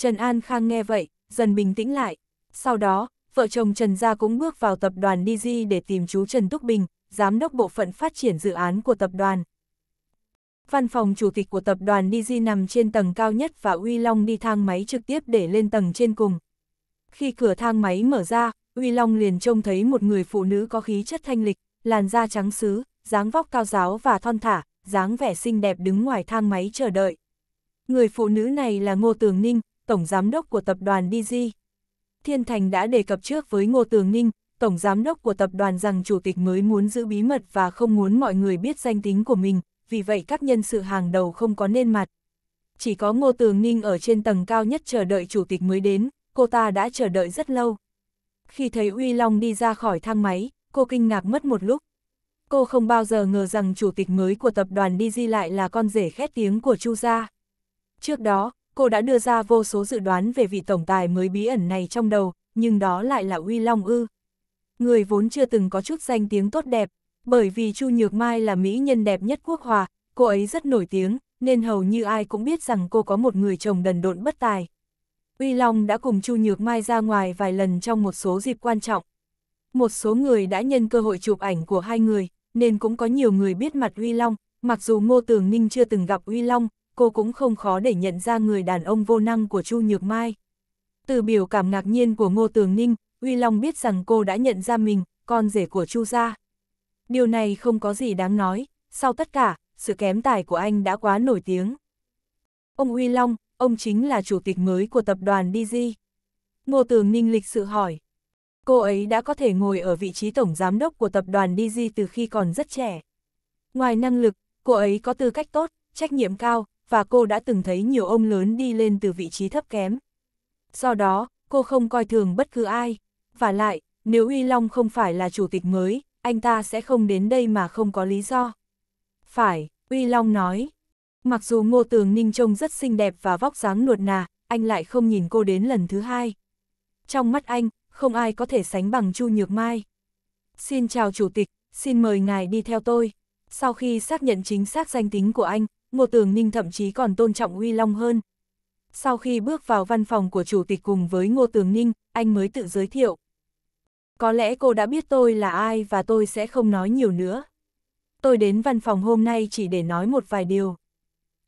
Trần An Khang nghe vậy, dần bình tĩnh lại. Sau đó, vợ chồng Trần Gia cũng bước vào tập đoàn DG để tìm chú Trần Túc Bình, giám đốc bộ phận phát triển dự án của tập đoàn. Văn phòng chủ tịch của tập đoàn DG nằm trên tầng cao nhất và Uy Long đi thang máy trực tiếp để lên tầng trên cùng. Khi cửa thang máy mở ra, Uy Long liền trông thấy một người phụ nữ có khí chất thanh lịch, làn da trắng sứ, dáng vóc cao giáo và thon thả, dáng vẻ xinh đẹp đứng ngoài thang máy chờ đợi. Người phụ nữ này là Ngô Tường Ninh, Tổng Giám đốc của tập đoàn DG. Thiên Thành đã đề cập trước với Ngô Tường Ninh, Tổng Giám đốc của tập đoàn rằng Chủ tịch mới muốn giữ bí mật và không muốn mọi người biết danh tính của mình, vì vậy các nhân sự hàng đầu không có nên mặt. Chỉ có Ngô Tường Ninh ở trên tầng cao nhất chờ đợi Chủ tịch mới đến, cô ta đã chờ đợi rất lâu. Khi thấy Uy Long đi ra khỏi thang máy, cô kinh ngạc mất một lúc. Cô không bao giờ ngờ rằng chủ tịch mới của tập đoàn DG lại là con rể khét tiếng của Chu gia. Trước đó, cô đã đưa ra vô số dự đoán về vị tổng tài mới bí ẩn này trong đầu, nhưng đó lại là Uy Long Ư. Người vốn chưa từng có chút danh tiếng tốt đẹp, bởi vì Chu Nhược Mai là mỹ nhân đẹp nhất quốc hòa, cô ấy rất nổi tiếng, nên hầu như ai cũng biết rằng cô có một người chồng đần độn bất tài. Uy Long đã cùng Chu Nhược Mai ra ngoài vài lần trong một số dịp quan trọng. Một số người đã nhân cơ hội chụp ảnh của hai người, nên cũng có nhiều người biết mặt Uy Long, mặc dù Ngô Tường Ninh chưa từng gặp Uy Long, cô cũng không khó để nhận ra người đàn ông vô năng của Chu Nhược Mai. Từ biểu cảm ngạc nhiên của Ngô Tường Ninh, Uy Long biết rằng cô đã nhận ra mình, con rể của Chu gia. Điều này không có gì đáng nói, sau tất cả, sự kém tài của anh đã quá nổi tiếng. Ông Uy Long, ông chính là chủ tịch mới của tập đoàn DG. Ngô Tường Ninh lịch sự hỏi. Cô ấy đã có thể ngồi ở vị trí tổng giám đốc của tập đoàn DG từ khi còn rất trẻ. Ngoài năng lực, cô ấy có tư cách tốt, trách nhiệm cao, và cô đã từng thấy nhiều ông lớn đi lên từ vị trí thấp kém. Do đó, cô không coi thường bất cứ ai. Và lại, nếu Uy Long không phải là chủ tịch mới, anh ta sẽ không đến đây mà không có lý do. Phải, Uy Long nói. Mặc dù Ngô Tường Ninh trông rất xinh đẹp và vóc dáng nuột nà, anh lại không nhìn cô đến lần thứ hai. Trong mắt anh, không ai có thể sánh bằng Chu Nhược Mai. Xin chào Chủ tịch, xin mời ngài đi theo tôi. Sau khi xác nhận chính xác danh tính của anh, Ngô Tường Ninh thậm chí còn tôn trọng Uy Long hơn. Sau khi bước vào văn phòng của chủ tịch cùng với Ngô Tường Ninh, anh mới tự giới thiệu. Có lẽ cô đã biết tôi là ai và tôi sẽ không nói nhiều nữa. Tôi đến văn phòng hôm nay chỉ để nói một vài điều.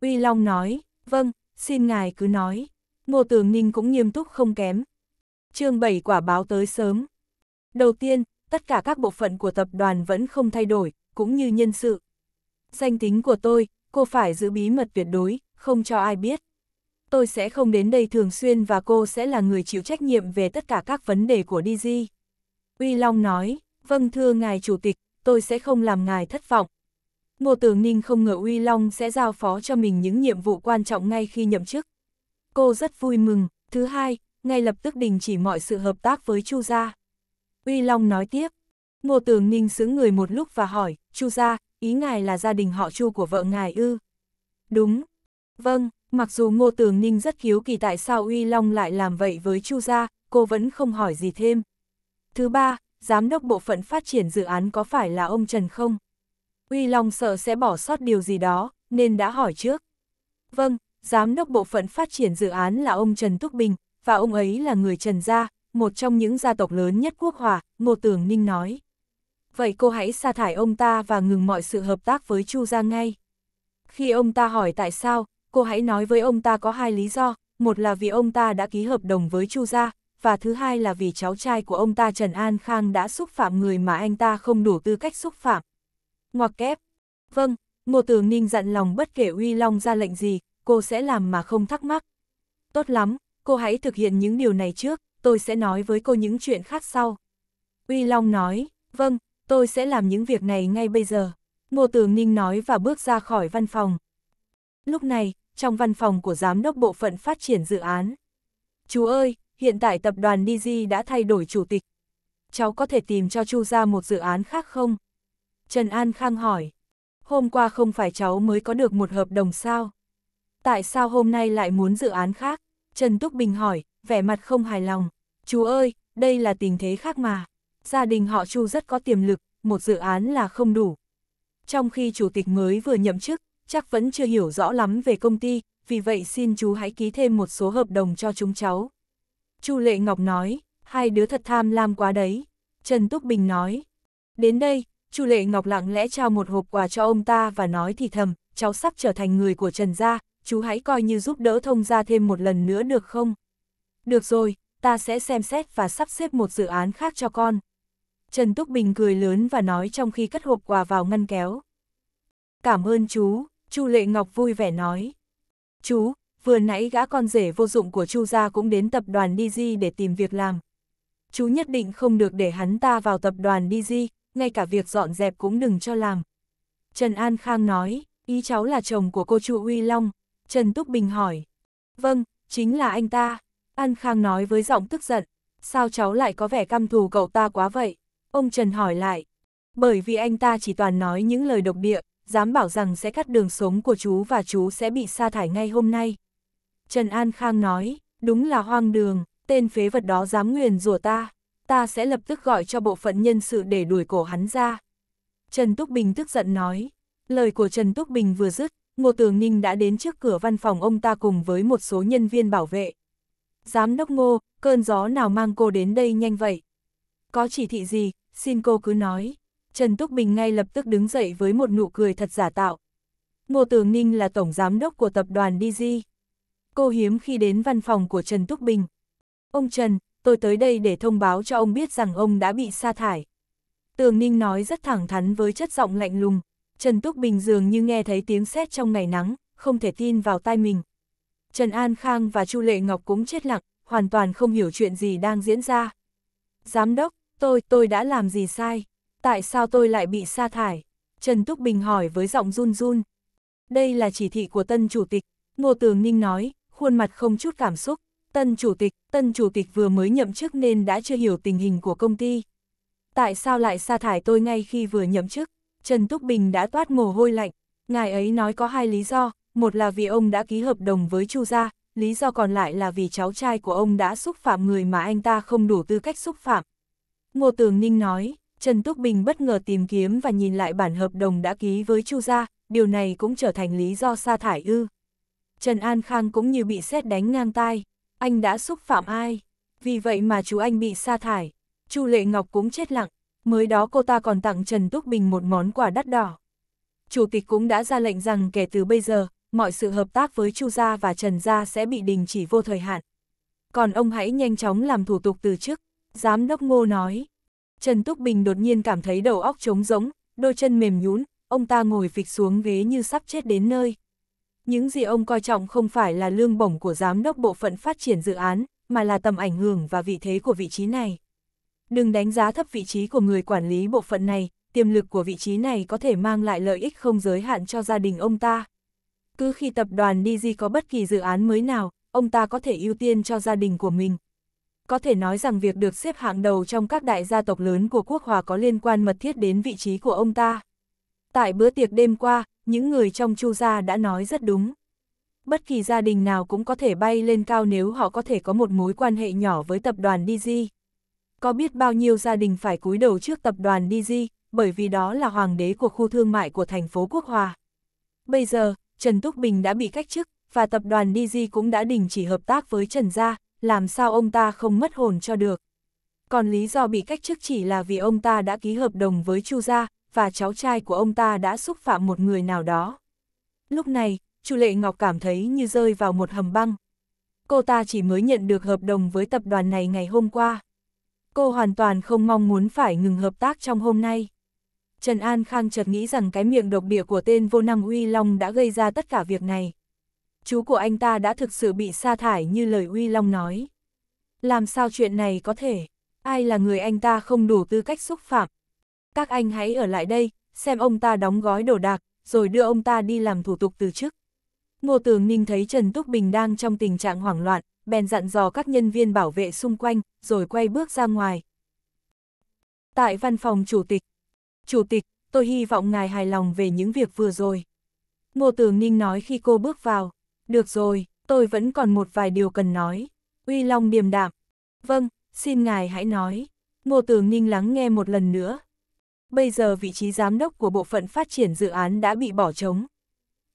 Uy Long nói, vâng, xin ngài cứ nói. Ngô Tường Ninh cũng nghiêm túc không kém. chương 7 quả báo tới sớm. Đầu tiên, tất cả các bộ phận của tập đoàn vẫn không thay đổi, cũng như nhân sự. Danh tính của tôi, cô phải giữ bí mật tuyệt đối, không cho ai biết. Tôi sẽ không đến đây thường xuyên và cô sẽ là người chịu trách nhiệm về tất cả các vấn đề của DG. Uy Long nói, vâng thưa ngài chủ tịch, tôi sẽ không làm ngài thất vọng. Ngô Tường Ninh không ngờ Uy Long sẽ giao phó cho mình những nhiệm vụ quan trọng ngay khi nhậm chức. Cô rất vui mừng, thứ hai, ngay lập tức đình chỉ mọi sự hợp tác với Chu Gia. Uy Long nói tiếp, Ngô Tường Ninh xứng người một lúc và hỏi, Chu Gia, ý ngài là gia đình họ chu của vợ ngài ư. Đúng. Vâng, mặc dù Ngô Tường Ninh rất hiếu kỳ tại sao Uy Long lại làm vậy với chu gia, cô vẫn không hỏi gì thêm. Thứ ba, giám đốc bộ phận phát triển dự án có phải là ông Trần không? Uy Long sợ sẽ bỏ sót điều gì đó, nên đã hỏi trước. Vâng, giám đốc bộ phận phát triển dự án là ông Trần Túc Bình, và ông ấy là người Trần Gia, một trong những gia tộc lớn nhất quốc hòa, Ngô Tường Ninh nói vậy cô hãy sa thải ông ta và ngừng mọi sự hợp tác với Chu gia ngay. Khi ông ta hỏi tại sao, cô hãy nói với ông ta có hai lý do, một là vì ông ta đã ký hợp đồng với Chu gia, và thứ hai là vì cháu trai của ông ta Trần An Khang đã xúc phạm người mà anh ta không đủ tư cách xúc phạm. Ngoặc kép. Vâng, Ngô Tường Ninh dặn lòng bất kể Uy Long ra lệnh gì, cô sẽ làm mà không thắc mắc. Tốt lắm, cô hãy thực hiện những điều này trước, tôi sẽ nói với cô những chuyện khác sau. Uy Long nói, vâng, tôi sẽ làm những việc này ngay bây giờ. Ngô Tường Ninh nói và bước ra khỏi văn phòng. Lúc này, trong văn phòng của Giám đốc Bộ phận Phát triển Dự án. Chú ơi, hiện tại tập đoàn DG đã thay đổi chủ tịch. Cháu có thể tìm cho chu ra một dự án khác không? Trần An Khang hỏi. Hôm qua không phải cháu mới có được một hợp đồng sao? Tại sao hôm nay lại muốn dự án khác? Trần Túc Bình hỏi, vẻ mặt không hài lòng. Chú ơi, đây là tình thế khác mà gia đình họ Chu rất có tiềm lực, một dự án là không đủ. Trong khi chủ tịch mới vừa nhậm chức, chắc vẫn chưa hiểu rõ lắm về công ty, vì vậy xin chú hãy ký thêm một số hợp đồng cho chúng cháu. Chu Lệ Ngọc nói, hai đứa thật tham lam quá đấy. Trần Túc Bình nói, đến đây, Chu Lệ Ngọc lặng lẽ trao một hộp quà cho ông ta và nói thì thầm, cháu sắp trở thành người của Trần gia, chú hãy coi như giúp đỡ thông gia thêm một lần nữa được không? Được rồi, ta sẽ xem xét và sắp xếp một dự án khác cho con. Trần Túc Bình cười lớn và nói trong khi cất hộp quà vào ngăn kéo. Cảm ơn chú, Chu Lệ Ngọc vui vẻ nói. Chú, vừa nãy gã con rể vô dụng của Chu gia cũng đến tập đoàn DG để tìm việc làm. Chú nhất định không được để hắn ta vào tập đoàn DG, ngay cả việc dọn dẹp cũng đừng cho làm. Trần An Khang nói, ý cháu là chồng của cô Chu Uy Long. Trần Túc Bình hỏi. Vâng, chính là anh ta. An Khang nói với giọng tức giận. Sao cháu lại có vẻ căm thù cậu ta quá vậy? Ông Trần hỏi lại. Bởi vì anh ta chỉ toàn nói những lời độc địa, dám bảo rằng sẽ cắt đường sống của chú và chú sẽ bị sa thải ngay hôm nay. Trần An Khang nói, đúng là hoang đường, tên phế vật đó dám nguyền rủa ta, ta sẽ lập tức gọi cho bộ phận nhân sự để đuổi cổ hắn ra. Trần Túc Bình tức giận nói, lời của Trần Túc Bình vừa dứt, Ngô Tường Ninh đã đến trước cửa văn phòng ông ta cùng với một số nhân viên bảo vệ. Giám đốc Ngô, cơn gió nào mang cô đến đây nhanh vậy? Có chỉ thị gì, xin cô cứ nói. Trần Túc Bình ngay lập tức đứng dậy với một nụ cười thật giả tạo. Ngô Tường Ninh là tổng giám đốc của tập đoàn DG. Cô hiếm khi đến văn phòng của Trần Túc Bình. Ông Trần, tôi tới đây để thông báo cho ông biết rằng ông đã bị sa thải. Tường Ninh nói rất thẳng thắn với chất giọng lạnh lùng. Trần Túc Bình dường như nghe thấy tiếng sét trong ngày nắng, không thể tin vào tai mình. Trần An Khang và Chu Lệ Ngọc cũng chết lặng, hoàn toàn không hiểu chuyện gì đang diễn ra. Giám đốc, Tôi, tôi đã làm gì sai? Tại sao tôi lại bị sa thải? Trần Túc Bình hỏi với giọng run run. Đây là chỉ thị của tân chủ tịch, Ngô Tường Ninh nói, khuôn mặt không chút cảm xúc. Tân chủ tịch, tân chủ tịch vừa mới nhậm chức nên đã chưa hiểu tình hình của công ty. Tại sao lại sa thải tôi ngay khi vừa nhậm chức? Trần Túc Bình đã toát mồ hôi lạnh. Ngài ấy nói có hai lý do, một là vì ông đã ký hợp đồng với Chu gia, lý do còn lại là vì cháu trai của ông đã xúc phạm người mà anh ta không đủ tư cách xúc phạm. Ngô Tường Ninh nói, Trần Túc Bình bất ngờ tìm kiếm và nhìn lại bản hợp đồng đã ký với Chu Gia, điều này cũng trở thành lý do sa thải ư. Trần An Khang cũng như bị xét đánh ngang tai, anh đã xúc phạm ai, vì vậy mà chú anh bị sa thải. Chu Lệ Ngọc cũng chết lặng, mới đó cô ta còn tặng Trần Túc Bình một món quà đắt đỏ. Chủ tịch cũng đã ra lệnh rằng kể từ bây giờ, mọi sự hợp tác với Chu Gia và Trần Gia sẽ bị đình chỉ vô thời hạn. Còn ông hãy nhanh chóng làm thủ tục từ chức. Giám đốc ngô nói. Trần Túc Bình đột nhiên cảm thấy đầu óc trống rỗng, đôi chân mềm nhũn. ông ta ngồi phịch xuống ghế như sắp chết đến nơi. Những gì ông coi trọng không phải là lương bổng của giám đốc bộ phận phát triển dự án, mà là tầm ảnh hưởng và vị thế của vị trí này. Đừng đánh giá thấp vị trí của người quản lý bộ phận này, tiềm lực của vị trí này có thể mang lại lợi ích không giới hạn cho gia đình ông ta. Cứ khi tập đoàn DG có bất kỳ dự án mới nào, ông ta có thể ưu tiên cho gia đình của mình, có thể nói rằng việc được xếp hạng đầu trong các đại gia tộc lớn của quốc hòa có liên quan mật thiết đến vị trí của ông ta. Tại bữa tiệc đêm qua, những người trong chu gia đã nói rất đúng. Bất kỳ gia đình nào cũng có thể bay lên cao nếu họ có thể có một mối quan hệ nhỏ với tập đoàn DG. Có biết bao nhiêu gia đình phải cúi đầu trước tập đoàn DG, bởi vì đó là hoàng đế của khu thương mại của thành phố Quốc Hòa. Bây giờ, Trần Túc Bình đã bị cách chức, và tập đoàn DG cũng đã đình chỉ hợp tác với Trần Gia, làm sao ông ta không mất hồn cho được. Còn lý do bị cách chức chỉ là vì ông ta đã ký hợp đồng với Chu gia, và cháu trai của ông ta đã xúc phạm một người nào đó. Lúc này, Chu Lệ Ngọc cảm thấy như rơi vào một hầm băng. Cô ta chỉ mới nhận được hợp đồng với tập đoàn này ngày hôm qua. Cô hoàn toàn không mong muốn phải ngừng hợp tác trong hôm nay. Trần An Khang chợt nghĩ rằng cái miệng độc địa của tên vô năng Uy Long đã gây ra tất cả việc này chú của anh ta đã thực sự bị sa thải như lời Uy Long nói. Làm sao chuyện này có thể? Ai là người anh ta không đủ tư cách xúc phạm? Các anh hãy ở lại đây, xem ông ta đóng gói đồ đạc, rồi đưa ông ta đi làm thủ tục từ chức. Ngô Tường Ninh thấy Trần Túc Bình đang trong tình trạng hoảng loạn, bèn dặn dò các nhân viên bảo vệ xung quanh, rồi quay bước ra ngoài. Tại văn phòng Chủ tịch, Chủ tịch, tôi hy vọng ngài hài lòng về những việc vừa rồi. Ngô Tường Ninh nói khi cô bước vào. Được rồi, tôi vẫn còn một vài điều cần nói. Uy Long điềm đạm. Vâng, xin ngài hãy nói. Ngô Tường Ninh lắng nghe một lần nữa. Bây giờ vị trí giám đốc của bộ phận phát triển dự án đã bị bỏ trống.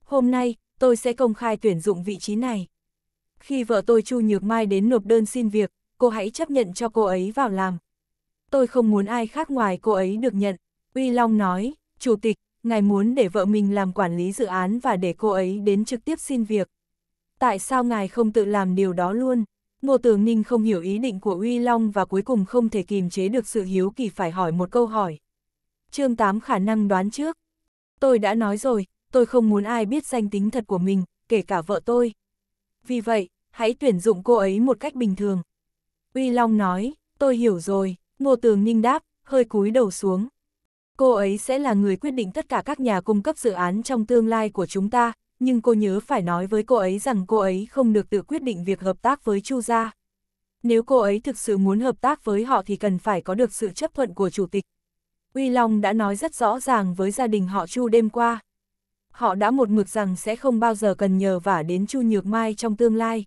Hôm nay, tôi sẽ công khai tuyển dụng vị trí này. Khi vợ tôi Chu Nhược Mai đến nộp đơn xin việc, cô hãy chấp nhận cho cô ấy vào làm. Tôi không muốn ai khác ngoài cô ấy được nhận. Uy Long nói, Chủ tịch, ngài muốn để vợ mình làm quản lý dự án và để cô ấy đến trực tiếp xin việc tại sao ngài không tự làm điều đó luôn? Ngô Tường Ninh không hiểu ý định của Uy Long và cuối cùng không thể kìm chế được sự hiếu kỳ phải hỏi một câu hỏi. chương 8 khả năng đoán trước. Tôi đã nói rồi, tôi không muốn ai biết danh tính thật của mình, kể cả vợ tôi. Vì vậy, hãy tuyển dụng cô ấy một cách bình thường. Uy Long nói, tôi hiểu rồi, Ngô Tường Ninh đáp, hơi cúi đầu xuống. Cô ấy sẽ là người quyết định tất cả các nhà cung cấp dự án trong tương lai của chúng ta, nhưng cô nhớ phải nói với cô ấy rằng cô ấy không được tự quyết định việc hợp tác với Chu gia. Nếu cô ấy thực sự muốn hợp tác với họ thì cần phải có được sự chấp thuận của chủ tịch. Uy Long đã nói rất rõ ràng với gia đình họ Chu đêm qua. Họ đã một mực rằng sẽ không bao giờ cần nhờ vả đến Chu Nhược Mai trong tương lai.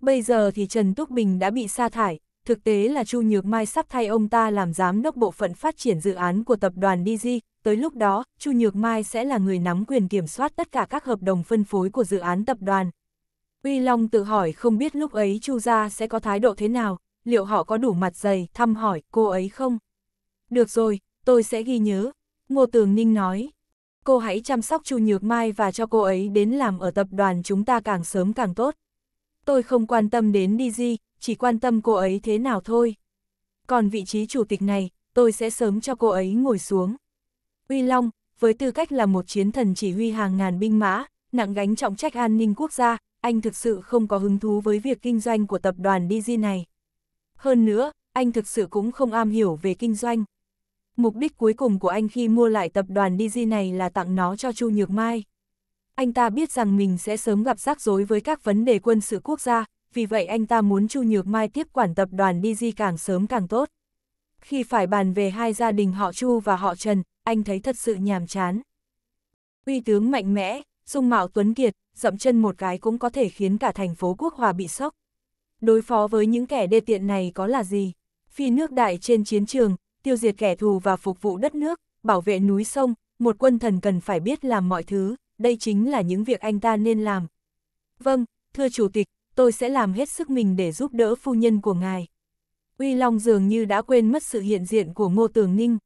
Bây giờ thì Trần Túc Bình đã bị sa thải, thực tế là Chu Nhược Mai sắp thay ông ta làm giám đốc bộ phận phát triển dự án của tập đoàn DG, tới lúc đó, Chu Nhược Mai sẽ là người nắm quyền kiểm soát tất cả các hợp đồng phân phối của dự án tập đoàn. Uy Long tự hỏi không biết lúc ấy Chu gia sẽ có thái độ thế nào, liệu họ có đủ mặt dày thăm hỏi cô ấy không? Được rồi, tôi sẽ ghi nhớ, Ngô Tường Ninh nói. Cô hãy chăm sóc Chu Nhược Mai và cho cô ấy đến làm ở tập đoàn chúng ta càng sớm càng tốt. Tôi không quan tâm đến DG, chỉ quan tâm cô ấy thế nào thôi. Còn vị trí chủ tịch này, tôi sẽ sớm cho cô ấy ngồi xuống. Uy Long, với tư cách là một chiến thần chỉ huy hàng ngàn binh mã, nặng gánh trọng trách an ninh quốc gia, anh thực sự không có hứng thú với việc kinh doanh của tập đoàn DG này. Hơn nữa, anh thực sự cũng không am hiểu về kinh doanh. Mục đích cuối cùng của anh khi mua lại tập đoàn DG này là tặng nó cho Chu Nhược Mai. Anh ta biết rằng mình sẽ sớm gặp rắc rối với các vấn đề quân sự quốc gia, vì vậy anh ta muốn Chu Nhược Mai tiếp quản tập đoàn DG càng sớm càng tốt. Khi phải bàn về hai gia đình họ Chu và họ Trần, anh thấy thật sự nhàm chán. Uy tướng mạnh mẽ, dung mạo tuấn kiệt, dậm chân một cái cũng có thể khiến cả thành phố quốc hòa bị sốc. Đối phó với những kẻ đê tiện này có là gì? Phi nước đại trên chiến trường, tiêu diệt kẻ thù và phục vụ đất nước, bảo vệ núi sông, một quân thần cần phải biết làm mọi thứ, đây chính là những việc anh ta nên làm. Vâng, thưa Chủ tịch, tôi sẽ làm hết sức mình để giúp đỡ phu nhân của ngài. Uy Long dường như đã quên mất sự hiện diện của Ngô Tường Ninh.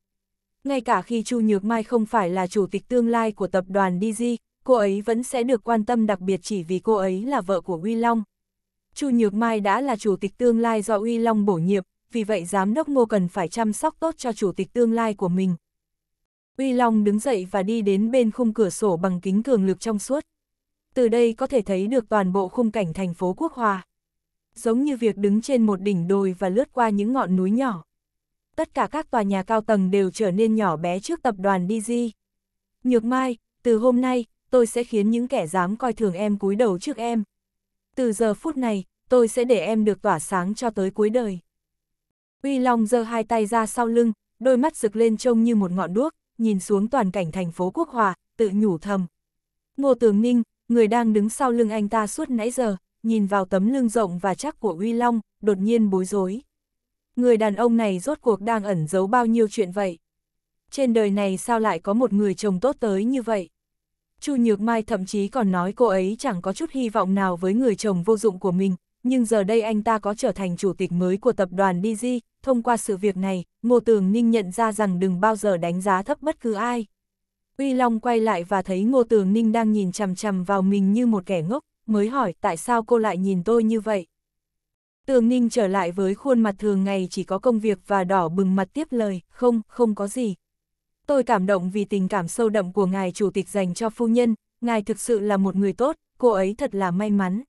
Ngay cả khi Chu Nhược Mai không phải là chủ tịch tương lai của tập đoàn DG, cô ấy vẫn sẽ được quan tâm đặc biệt chỉ vì cô ấy là vợ của Uy Long. Chu Nhược Mai đã là chủ tịch tương lai do Uy Long bổ nhiệm, vì vậy giám đốc Ngô cần phải chăm sóc tốt cho chủ tịch tương lai của mình. Uy Long đứng dậy và đi đến bên khung cửa sổ bằng kính cường lực trong suốt từ đây có thể thấy được toàn bộ khung cảnh thành phố Quốc Hòa. Giống như việc đứng trên một đỉnh đồi và lướt qua những ngọn núi nhỏ. Tất cả các tòa nhà cao tầng đều trở nên nhỏ bé trước tập đoàn DG. Nhược Mai, từ hôm nay, tôi sẽ khiến những kẻ dám coi thường em cúi đầu trước em. Từ giờ phút này, tôi sẽ để em được tỏa sáng cho tới cuối đời. Uy Long giơ hai tay ra sau lưng, đôi mắt rực lên trông như một ngọn đuốc, nhìn xuống toàn cảnh thành phố Quốc Hòa, tự nhủ thầm. Ngô Tường Ninh, người đang đứng sau lưng anh ta suốt nãy giờ, nhìn vào tấm lưng rộng và chắc của Uy Long, đột nhiên bối rối. Người đàn ông này rốt cuộc đang ẩn giấu bao nhiêu chuyện vậy? Trên đời này sao lại có một người chồng tốt tới như vậy? Chu Nhược Mai thậm chí còn nói cô ấy chẳng có chút hy vọng nào với người chồng vô dụng của mình, nhưng giờ đây anh ta có trở thành chủ tịch mới của tập đoàn DG, thông qua sự việc này, Ngô Tường Ninh nhận ra rằng đừng bao giờ đánh giá thấp bất cứ ai. Uy Long quay lại và thấy Ngô Tường Ninh đang nhìn chằm chằm vào mình như một kẻ ngốc, mới hỏi tại sao cô lại nhìn tôi như vậy. Tường Ninh trở lại với khuôn mặt thường ngày chỉ có công việc và đỏ bừng mặt tiếp lời, không, không có gì. Tôi cảm động vì tình cảm sâu đậm của ngài chủ tịch dành cho phu nhân, ngài thực sự là một người tốt, cô ấy thật là may mắn.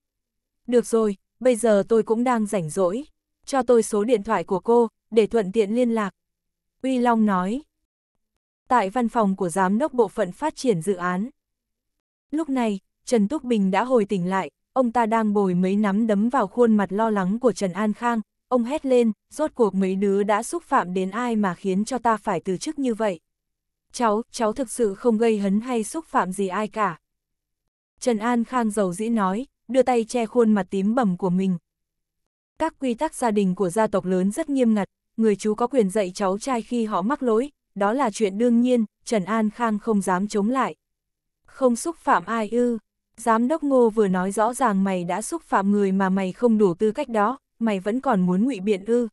Được rồi, bây giờ tôi cũng đang rảnh rỗi, cho tôi số điện thoại của cô, để thuận tiện liên lạc. Uy Long nói, tại văn phòng của Giám đốc Bộ phận Phát triển Dự án. Lúc này, Trần Túc Bình đã hồi tỉnh lại, ông ta đang bồi mấy nắm đấm vào khuôn mặt lo lắng của Trần An Khang, ông hét lên, rốt cuộc mấy đứa đã xúc phạm đến ai mà khiến cho ta phải từ chức như vậy. Cháu, cháu thực sự không gây hấn hay xúc phạm gì ai cả. Trần An Khang giàu dĩ nói, đưa tay che khuôn mặt tím bầm của mình. Các quy tắc gia đình của gia tộc lớn rất nghiêm ngặt, người chú có quyền dạy cháu trai khi họ mắc lỗi, đó là chuyện đương nhiên, Trần An Khang không dám chống lại. Không xúc phạm ai ư, giám đốc ngô vừa nói rõ ràng mày đã xúc phạm người mà mày không đủ tư cách đó, mày vẫn còn muốn ngụy biện ư.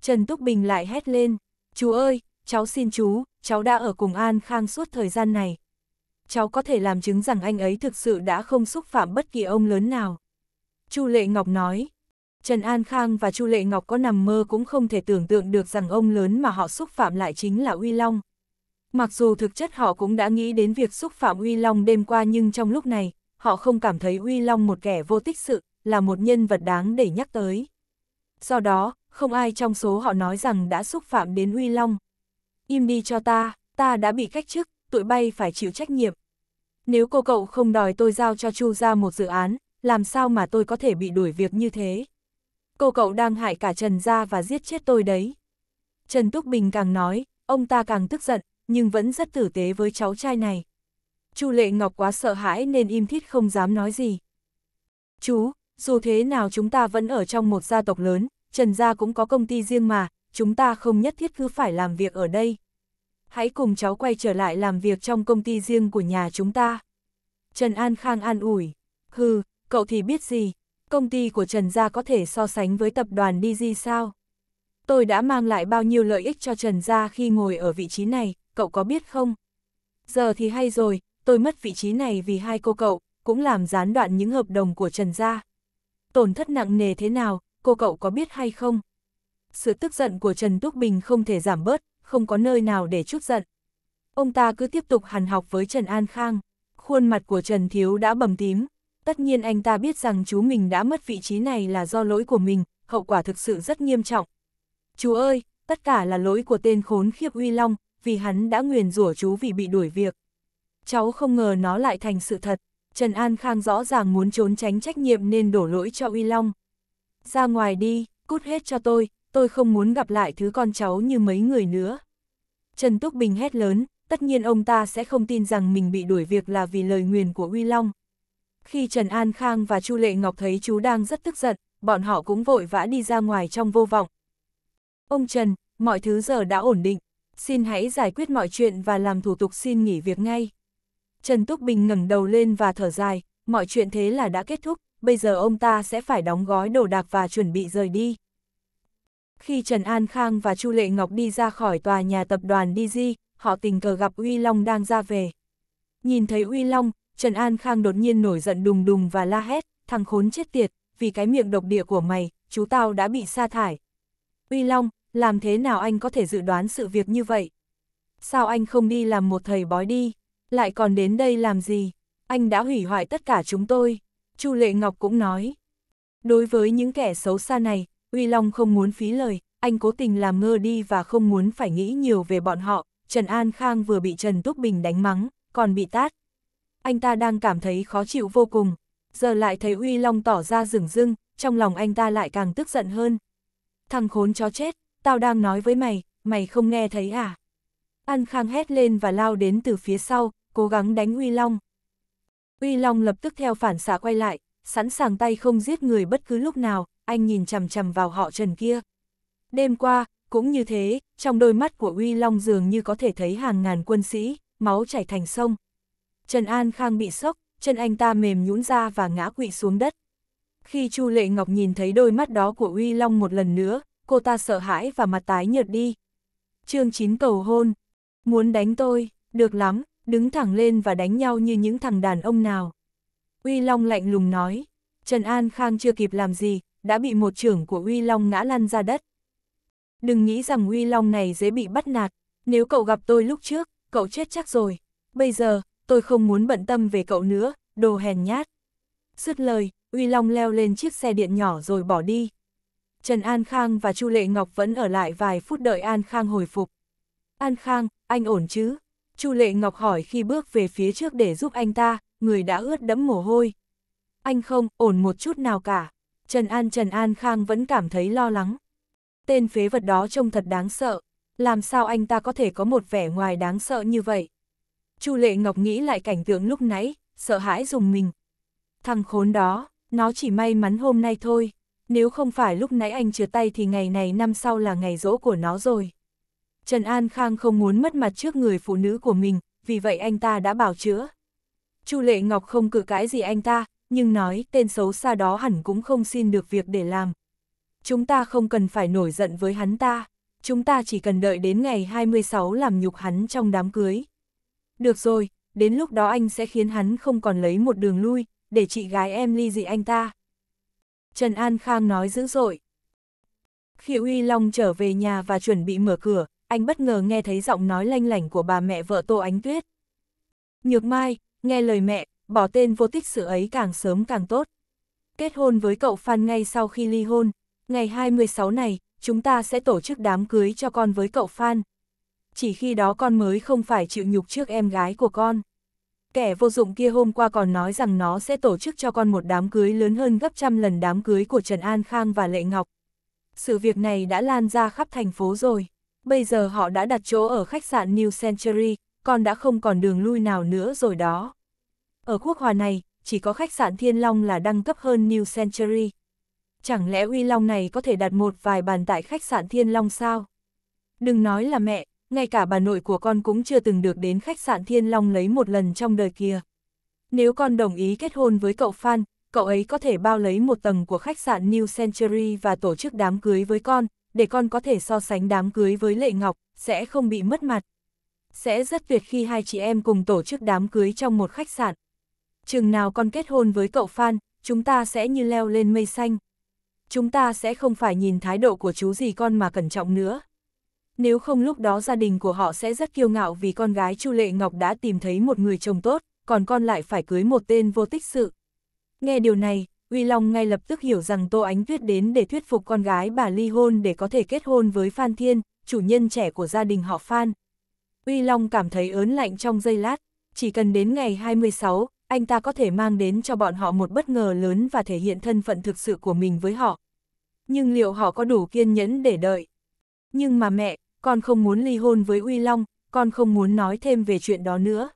Trần Túc Bình lại hét lên, chú ơi, cháu xin chú, cháu đã ở cùng An Khang suốt thời gian này. Cháu có thể làm chứng rằng anh ấy thực sự đã không xúc phạm bất kỳ ông lớn nào. Chu Lệ Ngọc nói, Trần An Khang và Chu Lệ Ngọc có nằm mơ cũng không thể tưởng tượng được rằng ông lớn mà họ xúc phạm lại chính là Uy Long. Mặc dù thực chất họ cũng đã nghĩ đến việc xúc phạm Uy Long đêm qua nhưng trong lúc này, họ không cảm thấy Uy Long một kẻ vô tích sự, là một nhân vật đáng để nhắc tới. Do đó, không ai trong số họ nói rằng đã xúc phạm đến Uy Long. Im đi cho ta, ta đã bị cách chức, tụi bay phải chịu trách nhiệm. Nếu cô cậu không đòi tôi giao cho Chu ra một dự án, làm sao mà tôi có thể bị đuổi việc như thế? cô cậu đang hại cả Trần ra và giết chết tôi đấy. Trần Túc Bình càng nói, ông ta càng tức giận, nhưng vẫn rất tử tế với cháu trai này. Chu Lệ Ngọc quá sợ hãi nên im thít không dám nói gì. Chú, dù thế nào chúng ta vẫn ở trong một gia tộc lớn, Trần gia cũng có công ty riêng mà, chúng ta không nhất thiết cứ phải làm việc ở đây. Hãy cùng cháu quay trở lại làm việc trong công ty riêng của nhà chúng ta. Trần An Khang an ủi, hừ, cậu thì biết gì, công ty của Trần Gia có thể so sánh với tập đoàn DG sao? Tôi đã mang lại bao nhiêu lợi ích cho Trần Gia khi ngồi ở vị trí này, cậu có biết không? Giờ thì hay rồi, tôi mất vị trí này vì hai cô cậu, cũng làm gián đoạn những hợp đồng của Trần Gia. Tổn thất nặng nề thế nào, cô cậu có biết hay không? Sự tức giận của Trần Túc Bình không thể giảm bớt, không có nơi nào để chút giận. Ông ta cứ tiếp tục hàn học với Trần An Khang. Khuôn mặt của Trần Thiếu đã bầm tím, Tất nhiên anh ta biết rằng chú mình đã mất vị trí này là do lỗi của mình, hậu quả thực sự rất nghiêm trọng. Chú ơi, tất cả là lỗi của tên khốn khiếp Uy Long, vì hắn đã nguyền rủa chú vì bị đuổi việc. Cháu không ngờ nó lại thành sự thật, Trần An Khang rõ ràng muốn trốn tránh trách nhiệm nên đổ lỗi cho Uy Long. Ra ngoài đi, cút hết cho tôi, tôi không muốn gặp lại thứ con cháu như mấy người nữa. Trần Túc Bình hét lớn, tất nhiên ông ta sẽ không tin rằng mình bị đuổi việc là vì lời nguyền của Uy Long. Khi Trần An Khang và Chu Lệ Ngọc thấy chú đang rất tức giận, bọn họ cũng vội vã đi ra ngoài trong vô vọng. Ông Trần, mọi thứ giờ đã ổn định, xin hãy giải quyết mọi chuyện và làm thủ tục xin nghỉ việc ngay. Trần Túc Bình ngẩng đầu lên và thở dài, mọi chuyện thế là đã kết thúc, bây giờ ông ta sẽ phải đóng gói đồ đạc và chuẩn bị rời đi. Khi Trần An Khang và Chu Lệ Ngọc đi ra khỏi tòa nhà tập đoàn DG, họ tình cờ gặp Uy Long đang ra về. Nhìn thấy Uy Long, Trần An Khang đột nhiên nổi giận đùng đùng và la hét, thằng khốn chết tiệt, vì cái miệng độc địa của mày, chú tao đã bị sa thải. Uy Long, làm thế nào anh có thể dự đoán sự việc như vậy? Sao anh không đi làm một thầy bói đi, lại còn đến đây làm gì? Anh đã hủy hoại tất cả chúng tôi, Chu Lệ Ngọc cũng nói. Đối với những kẻ xấu xa này, Uy Long không muốn phí lời, anh cố tình làm ngơ đi và không muốn phải nghĩ nhiều về bọn họ. Trần An Khang vừa bị Trần Túc Bình đánh mắng, còn bị tát, anh ta đang cảm thấy khó chịu vô cùng. Giờ lại thấy Uy Long tỏ ra rừng rưng, trong lòng anh ta lại càng tức giận hơn. Thằng khốn chó chết, tao đang nói với mày, mày không nghe thấy à? An Khang hét lên và lao đến từ phía sau, cố gắng đánh Uy Long. Uy Long lập tức theo phản xạ quay lại, sẵn sàng tay không giết người bất cứ lúc nào, anh nhìn chằm chằm vào họ Trần kia. Đêm qua, cũng như thế, trong đôi mắt của Uy Long dường như có thể thấy hàng ngàn quân sĩ, máu chảy thành sông. Trần An Khang bị sốc, chân anh ta mềm nhũn ra và ngã quỵ xuống đất. Khi Chu Lệ Ngọc nhìn thấy đôi mắt đó của Uy Long một lần nữa, cô ta sợ hãi và mặt tái nhợt đi. chương 9 cầu hôn. Muốn đánh tôi, được lắm, đứng thẳng lên và đánh nhau như những thằng đàn ông nào. Uy Long lạnh lùng nói, Trần An Khang chưa kịp làm gì, đã bị một trưởng của Uy Long ngã lăn ra đất. Đừng nghĩ rằng Uy Long này dễ bị bắt nạt, nếu cậu gặp tôi lúc trước, cậu chết chắc rồi. Bây giờ, tôi không muốn bận tâm về cậu nữa, đồ hèn nhát. Dứt lời, Uy Long leo lên chiếc xe điện nhỏ rồi bỏ đi. Trần An Khang và Chu Lệ Ngọc vẫn ở lại vài phút đợi An Khang hồi phục. An Khang, anh ổn chứ? Chu Lệ Ngọc hỏi khi bước về phía trước để giúp anh ta, người đã ướt đẫm mồ hôi. Anh không, ổn một chút nào cả. Trần An Trần An Khang vẫn cảm thấy lo lắng. Tên phế vật đó trông thật đáng sợ. Làm sao anh ta có thể có một vẻ ngoài đáng sợ như vậy? Chu Lệ Ngọc nghĩ lại cảnh tượng lúc nãy, sợ hãi dùng mình. Thằng khốn đó, nó chỉ may mắn hôm nay thôi, nếu không phải lúc nãy anh chừa tay thì ngày này năm sau là ngày rỗ của nó rồi. Trần An Khang không muốn mất mặt trước người phụ nữ của mình, vì vậy anh ta đã bảo chữa. Chu Lệ Ngọc không cử cãi gì anh ta, nhưng nói tên xấu xa đó hẳn cũng không xin được việc để làm. Chúng ta không cần phải nổi giận với hắn ta, chúng ta chỉ cần đợi đến ngày 26 làm nhục hắn trong đám cưới. Được rồi, đến lúc đó anh sẽ khiến hắn không còn lấy một đường lui, để chị gái em ly dị anh ta. Trần An Khang nói dữ dội. Khi Uy Long trở về nhà và chuẩn bị mở cửa, anh bất ngờ nghe thấy giọng nói lanh lảnh của bà mẹ vợ Tô Ánh Tuyết. Nhược Mai, nghe lời mẹ, bỏ tên vô tích sự ấy càng sớm càng tốt. Kết hôn với cậu Phan ngay sau khi ly hôn, ngày 26 này, chúng ta sẽ tổ chức đám cưới cho con với cậu Phan chỉ khi đó con mới không phải chịu nhục trước em gái của con. Kẻ vô dụng kia hôm qua còn nói rằng nó sẽ tổ chức cho con một đám cưới lớn hơn gấp trăm lần đám cưới của Trần An Khang và Lệ Ngọc. Sự việc này đã lan ra khắp thành phố rồi. Bây giờ họ đã đặt chỗ ở khách sạn New Century, con đã không còn đường lui nào nữa rồi đó. Ở quốc hòa này, chỉ có khách sạn Thiên Long là đăng cấp hơn New Century. Chẳng lẽ Uy Long này có thể đặt một vài bàn tại khách sạn Thiên Long sao? Đừng nói là mẹ, ngay cả bà nội của con cũng chưa từng được đến khách sạn Thiên Long lấy một lần trong đời kia. Nếu con đồng ý kết hôn với cậu Phan, cậu ấy có thể bao lấy một tầng của khách sạn New Century và tổ chức đám cưới với con, để con có thể so sánh đám cưới với Lệ Ngọc, sẽ không bị mất mặt. Sẽ rất tuyệt khi hai chị em cùng tổ chức đám cưới trong một khách sạn. Chừng nào con kết hôn với cậu Phan, chúng ta sẽ như leo lên mây xanh. Chúng ta sẽ không phải nhìn thái độ của chú gì con mà cẩn trọng nữa nếu không lúc đó gia đình của họ sẽ rất kiêu ngạo vì con gái Chu Lệ Ngọc đã tìm thấy một người chồng tốt, còn con lại phải cưới một tên vô tích sự. Nghe điều này, Uy Long ngay lập tức hiểu rằng Tô Ánh Tuyết đến để thuyết phục con gái bà ly hôn để có thể kết hôn với Phan Thiên, chủ nhân trẻ của gia đình họ Phan. Uy Long cảm thấy ớn lạnh trong giây lát, chỉ cần đến ngày 26, anh ta có thể mang đến cho bọn họ một bất ngờ lớn và thể hiện thân phận thực sự của mình với họ. Nhưng liệu họ có đủ kiên nhẫn để đợi? Nhưng mà mẹ, con không muốn ly hôn với Uy Long, con không muốn nói thêm về chuyện đó nữa.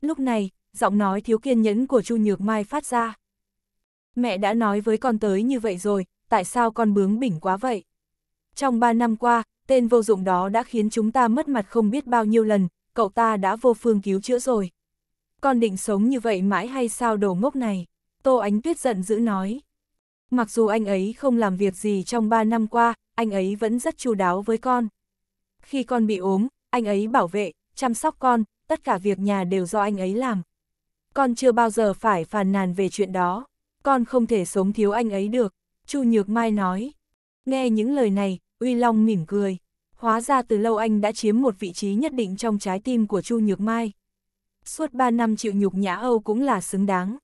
Lúc này, giọng nói thiếu kiên nhẫn của Chu Nhược Mai phát ra. Mẹ đã nói với con tới như vậy rồi, tại sao con bướng bỉnh quá vậy? Trong 3 năm qua, tên vô dụng đó đã khiến chúng ta mất mặt không biết bao nhiêu lần, cậu ta đã vô phương cứu chữa rồi. Con định sống như vậy mãi hay sao đồ ngốc này? Tô Ánh Tuyết giận dữ nói. Mặc dù anh ấy không làm việc gì trong 3 năm qua, anh ấy vẫn rất chu đáo với con. Khi con bị ốm, anh ấy bảo vệ, chăm sóc con, tất cả việc nhà đều do anh ấy làm. Con chưa bao giờ phải phàn nàn về chuyện đó. Con không thể sống thiếu anh ấy được, Chu Nhược Mai nói. Nghe những lời này, Uy Long mỉm cười. Hóa ra từ lâu anh đã chiếm một vị trí nhất định trong trái tim của Chu Nhược Mai. Suốt 3 năm chịu nhục nhã Âu cũng là xứng đáng.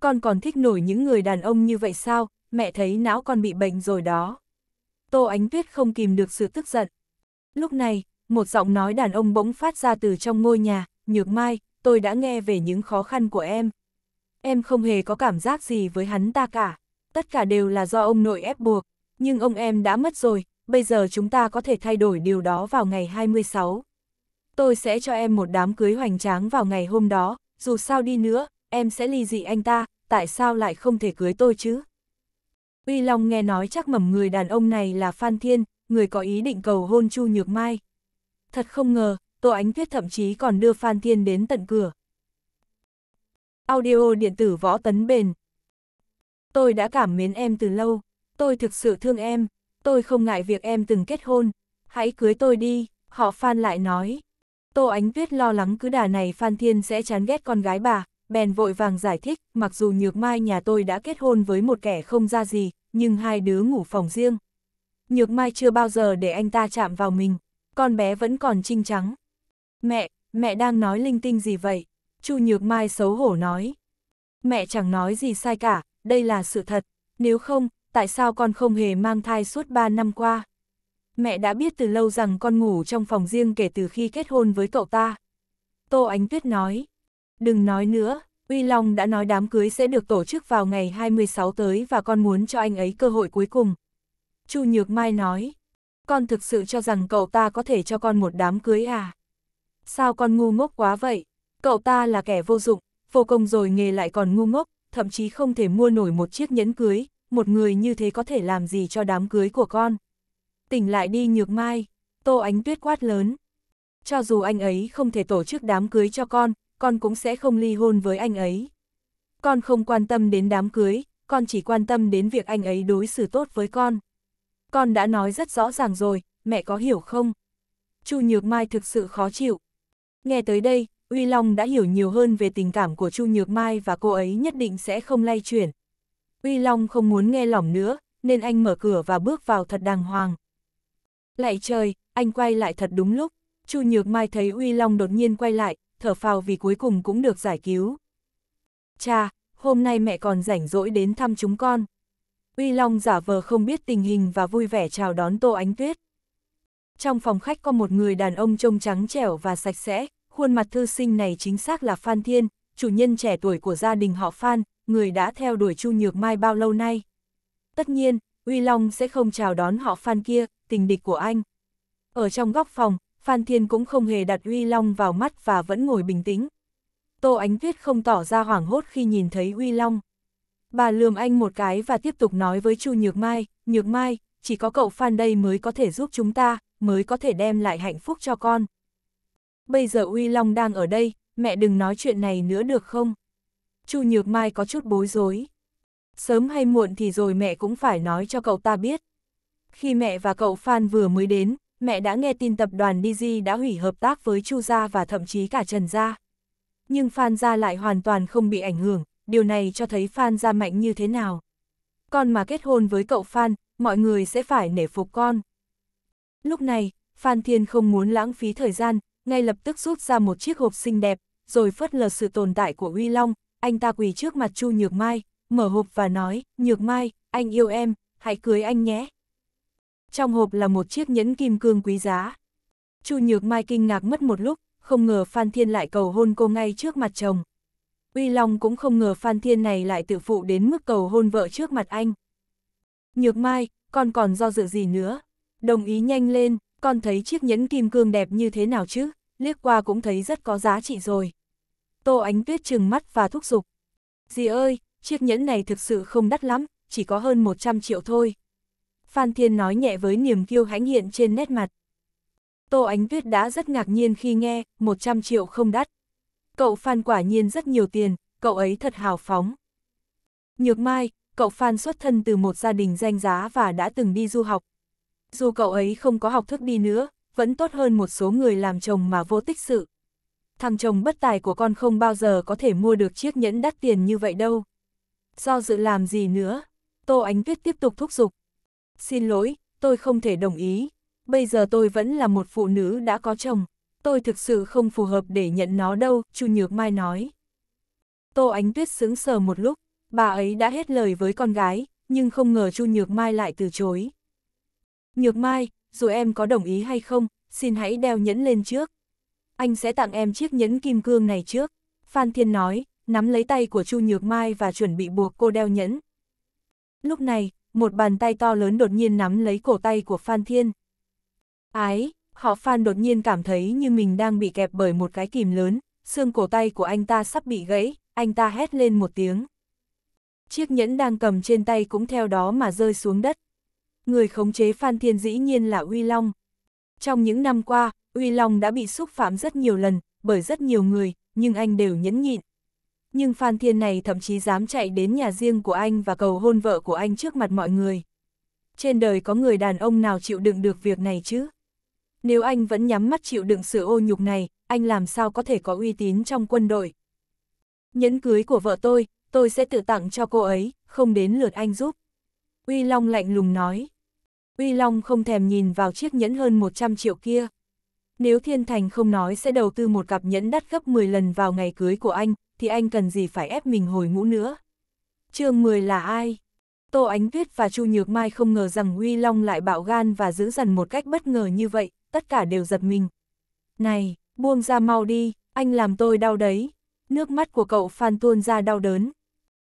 Con còn thích nổi những người đàn ông như vậy sao, mẹ thấy não con bị bệnh rồi đó. Tô Ánh Tuyết không kìm được sự tức giận. Lúc này, một giọng nói đàn ông bỗng phát ra từ trong ngôi nhà, nhược mai, tôi đã nghe về những khó khăn của em. Em không hề có cảm giác gì với hắn ta cả, tất cả đều là do ông nội ép buộc, nhưng ông em đã mất rồi, bây giờ chúng ta có thể thay đổi điều đó vào ngày 26. Tôi sẽ cho em một đám cưới hoành tráng vào ngày hôm đó, dù sao đi nữa, em sẽ ly dị anh ta, tại sao lại không thể cưới tôi chứ? Uy Long nghe nói chắc mầm người đàn ông này là Phan Thiên, người có ý định cầu hôn Chu Nhược Mai. Thật không ngờ, Tô Ánh Tuyết thậm chí còn đưa Phan Thiên đến tận cửa. Audio điện tử võ tấn bền. Tôi đã cảm mến em từ lâu, tôi thực sự thương em, tôi không ngại việc em từng kết hôn, hãy cưới tôi đi, họ Phan lại nói. Tô Ánh Tuyết lo lắng cứ đà này Phan Thiên sẽ chán ghét con gái bà, bèn vội vàng giải thích, mặc dù Nhược Mai nhà tôi đã kết hôn với một kẻ không ra gì, nhưng hai đứa ngủ phòng riêng. Nhược Mai chưa bao giờ để anh ta chạm vào mình, con bé vẫn còn trinh trắng. Mẹ, mẹ đang nói linh tinh gì vậy? Chu Nhược Mai xấu hổ nói. Mẹ chẳng nói gì sai cả, đây là sự thật. Nếu không, tại sao con không hề mang thai suốt 3 năm qua? Mẹ đã biết từ lâu rằng con ngủ trong phòng riêng kể từ khi kết hôn với cậu ta. Tô Ánh Tuyết nói. Đừng nói nữa, Uy Long đã nói đám cưới sẽ được tổ chức vào ngày 26 tới và con muốn cho anh ấy cơ hội cuối cùng, Chu Nhược Mai nói. Con thực sự cho rằng cậu ta có thể cho con một đám cưới à? Sao con ngu ngốc quá vậy? Cậu ta là kẻ vô dụng, vô công rồi nghề lại còn ngu ngốc, thậm chí không thể mua nổi một chiếc nhẫn cưới, một người như thế có thể làm gì cho đám cưới của con? Tỉnh lại đi Nhược Mai, Tô Ánh Tuyết quát lớn. Cho dù anh ấy không thể tổ chức đám cưới cho con, con cũng sẽ không ly hôn với anh ấy. Con không quan tâm đến đám cưới, con chỉ quan tâm đến việc anh ấy đối xử tốt với con. Con đã nói rất rõ ràng rồi, mẹ có hiểu không? Chu Nhược Mai thực sự khó chịu. Nghe tới đây, Uy Long đã hiểu nhiều hơn về tình cảm của Chu Nhược Mai và cô ấy nhất định sẽ không lay chuyển. Uy Long không muốn nghe lỏng nữa, nên anh mở cửa và bước vào thật đàng hoàng. Lạy trời, anh quay lại thật đúng lúc. Chu Nhược Mai thấy Uy Long đột nhiên quay lại, thở phào vì cuối cùng cũng được giải cứu. Cha, hôm nay mẹ còn rảnh rỗi đến thăm chúng con. Uy Long giả vờ không biết tình hình và vui vẻ chào đón Tô Ánh Tuyết. Trong phòng khách có một người đàn ông trông trắng trẻo và sạch sẽ, khuôn mặt thư sinh này chính xác là Phan Thiên, chủ nhân trẻ tuổi của gia đình họ Phan, người đã theo đuổi Chu Nhược Mai bao lâu nay. Tất nhiên, Uy Long sẽ không chào đón họ Phan kia, tình địch của anh. Ở trong góc phòng, Phan Thiên cũng không hề đặt Uy Long vào mắt và vẫn ngồi bình tĩnh. Tô Ánh Tuyết không tỏ ra hoảng hốt khi nhìn thấy Uy Long. Bà lườm anh một cái và tiếp tục nói với Chu Nhược Mai, Nhược Mai, chỉ có cậu Phan đây mới có thể giúp chúng ta, mới có thể đem lại hạnh phúc cho con. Bây giờ Uy Long đang ở đây, mẹ đừng nói chuyện này nữa được không? Chu Nhược Mai có chút bối rối. Sớm hay muộn thì rồi mẹ cũng phải nói cho cậu ta biết. Khi mẹ và cậu Phan vừa mới đến, mẹ đã nghe tin tập đoàn DG đã hủy hợp tác với Chu Gia và thậm chí cả Trần Gia. Nhưng Phan Gia lại hoàn toàn không bị ảnh hưởng, điều này cho thấy Phan Gia Mạnh như thế nào. Con mà kết hôn với cậu Phan, mọi người sẽ phải nể phục con. Lúc này, Phan Thiên không muốn lãng phí thời gian, ngay lập tức rút ra một chiếc hộp xinh đẹp, rồi phớt lờ sự tồn tại của huy Long, anh ta quỳ trước mặt Chu Nhược Mai, mở hộp và nói, Nhược Mai, anh yêu em, hãy cưới anh nhé. Trong hộp là một chiếc nhẫn kim cương quý giá. Chu Nhược Mai kinh ngạc mất một lúc, không ngờ Phan Thiên lại cầu hôn cô ngay trước mặt chồng. Uy Long cũng không ngờ Phan Thiên này lại tự phụ đến mức cầu hôn vợ trước mặt anh. Nhược Mai, con còn do dự gì nữa? Đồng ý nhanh lên, con thấy chiếc nhẫn kim cương đẹp như thế nào chứ? Liếc qua cũng thấy rất có giá trị rồi. Tô Ánh Tuyết trừng mắt và thúc giục. Dì ơi, chiếc nhẫn này thực sự không đắt lắm, chỉ có hơn 100 triệu thôi. Phan Thiên nói nhẹ với niềm kiêu hãnh hiện trên nét mặt. Tô Ánh Tuyết đã rất ngạc nhiên khi nghe, 100 triệu không đắt. Cậu Phan quả nhiên rất nhiều tiền, cậu ấy thật hào phóng. Nhược Mai, cậu Phan xuất thân từ một gia đình danh giá và đã từng đi du học. Dù cậu ấy không có học thức đi nữa, vẫn tốt hơn một số người làm chồng mà vô tích sự. Thằng chồng bất tài của con không bao giờ có thể mua được chiếc nhẫn đắt tiền như vậy đâu. Do dự làm gì nữa? Tô Ánh Tuyết tiếp tục thúc giục. Xin lỗi, tôi không thể đồng ý. Bây giờ tôi vẫn là một phụ nữ đã có chồng tôi thực sự không phù hợp để nhận nó đâu, Chu Nhược Mai nói. Tô Ánh Tuyết sững sờ một lúc, bà ấy đã hết lời với con gái, nhưng không ngờ Chu Nhược Mai lại từ chối. Nhược Mai, dù em có đồng ý hay không, xin hãy đeo nhẫn lên trước. Anh sẽ tặng em chiếc nhẫn kim cương này trước. Phan Thiên nói, nắm lấy tay của Chu Nhược Mai và chuẩn bị buộc cô đeo nhẫn. Lúc này, một bàn tay to lớn đột nhiên nắm lấy cổ tay của Phan Thiên. Ái, họ Phan đột nhiên cảm thấy như mình đang bị kẹp bởi một cái kìm lớn, xương cổ tay của anh ta sắp bị gãy, anh ta hét lên một tiếng. Chiếc nhẫn đang cầm trên tay cũng theo đó mà rơi xuống đất. Người khống chế Phan Thiên dĩ nhiên là Uy Long. Trong những năm qua, Uy Long đã bị xúc phạm rất nhiều lần, bởi rất nhiều người, nhưng anh đều nhẫn nhịn. Nhưng Phan Thiên này thậm chí dám chạy đến nhà riêng của anh và cầu hôn vợ của anh trước mặt mọi người. Trên đời có người đàn ông nào chịu đựng được việc này chứ? Nếu anh vẫn nhắm mắt chịu đựng sự ô nhục này, anh làm sao có thể có uy tín trong quân đội. Nhẫn cưới của vợ tôi, tôi sẽ tự tặng cho cô ấy, không đến lượt anh giúp. Uy Long lạnh lùng nói. Uy Long không thèm nhìn vào chiếc nhẫn hơn 100 triệu kia. Nếu Thiên Thành không nói sẽ đầu tư một cặp nhẫn đắt gấp 10 lần vào ngày cưới của anh, thì anh cần gì phải ép mình hồi ngũ nữa. chương 10 là ai? Tô Ánh Tuyết và Chu Nhược Mai không ngờ rằng Uy Long lại bạo gan và giữ dần một cách bất ngờ như vậy, tất cả đều giật mình. Này, buông ra mau đi, anh làm tôi đau đấy. Nước mắt của cậu Phan tuôn ra đau đớn.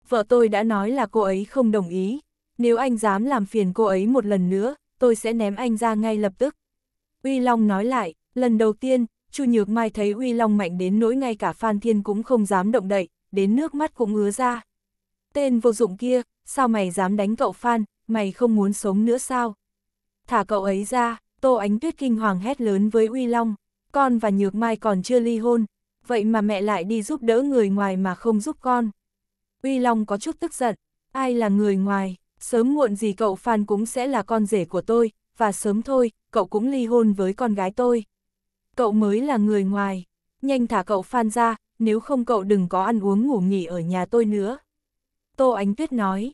Vợ tôi đã nói là cô ấy không đồng ý. Nếu anh dám làm phiền cô ấy một lần nữa, tôi sẽ ném anh ra ngay lập tức. Uy Long nói lại, lần đầu tiên, Chu Nhược Mai thấy Uy Long mạnh đến nỗi ngay cả Phan Thiên cũng không dám động đậy, đến nước mắt cũng ngứa ra. Tên vô dụng kia, sao mày dám đánh cậu Phan, mày không muốn sống nữa sao? Thả cậu ấy ra, Tô Ánh Tuyết kinh hoàng hét lớn với Uy Long, con và Nhược Mai còn chưa ly hôn, vậy mà mẹ lại đi giúp đỡ người ngoài mà không giúp con. Uy Long có chút tức giận, ai là người ngoài, sớm muộn gì cậu Phan cũng sẽ là con rể của tôi, và sớm thôi, cậu cũng ly hôn với con gái tôi. Cậu mới là người ngoài, nhanh thả cậu Phan ra, nếu không cậu đừng có ăn uống ngủ nghỉ ở nhà tôi nữa. Tô Ánh Tuyết nói,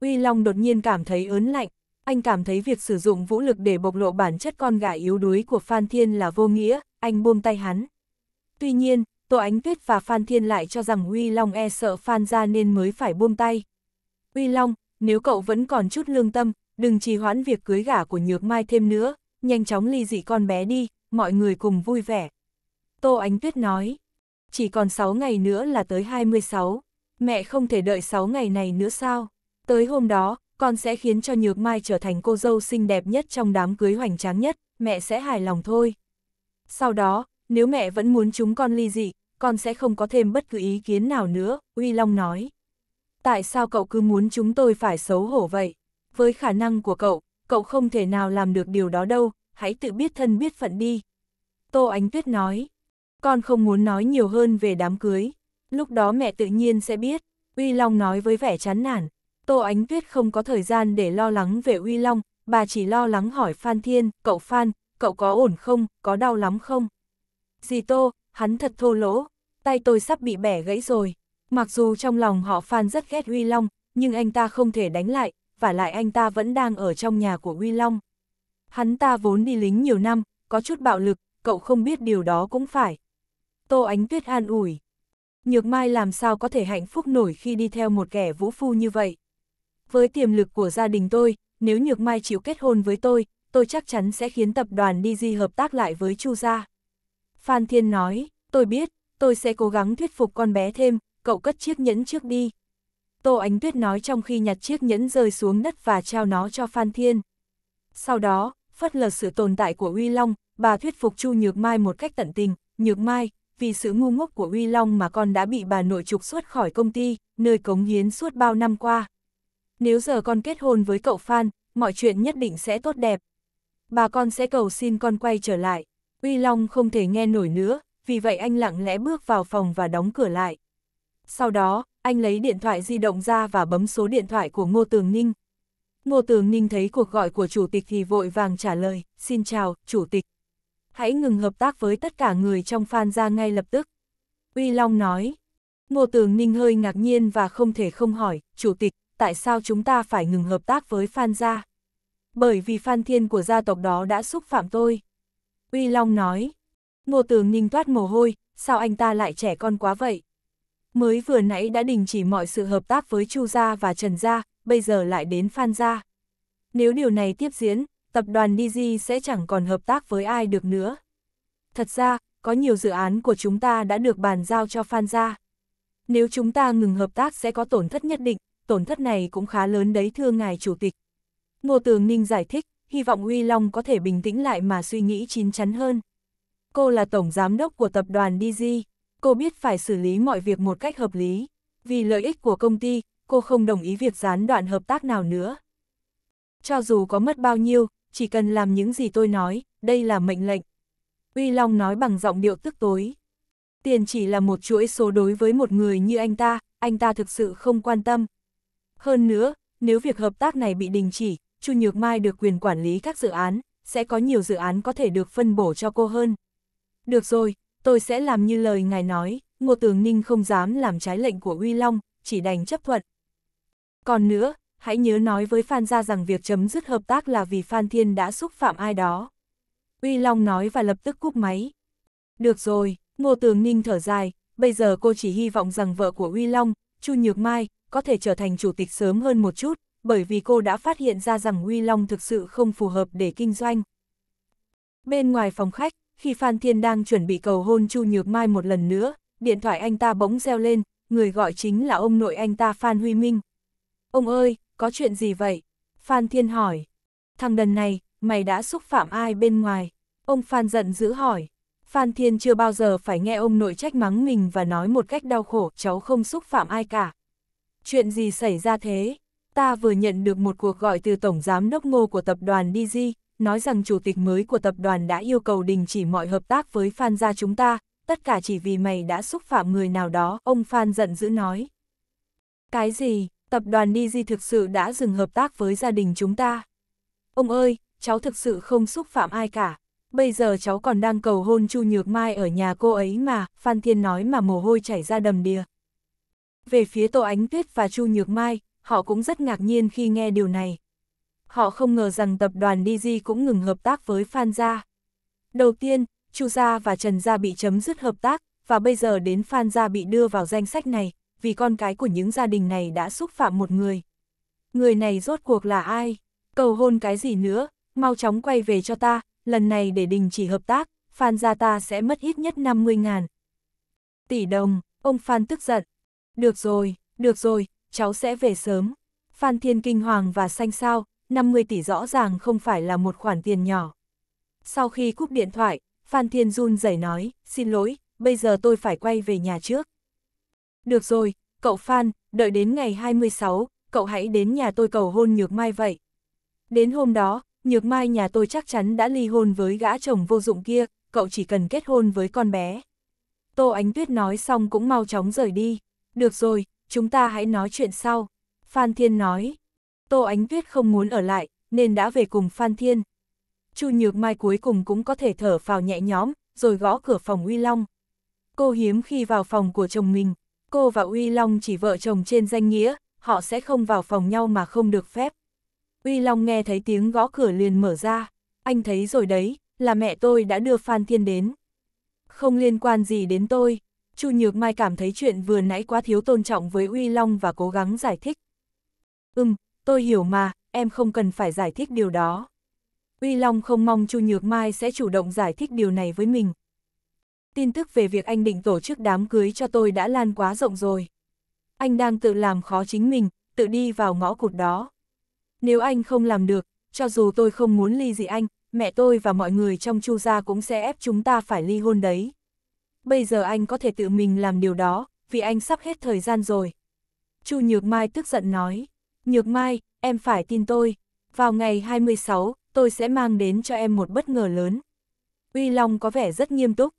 Uy Long đột nhiên cảm thấy ớn lạnh, anh cảm thấy việc sử dụng vũ lực để bộc lộ bản chất con gà yếu đuối của Phan Thiên là vô nghĩa, anh buông tay hắn. Tuy nhiên, Tô Ánh Tuyết và Phan Thiên lại cho rằng Huy Long e sợ Phan ra nên mới phải buông tay. Huy Long, nếu cậu vẫn còn chút lương tâm, đừng trì hoãn việc cưới gả của Nhược Mai thêm nữa, nhanh chóng ly dị con bé đi, mọi người cùng vui vẻ. Tô Ánh Tuyết nói, chỉ còn 6 ngày nữa là tới 26, mẹ không thể đợi 6 ngày này nữa sao? Tới hôm đó, con sẽ khiến cho Nhược Mai trở thành cô dâu xinh đẹp nhất trong đám cưới hoành tráng nhất, mẹ sẽ hài lòng thôi. Sau đó, nếu mẹ vẫn muốn chúng con ly dị, con sẽ không có thêm bất cứ ý kiến nào nữa, Uy Long nói. Tại sao cậu cứ muốn chúng tôi phải xấu hổ vậy? Với khả năng của cậu, cậu không thể nào làm được điều đó đâu, hãy tự biết thân biết phận đi. Tô Ánh Tuyết nói, con không muốn nói nhiều hơn về đám cưới, lúc đó mẹ tự nhiên sẽ biết, Uy Long nói với vẻ chán nản. Tô Ánh Tuyết không có thời gian để lo lắng về Uy Long, bà chỉ lo lắng hỏi Phan Thiên, cậu Phan, cậu có ổn không, có đau lắm không? Dì Tô, hắn thật thô lỗ, tay tôi sắp bị bẻ gãy rồi. Mặc dù trong lòng họ Phan rất ghét Uy Long, nhưng anh ta không thể đánh lại, và lại anh ta vẫn đang ở trong nhà của Uy Long. Hắn ta vốn đi lính nhiều năm, có chút bạo lực, cậu không biết điều đó cũng phải. Tô Ánh Tuyết an ủi. Nhược Mai làm sao có thể hạnh phúc nổi khi đi theo một kẻ vũ phu như vậy với tiềm lực của gia đình tôi, nếu Nhược Mai chịu kết hôn với tôi, tôi chắc chắn sẽ khiến tập đoàn DG hợp tác lại với Chu gia. Phan Thiên nói, tôi biết, tôi sẽ cố gắng thuyết phục con bé thêm, cậu cất chiếc nhẫn trước đi. Tô Ánh Tuyết nói trong khi nhặt chiếc nhẫn rơi xuống đất và trao nó cho Phan Thiên. Sau đó, phất lờ sự tồn tại của Uy Long, bà thuyết phục Chu Nhược Mai một cách tận tình, Nhược Mai, vì sự ngu ngốc của Uy Long mà con đã bị bà nội trục xuất khỏi công ty, nơi cống hiến suốt bao năm qua nếu giờ con kết hôn với cậu Phan, mọi chuyện nhất định sẽ tốt đẹp. Bà con sẽ cầu xin con quay trở lại. Uy Long không thể nghe nổi nữa, vì vậy anh lặng lẽ bước vào phòng và đóng cửa lại. Sau đó, anh lấy điện thoại di động ra và bấm số điện thoại của Ngô Tường Ninh. Ngô Tường Ninh thấy cuộc gọi của chủ tịch thì vội vàng trả lời, xin chào, chủ tịch. Hãy ngừng hợp tác với tất cả người trong Phan ra ngay lập tức. Uy Long nói. Ngô Tường Ninh hơi ngạc nhiên và không thể không hỏi, chủ tịch, tại sao chúng ta phải ngừng hợp tác với Phan gia? Bởi vì Phan Thiên của gia tộc đó đã xúc phạm tôi. Uy Long nói, Ngô Tường Ninh toát mồ hôi, sao anh ta lại trẻ con quá vậy? Mới vừa nãy đã đình chỉ mọi sự hợp tác với Chu gia và Trần gia, bây giờ lại đến Phan gia. Nếu điều này tiếp diễn, tập đoàn DG sẽ chẳng còn hợp tác với ai được nữa. Thật ra, có nhiều dự án của chúng ta đã được bàn giao cho Phan gia. Nếu chúng ta ngừng hợp tác sẽ có tổn thất nhất định, tổn thất này cũng khá lớn đấy thưa ngài chủ tịch. Ngô Tường Ninh giải thích, hy vọng Uy Long có thể bình tĩnh lại mà suy nghĩ chín chắn hơn. Cô là tổng giám đốc của tập đoàn DG, cô biết phải xử lý mọi việc một cách hợp lý. Vì lợi ích của công ty, cô không đồng ý việc gián đoạn hợp tác nào nữa. Cho dù có mất bao nhiêu, chỉ cần làm những gì tôi nói, đây là mệnh lệnh. Uy Long nói bằng giọng điệu tức tối. Tiền chỉ là một chuỗi số đối với một người như anh ta, anh ta thực sự không quan tâm, hơn nữa, nếu việc hợp tác này bị đình chỉ, Chu Nhược Mai được quyền quản lý các dự án, sẽ có nhiều dự án có thể được phân bổ cho cô hơn. Được rồi, tôi sẽ làm như lời ngài nói, Ngô Tường Ninh không dám làm trái lệnh của Uy Long, chỉ đành chấp thuận. Còn nữa, hãy nhớ nói với Phan Gia rằng việc chấm dứt hợp tác là vì Phan Thiên đã xúc phạm ai đó. Uy Long nói và lập tức cúp máy. Được rồi, Ngô Tường Ninh thở dài, bây giờ cô chỉ hy vọng rằng vợ của Uy Long, Chu Nhược Mai, có thể trở thành chủ tịch sớm hơn một chút, bởi vì cô đã phát hiện ra rằng Huy Long thực sự không phù hợp để kinh doanh. Bên ngoài phòng khách, khi Phan Thiên đang chuẩn bị cầu hôn Chu Nhược Mai một lần nữa, điện thoại anh ta bỗng reo lên, người gọi chính là ông nội anh ta Phan Huy Minh. Ông ơi, có chuyện gì vậy? Phan Thiên hỏi. Thằng đần này, mày đã xúc phạm ai bên ngoài? Ông Phan giận dữ hỏi. Phan Thiên chưa bao giờ phải nghe ông nội trách mắng mình và nói một cách đau khổ cháu không xúc phạm ai cả. Chuyện gì xảy ra thế? Ta vừa nhận được một cuộc gọi từ Tổng Giám Đốc Ngô của tập đoàn DG, nói rằng chủ tịch mới của tập đoàn đã yêu cầu đình chỉ mọi hợp tác với Phan gia chúng ta, tất cả chỉ vì mày đã xúc phạm người nào đó, ông Phan giận dữ nói. Cái gì, tập đoàn DG thực sự đã dừng hợp tác với gia đình chúng ta? Ông ơi, cháu thực sự không xúc phạm ai cả. Bây giờ cháu còn đang cầu hôn Chu Nhược Mai ở nhà cô ấy mà, Phan Thiên nói mà mồ hôi chảy ra đầm đìa. Về phía Tô Ánh Tuyết và Chu Nhược Mai, họ cũng rất ngạc nhiên khi nghe điều này. Họ không ngờ rằng tập đoàn DG cũng ngừng hợp tác với Phan Gia. Đầu tiên, Chu Gia và Trần Gia bị chấm dứt hợp tác, và bây giờ đến Phan Gia bị đưa vào danh sách này, vì con cái của những gia đình này đã xúc phạm một người. Người này rốt cuộc là ai? Cầu hôn cái gì nữa? Mau chóng quay về cho ta, lần này để đình chỉ hợp tác, Phan Gia ta sẽ mất ít nhất 50 ngàn. Tỷ đồng, ông Phan tức giận, được rồi, được rồi, cháu sẽ về sớm. Phan Thiên kinh hoàng và xanh sao, 50 tỷ rõ ràng không phải là một khoản tiền nhỏ. Sau khi cúp điện thoại, Phan Thiên run rẩy nói, xin lỗi, bây giờ tôi phải quay về nhà trước. Được rồi, cậu Phan, đợi đến ngày 26, cậu hãy đến nhà tôi cầu hôn Nhược Mai vậy. Đến hôm đó, Nhược Mai nhà tôi chắc chắn đã ly hôn với gã chồng vô dụng kia, cậu chỉ cần kết hôn với con bé. Tô Ánh Tuyết nói xong cũng mau chóng rời đi. Được rồi, chúng ta hãy nói chuyện sau. Phan Thiên nói. Tô Ánh Tuyết không muốn ở lại, nên đã về cùng Phan Thiên. Chu Nhược Mai cuối cùng cũng có thể thở phào nhẹ nhõm, rồi gõ cửa phòng Uy Long. Cô hiếm khi vào phòng của chồng mình, cô và Uy Long chỉ vợ chồng trên danh nghĩa, họ sẽ không vào phòng nhau mà không được phép. Uy Long nghe thấy tiếng gõ cửa liền mở ra, anh thấy rồi đấy, là mẹ tôi đã đưa Phan Thiên đến. Không liên quan gì đến tôi, Chu Nhược Mai cảm thấy chuyện vừa nãy quá thiếu tôn trọng với Uy Long và cố gắng giải thích. Ừm, tôi hiểu mà, em không cần phải giải thích điều đó. Uy Long không mong Chu Nhược Mai sẽ chủ động giải thích điều này với mình. Tin tức về việc anh định tổ chức đám cưới cho tôi đã lan quá rộng rồi. Anh đang tự làm khó chính mình, tự đi vào ngõ cụt đó. Nếu anh không làm được, cho dù tôi không muốn ly dị anh, mẹ tôi và mọi người trong Chu gia cũng sẽ ép chúng ta phải ly hôn đấy bây giờ anh có thể tự mình làm điều đó, vì anh sắp hết thời gian rồi. Chu Nhược Mai tức giận nói, Nhược Mai, em phải tin tôi, vào ngày 26, tôi sẽ mang đến cho em một bất ngờ lớn. Uy Long có vẻ rất nghiêm túc.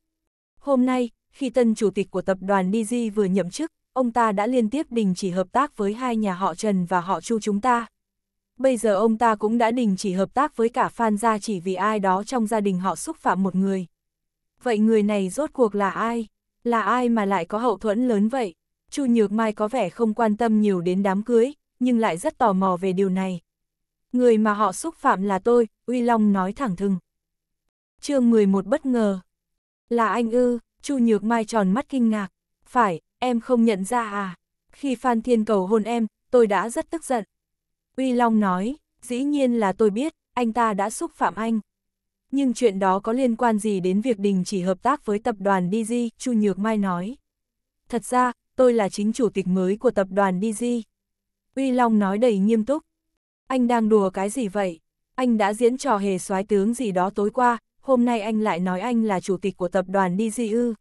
Hôm nay, khi tân chủ tịch của tập đoàn DG vừa nhậm chức, ông ta đã liên tiếp đình chỉ hợp tác với hai nhà họ Trần và họ Chu chúng ta. Bây giờ ông ta cũng đã đình chỉ hợp tác với cả Phan gia chỉ vì ai đó trong gia đình họ xúc phạm một người vậy người này rốt cuộc là ai? Là ai mà lại có hậu thuẫn lớn vậy? Chu Nhược Mai có vẻ không quan tâm nhiều đến đám cưới, nhưng lại rất tò mò về điều này. Người mà họ xúc phạm là tôi, Uy Long nói thẳng thừng. chương 11 bất ngờ. Là anh ư, Chu Nhược Mai tròn mắt kinh ngạc. Phải, em không nhận ra à? Khi Phan Thiên cầu hôn em, tôi đã rất tức giận. Uy Long nói, dĩ nhiên là tôi biết, anh ta đã xúc phạm anh nhưng chuyện đó có liên quan gì đến việc đình chỉ hợp tác với tập đoàn DG, Chu Nhược Mai nói. Thật ra, tôi là chính chủ tịch mới của tập đoàn DG. Uy Long nói đầy nghiêm túc. Anh đang đùa cái gì vậy? Anh đã diễn trò hề soái tướng gì đó tối qua, hôm nay anh lại nói anh là chủ tịch của tập đoàn DG ư.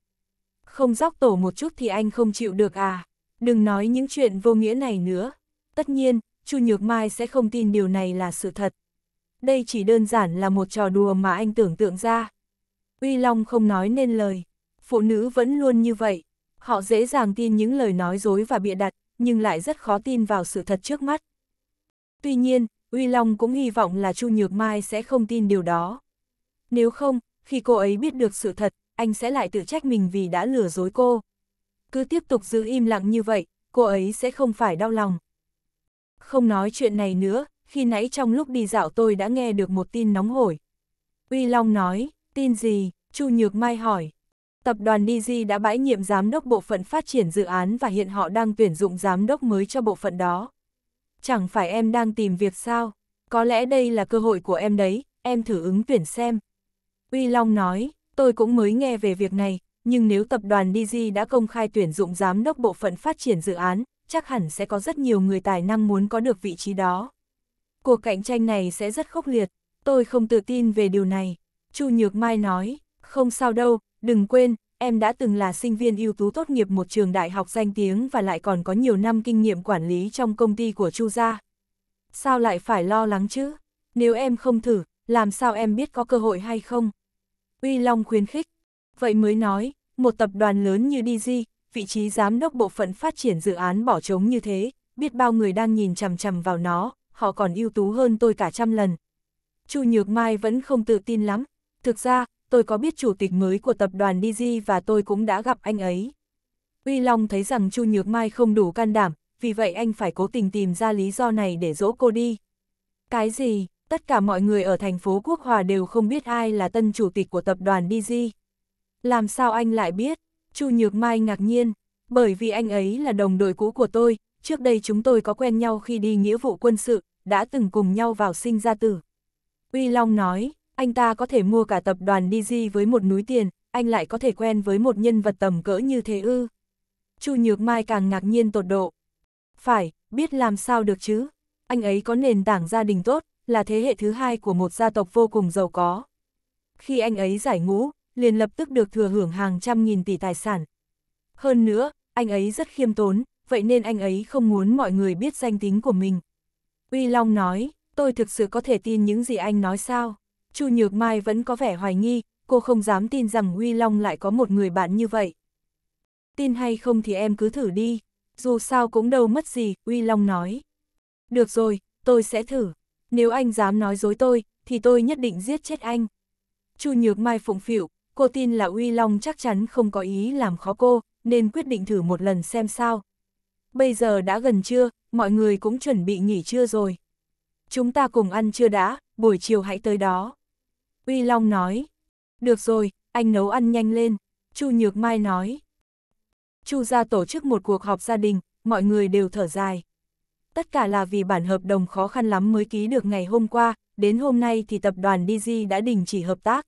Không dóc tổ một chút thì anh không chịu được à? Đừng nói những chuyện vô nghĩa này nữa. Tất nhiên, Chu Nhược Mai sẽ không tin điều này là sự thật đây chỉ đơn giản là một trò đùa mà anh tưởng tượng ra. Uy Long không nói nên lời, phụ nữ vẫn luôn như vậy, họ dễ dàng tin những lời nói dối và bịa đặt, nhưng lại rất khó tin vào sự thật trước mắt. Tuy nhiên, Uy Long cũng hy vọng là Chu Nhược Mai sẽ không tin điều đó. Nếu không, khi cô ấy biết được sự thật, anh sẽ lại tự trách mình vì đã lừa dối cô. Cứ tiếp tục giữ im lặng như vậy, cô ấy sẽ không phải đau lòng. Không nói chuyện này nữa, khi nãy trong lúc đi dạo tôi đã nghe được một tin nóng hổi. Uy Long nói, tin gì? Chu Nhược Mai hỏi. Tập đoàn DG đã bãi nhiệm giám đốc bộ phận phát triển dự án và hiện họ đang tuyển dụng giám đốc mới cho bộ phận đó. Chẳng phải em đang tìm việc sao? Có lẽ đây là cơ hội của em đấy, em thử ứng tuyển xem. Uy Long nói, tôi cũng mới nghe về việc này, nhưng nếu tập đoàn DG đã công khai tuyển dụng giám đốc bộ phận phát triển dự án, chắc hẳn sẽ có rất nhiều người tài năng muốn có được vị trí đó. Cuộc cạnh tranh này sẽ rất khốc liệt, tôi không tự tin về điều này. Chu Nhược Mai nói, không sao đâu, đừng quên, em đã từng là sinh viên ưu tú tốt nghiệp một trường đại học danh tiếng và lại còn có nhiều năm kinh nghiệm quản lý trong công ty của Chu gia. Sao lại phải lo lắng chứ? Nếu em không thử, làm sao em biết có cơ hội hay không? Uy Long khuyến khích. Vậy mới nói, một tập đoàn lớn như DG, vị trí giám đốc bộ phận phát triển dự án bỏ trống như thế, biết bao người đang nhìn chằm chằm vào nó, họ còn ưu tú hơn tôi cả trăm lần. Chu Nhược Mai vẫn không tự tin lắm. Thực ra, tôi có biết chủ tịch mới của tập đoàn DG và tôi cũng đã gặp anh ấy. Uy Long thấy rằng Chu Nhược Mai không đủ can đảm, vì vậy anh phải cố tình tìm ra lý do này để dỗ cô đi. Cái gì, tất cả mọi người ở thành phố Quốc Hòa đều không biết ai là tân chủ tịch của tập đoàn DG. Làm sao anh lại biết? Chu Nhược Mai ngạc nhiên, bởi vì anh ấy là đồng đội cũ của tôi, trước đây chúng tôi có quen nhau khi đi nghĩa vụ quân sự, đã từng cùng nhau vào sinh ra tử. Uy Long nói, anh ta có thể mua cả tập đoàn DG với một núi tiền, anh lại có thể quen với một nhân vật tầm cỡ như thế ư. Chu Nhược Mai càng ngạc nhiên tột độ. Phải, biết làm sao được chứ. Anh ấy có nền tảng gia đình tốt, là thế hệ thứ hai của một gia tộc vô cùng giàu có. Khi anh ấy giải ngũ, liền lập tức được thừa hưởng hàng trăm nghìn tỷ tài sản. Hơn nữa, anh ấy rất khiêm tốn, vậy nên anh ấy không muốn mọi người biết danh tính của mình. Uy Long nói, tôi thực sự có thể tin những gì anh nói sao? Chu Nhược Mai vẫn có vẻ hoài nghi, cô không dám tin rằng Uy Long lại có một người bạn như vậy. Tin hay không thì em cứ thử đi, dù sao cũng đâu mất gì, Uy Long nói. Được rồi, tôi sẽ thử. Nếu anh dám nói dối tôi, thì tôi nhất định giết chết anh. Chu Nhược Mai phụng phịu, cô tin là Uy Long chắc chắn không có ý làm khó cô, nên quyết định thử một lần xem sao, bây giờ đã gần trưa, mọi người cũng chuẩn bị nghỉ trưa rồi. Chúng ta cùng ăn trưa đã, buổi chiều hãy tới đó. Uy Long nói, được rồi, anh nấu ăn nhanh lên, Chu Nhược Mai nói. Chu gia tổ chức một cuộc họp gia đình, mọi người đều thở dài. Tất cả là vì bản hợp đồng khó khăn lắm mới ký được ngày hôm qua, đến hôm nay thì tập đoàn DG đã đình chỉ hợp tác.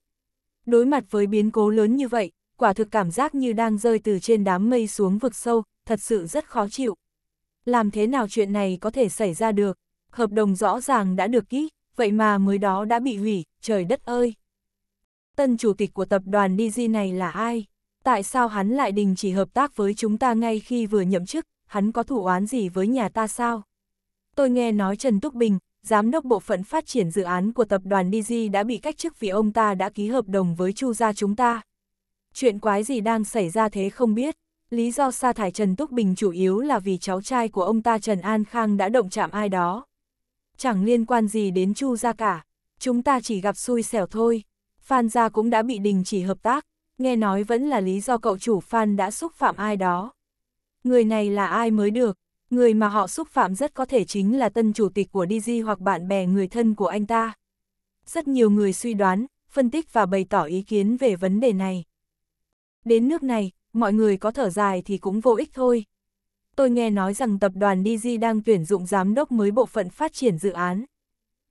Đối mặt với biến cố lớn như vậy, quả thực cảm giác như đang rơi từ trên đám mây xuống vực sâu, thật sự rất khó chịu. Làm thế nào chuyện này có thể xảy ra được? Hợp đồng rõ ràng đã được ký, vậy mà mới đó đã bị hủy, trời đất ơi! Tân chủ tịch của tập đoàn DG này là ai? Tại sao hắn lại đình chỉ hợp tác với chúng ta ngay khi vừa nhậm chức, hắn có thủ oán gì với nhà ta sao? Tôi nghe nói Trần Túc Bình, giám đốc bộ phận phát triển dự án của tập đoàn DG đã bị cách chức vì ông ta đã ký hợp đồng với Chu gia chúng ta. Chuyện quái gì đang xảy ra thế không biết. Lý do sa thải Trần Túc Bình chủ yếu là vì cháu trai của ông ta Trần An Khang đã động chạm ai đó. Chẳng liên quan gì đến Chu gia cả, chúng ta chỉ gặp xui xẻo thôi. Phan gia cũng đã bị đình chỉ hợp tác, nghe nói vẫn là lý do cậu chủ Phan đã xúc phạm ai đó. Người này là ai mới được, người mà họ xúc phạm rất có thể chính là tân chủ tịch của DG hoặc bạn bè người thân của anh ta. Rất nhiều người suy đoán, phân tích và bày tỏ ý kiến về vấn đề này. Đến nước này, mọi người có thở dài thì cũng vô ích thôi. Tôi nghe nói rằng tập đoàn DG đang tuyển dụng giám đốc mới bộ phận phát triển dự án.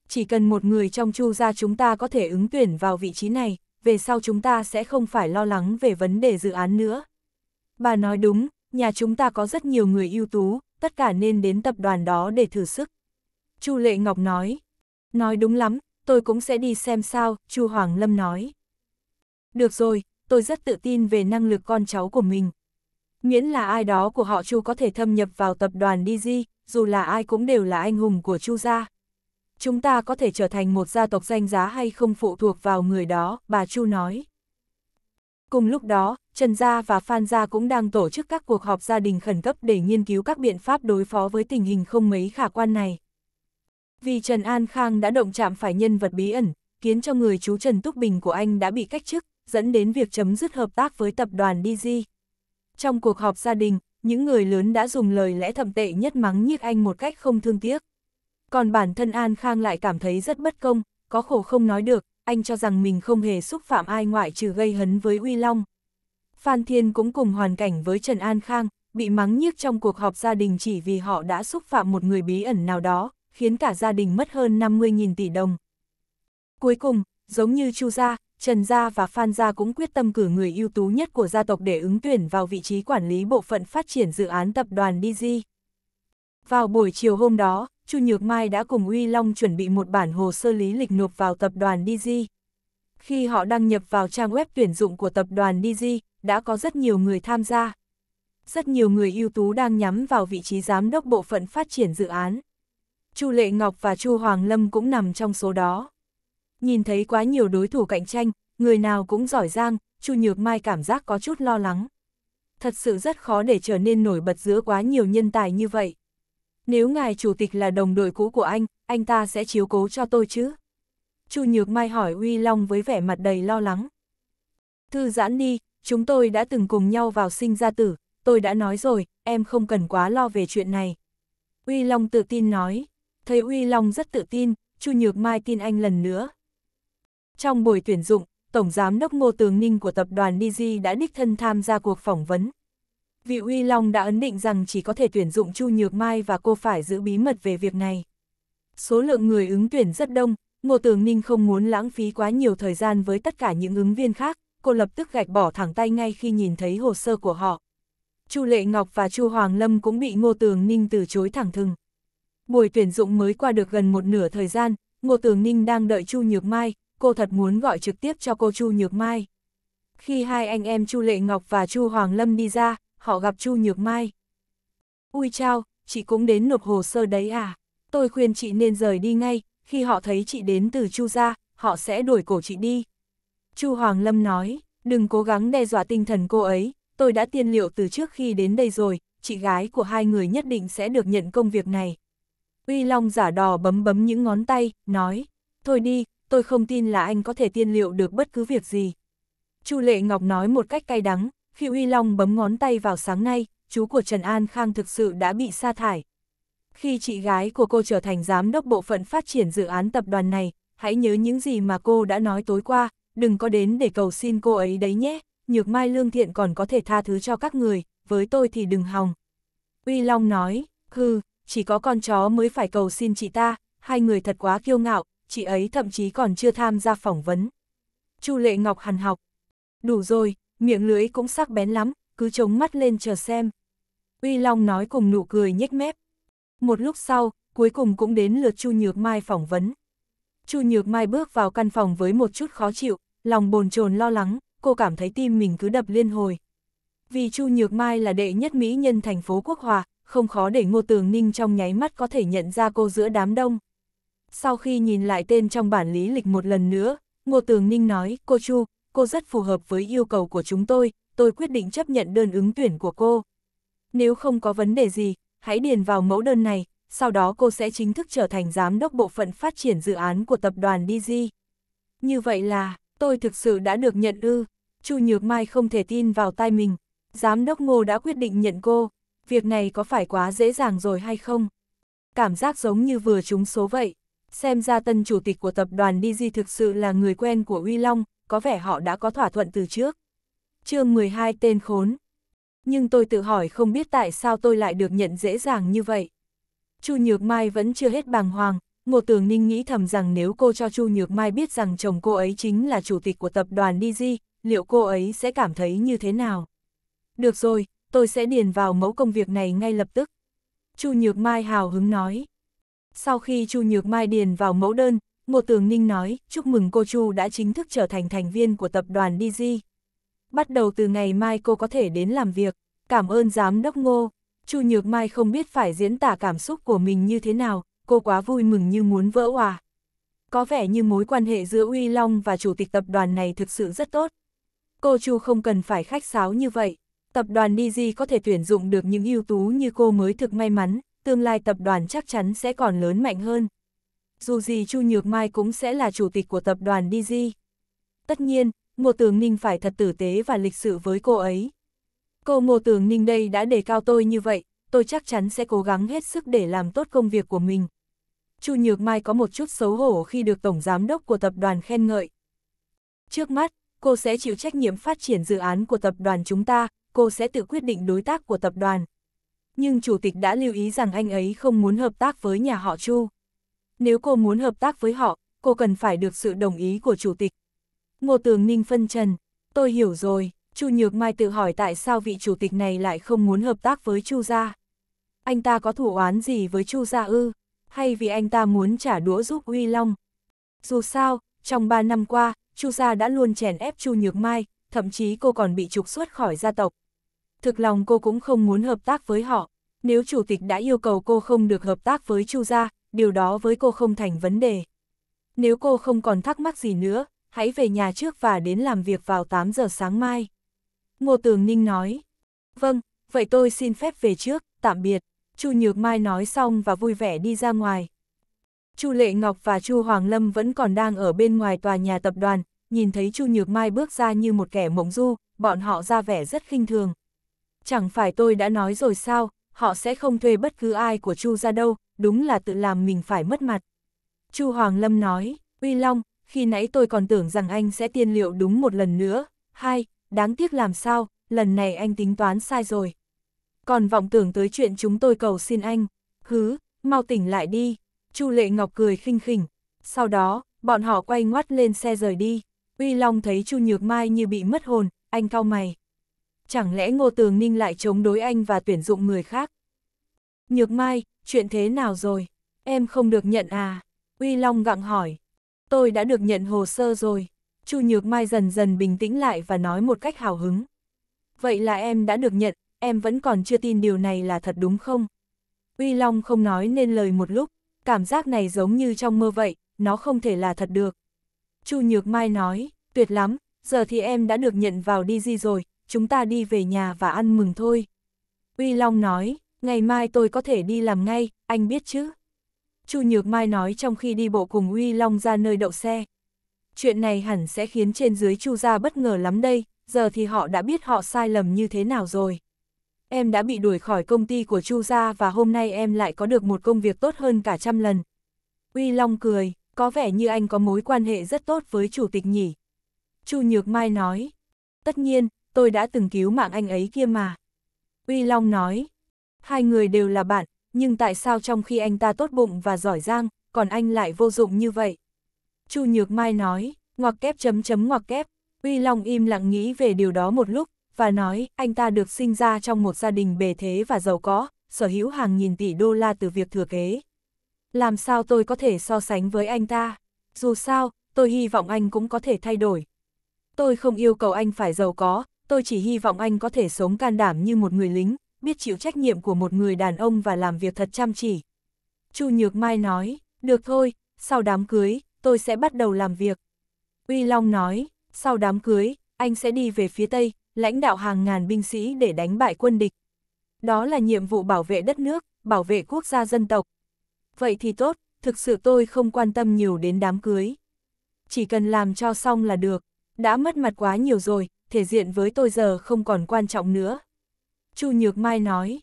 Chỉ cần một người trong chu gia chúng ta có thể ứng tuyển vào vị trí này, về sau chúng ta sẽ không phải lo lắng về vấn đề dự án nữa. Bà nói đúng, nhà chúng ta có rất nhiều người ưu tú, tất cả nên đến tập đoàn đó để thử sức. Chu Lệ Ngọc nói, nói đúng lắm, tôi cũng sẽ đi xem sao, Chu Hoàng Lâm nói. Được rồi, tôi rất tự tin về năng lực con cháu của mình. Miễn là ai đó của họ Chu có thể thâm nhập vào tập đoàn DG, dù là ai cũng đều là anh hùng của Chu gia. Chúng ta có thể trở thành một gia tộc danh giá hay không phụ thuộc vào người đó, bà Chu nói. Cùng lúc đó, Trần Gia và Phan Gia cũng đang tổ chức các cuộc họp gia đình khẩn cấp để nghiên cứu các biện pháp đối phó với tình hình không mấy khả quan này. Vì Trần An Khang đã động chạm phải nhân vật bí ẩn, khiến cho người chú Trần Túc Bình của anh đã bị cách chức, dẫn đến việc chấm dứt hợp tác với tập đoàn DG. Trong cuộc họp gia đình, những người lớn đã dùng lời lẽ thậm tệ nhất mắng nhiếc anh một cách không thương tiếc. Còn bản thân An Khang lại cảm thấy rất bất công, có khổ không nói được, anh cho rằng mình không hề xúc phạm ai ngoại trừ gây hấn với Uy Long. Phan Thiên cũng cùng hoàn cảnh với Trần An Khang, bị mắng nhiếc trong cuộc họp gia đình chỉ vì họ đã xúc phạm một người bí ẩn nào đó, khiến cả gia đình mất hơn 50.000 tỷ đồng. Cuối cùng, giống như Chu Gia, Trần Gia và Phan Gia cũng quyết tâm cử người ưu tú nhất của gia tộc để ứng tuyển vào vị trí quản lý bộ phận phát triển dự án tập đoàn DG. Vào buổi chiều hôm đó, Chu Nhược Mai đã cùng Uy Long chuẩn bị một bản hồ sơ lý lịch nộp vào tập đoàn DG. Khi họ đăng nhập vào trang web tuyển dụng của tập đoàn DG, đã có rất nhiều người tham gia. Rất nhiều người ưu tú đang nhắm vào vị trí giám đốc bộ phận phát triển dự án. Chu Lệ Ngọc và Chu Hoàng Lâm cũng nằm trong số đó. Nhìn thấy quá nhiều đối thủ cạnh tranh, người nào cũng giỏi giang, Chu Nhược Mai cảm giác có chút lo lắng. Thật sự rất khó để trở nên nổi bật giữa quá nhiều nhân tài như vậy. Nếu ngài chủ tịch là đồng đội cũ của anh, anh ta sẽ chiếu cố cho tôi chứ? Chu Nhược Mai hỏi Uy Long với vẻ mặt đầy lo lắng. Thư giãn đi, chúng tôi đã từng cùng nhau vào sinh ra tử, tôi đã nói rồi, em không cần quá lo về chuyện này. Uy Long tự tin nói, thấy Uy Long rất tự tin, Chu Nhược Mai tin anh lần nữa. Trong buổi tuyển dụng, Tổng Giám đốc Ngô Tường Ninh của tập đoàn DG đã đích thân tham gia cuộc phỏng vấn. Vị Uy Long đã ấn định rằng chỉ có thể tuyển dụng Chu Nhược Mai và cô phải giữ bí mật về việc này. Số lượng người ứng tuyển rất đông, Ngô Tường Ninh không muốn lãng phí quá nhiều thời gian với tất cả những ứng viên khác, cô lập tức gạch bỏ thẳng tay ngay khi nhìn thấy hồ sơ của họ. Chu Lệ Ngọc và Chu Hoàng Lâm cũng bị Ngô Tường Ninh từ chối thẳng thừng. Buổi tuyển dụng mới qua được gần một nửa thời gian, Ngô Tường Ninh đang đợi Chu Nhược Mai, cô thật muốn gọi trực tiếp cho cô Chu Nhược Mai. Khi hai anh em Chu Lệ Ngọc và Chu Hoàng Lâm đi ra, họ gặp Chu Nhược Mai. Ui chao, chị cũng đến nộp hồ sơ đấy à? Tôi khuyên chị nên rời đi ngay, khi họ thấy chị đến từ Chu ra, họ sẽ đuổi cổ chị đi. Chu Hoàng Lâm nói, đừng cố gắng đe dọa tinh thần cô ấy, tôi đã tiên liệu từ trước khi đến đây rồi, chị gái của hai người nhất định sẽ được nhận công việc này. Uy Long giả đò bấm bấm những ngón tay, nói, thôi đi, tôi không tin là anh có thể tiên liệu được bất cứ việc gì. Chu Lệ Ngọc nói một cách cay đắng, khi Uy Long bấm ngón tay vào sáng nay, chú của Trần An Khang thực sự đã bị sa thải. Khi chị gái của cô trở thành giám đốc bộ phận phát triển dự án tập đoàn này, hãy nhớ những gì mà cô đã nói tối qua, đừng có đến để cầu xin cô ấy đấy nhé, nhược mai lương thiện còn có thể tha thứ cho các người, với tôi thì đừng hòng. Uy Long nói, hừ, chỉ có con chó mới phải cầu xin chị ta, hai người thật quá kiêu ngạo, chị ấy thậm chí còn chưa tham gia phỏng vấn. Chu Lệ Ngọc hằn học. Đủ rồi, miệng lưỡi cũng sắc bén lắm, cứ chống mắt lên chờ xem. Uy Long nói cùng nụ cười nhếch mép. Một lúc sau, cuối cùng cũng đến lượt Chu Nhược Mai phỏng vấn. Chu Nhược Mai bước vào căn phòng với một chút khó chịu, lòng bồn chồn lo lắng, cô cảm thấy tim mình cứ đập liên hồi. Vì Chu Nhược Mai là đệ nhất mỹ nhân thành phố Quốc Hòa, không khó để Ngô Tường Ninh trong nháy mắt có thể nhận ra cô giữa đám đông. Sau khi nhìn lại tên trong bản lý lịch một lần nữa, Ngô Tường Ninh nói, cô Chu, cô rất phù hợp với yêu cầu của chúng tôi, tôi quyết định chấp nhận đơn ứng tuyển của cô. Nếu không có vấn đề gì, hãy điền vào mẫu đơn này, sau đó cô sẽ chính thức trở thành giám đốc bộ phận phát triển dự án của tập đoàn DG. Như vậy là, tôi thực sự đã được nhận ư. Chu Nhược Mai không thể tin vào tai mình. Giám đốc Ngô đã quyết định nhận cô. Việc này có phải quá dễ dàng rồi hay không? Cảm giác giống như vừa trúng số vậy. Xem ra tân chủ tịch của tập đoàn Digi thực sự là người quen của Uy Long, có vẻ họ đã có thỏa thuận từ trước. chương 12 tên khốn. Nhưng tôi tự hỏi không biết tại sao tôi lại được nhận dễ dàng như vậy. Chu Nhược Mai vẫn chưa hết bàng hoàng, Ngô Tường Ninh nghĩ thầm rằng nếu cô cho Chu Nhược Mai biết rằng chồng cô ấy chính là chủ tịch của tập đoàn Digi, liệu cô ấy sẽ cảm thấy như thế nào? Được rồi, tôi sẽ điền vào mẫu công việc này ngay lập tức. Chu Nhược Mai hào hứng nói. Sau khi Chu Nhược Mai điền vào mẫu đơn, Ngô Tường Ninh nói, chúc mừng cô Chu đã chính thức trở thành thành viên của tập đoàn DG. Bắt đầu từ ngày mai cô có thể đến làm việc, cảm ơn giám đốc Ngô. Chu Nhược Mai không biết phải diễn tả cảm xúc của mình như thế nào, cô quá vui mừng như muốn vỡ hòa. Có vẻ như mối quan hệ giữa Uy Long và chủ tịch tập đoàn này thực sự rất tốt. Cô Chu không cần phải khách sáo như vậy. Tập đoàn DG có thể tuyển dụng được những ưu tú như cô mới thực may mắn, tương lai tập đoàn chắc chắn sẽ còn lớn mạnh hơn. Dù gì Chu Nhược Mai cũng sẽ là chủ tịch của tập đoàn DG. Tất nhiên, Ngô Tường Ninh phải thật tử tế và lịch sự với cô ấy. Cô Ngô Tường Ninh đây đã đề cao tôi như vậy, tôi chắc chắn sẽ cố gắng hết sức để làm tốt công việc của mình. Chu Nhược Mai có một chút xấu hổ khi được Tổng Giám đốc của tập đoàn khen ngợi. Trước mắt, cô sẽ chịu trách nhiệm phát triển dự án của tập đoàn chúng ta, cô sẽ tự quyết định đối tác của tập đoàn nhưng chủ tịch đã lưu ý rằng anh ấy không muốn hợp tác với nhà họ Chu. Nếu cô muốn hợp tác với họ, cô cần phải được sự đồng ý của chủ tịch. Ngô Tường Ninh phân trần, tôi hiểu rồi, Chu Nhược Mai tự hỏi tại sao vị chủ tịch này lại không muốn hợp tác với Chu gia. Anh ta có thủ oán gì với Chu gia ư? Hay vì anh ta muốn trả đũa giúp Huy Long? Dù sao, trong 3 năm qua, Chu gia đã luôn chèn ép Chu Nhược Mai, thậm chí cô còn bị trục xuất khỏi gia tộc, thực lòng cô cũng không muốn hợp tác với họ. Nếu chủ tịch đã yêu cầu cô không được hợp tác với Chu gia, điều đó với cô không thành vấn đề. Nếu cô không còn thắc mắc gì nữa, hãy về nhà trước và đến làm việc vào 8 giờ sáng mai. Ngô Tường Ninh nói, vâng, vậy tôi xin phép về trước, tạm biệt. Chu Nhược Mai nói xong và vui vẻ đi ra ngoài. Chu Lệ Ngọc và Chu Hoàng Lâm vẫn còn đang ở bên ngoài tòa nhà tập đoàn, nhìn thấy Chu Nhược Mai bước ra như một kẻ mộng du, bọn họ ra vẻ rất khinh thường. Chẳng phải tôi đã nói rồi sao, họ sẽ không thuê bất cứ ai của Chu ra đâu, đúng là tự làm mình phải mất mặt. Chu Hoàng Lâm nói, Uy Long, khi nãy tôi còn tưởng rằng anh sẽ tiên liệu đúng một lần nữa. Hai, đáng tiếc làm sao, lần này anh tính toán sai rồi. Còn vọng tưởng tới chuyện chúng tôi cầu xin anh. Hứ, mau tỉnh lại đi. Chu Lệ Ngọc cười khinh khỉnh. Sau đó, bọn họ quay ngoắt lên xe rời đi. Uy Long thấy Chu Nhược Mai như bị mất hồn, anh cau mày chẳng lẽ Ngô Tường Ninh lại chống đối anh và tuyển dụng người khác? Nhược Mai, chuyện thế nào rồi? Em không được nhận à? Uy Long gặng hỏi. Tôi đã được nhận hồ sơ rồi. Chu Nhược Mai dần dần bình tĩnh lại và nói một cách hào hứng. Vậy là em đã được nhận, em vẫn còn chưa tin điều này là thật đúng không? Uy Long không nói nên lời một lúc, cảm giác này giống như trong mơ vậy, nó không thể là thật được. Chu Nhược Mai nói, tuyệt lắm, giờ thì em đã được nhận vào DG rồi, chúng ta đi về nhà và ăn mừng thôi. Uy Long nói, ngày mai tôi có thể đi làm ngay, anh biết chứ. Chu Nhược Mai nói trong khi đi bộ cùng Uy Long ra nơi đậu xe. Chuyện này hẳn sẽ khiến trên dưới Chu gia bất ngờ lắm đây, giờ thì họ đã biết họ sai lầm như thế nào rồi. Em đã bị đuổi khỏi công ty của Chu gia và hôm nay em lại có được một công việc tốt hơn cả trăm lần. Uy Long cười, có vẻ như anh có mối quan hệ rất tốt với chủ tịch nhỉ. Chu Nhược Mai nói, tất nhiên, tôi đã từng cứu mạng anh ấy kia mà. Uy Long nói, hai người đều là bạn, nhưng tại sao trong khi anh ta tốt bụng và giỏi giang, còn anh lại vô dụng như vậy? Chu Nhược Mai nói, ngoặc kép chấm chấm ngoặc kép, Uy Long im lặng nghĩ về điều đó một lúc, và nói anh ta được sinh ra trong một gia đình bề thế và giàu có, sở hữu hàng nghìn tỷ đô la từ việc thừa kế. Làm sao tôi có thể so sánh với anh ta? Dù sao, tôi hy vọng anh cũng có thể thay đổi. Tôi không yêu cầu anh phải giàu có, tôi chỉ hy vọng anh có thể sống can đảm như một người lính, biết chịu trách nhiệm của một người đàn ông và làm việc thật chăm chỉ. Chu Nhược Mai nói, được thôi, sau đám cưới, tôi sẽ bắt đầu làm việc. Uy Long nói, sau đám cưới, anh sẽ đi về phía Tây, lãnh đạo hàng ngàn binh sĩ để đánh bại quân địch. Đó là nhiệm vụ bảo vệ đất nước, bảo vệ quốc gia dân tộc. Vậy thì tốt, thực sự tôi không quan tâm nhiều đến đám cưới. Chỉ cần làm cho xong là được, đã mất mặt quá nhiều rồi, thể diện với tôi giờ không còn quan trọng nữa. Chu Nhược Mai nói,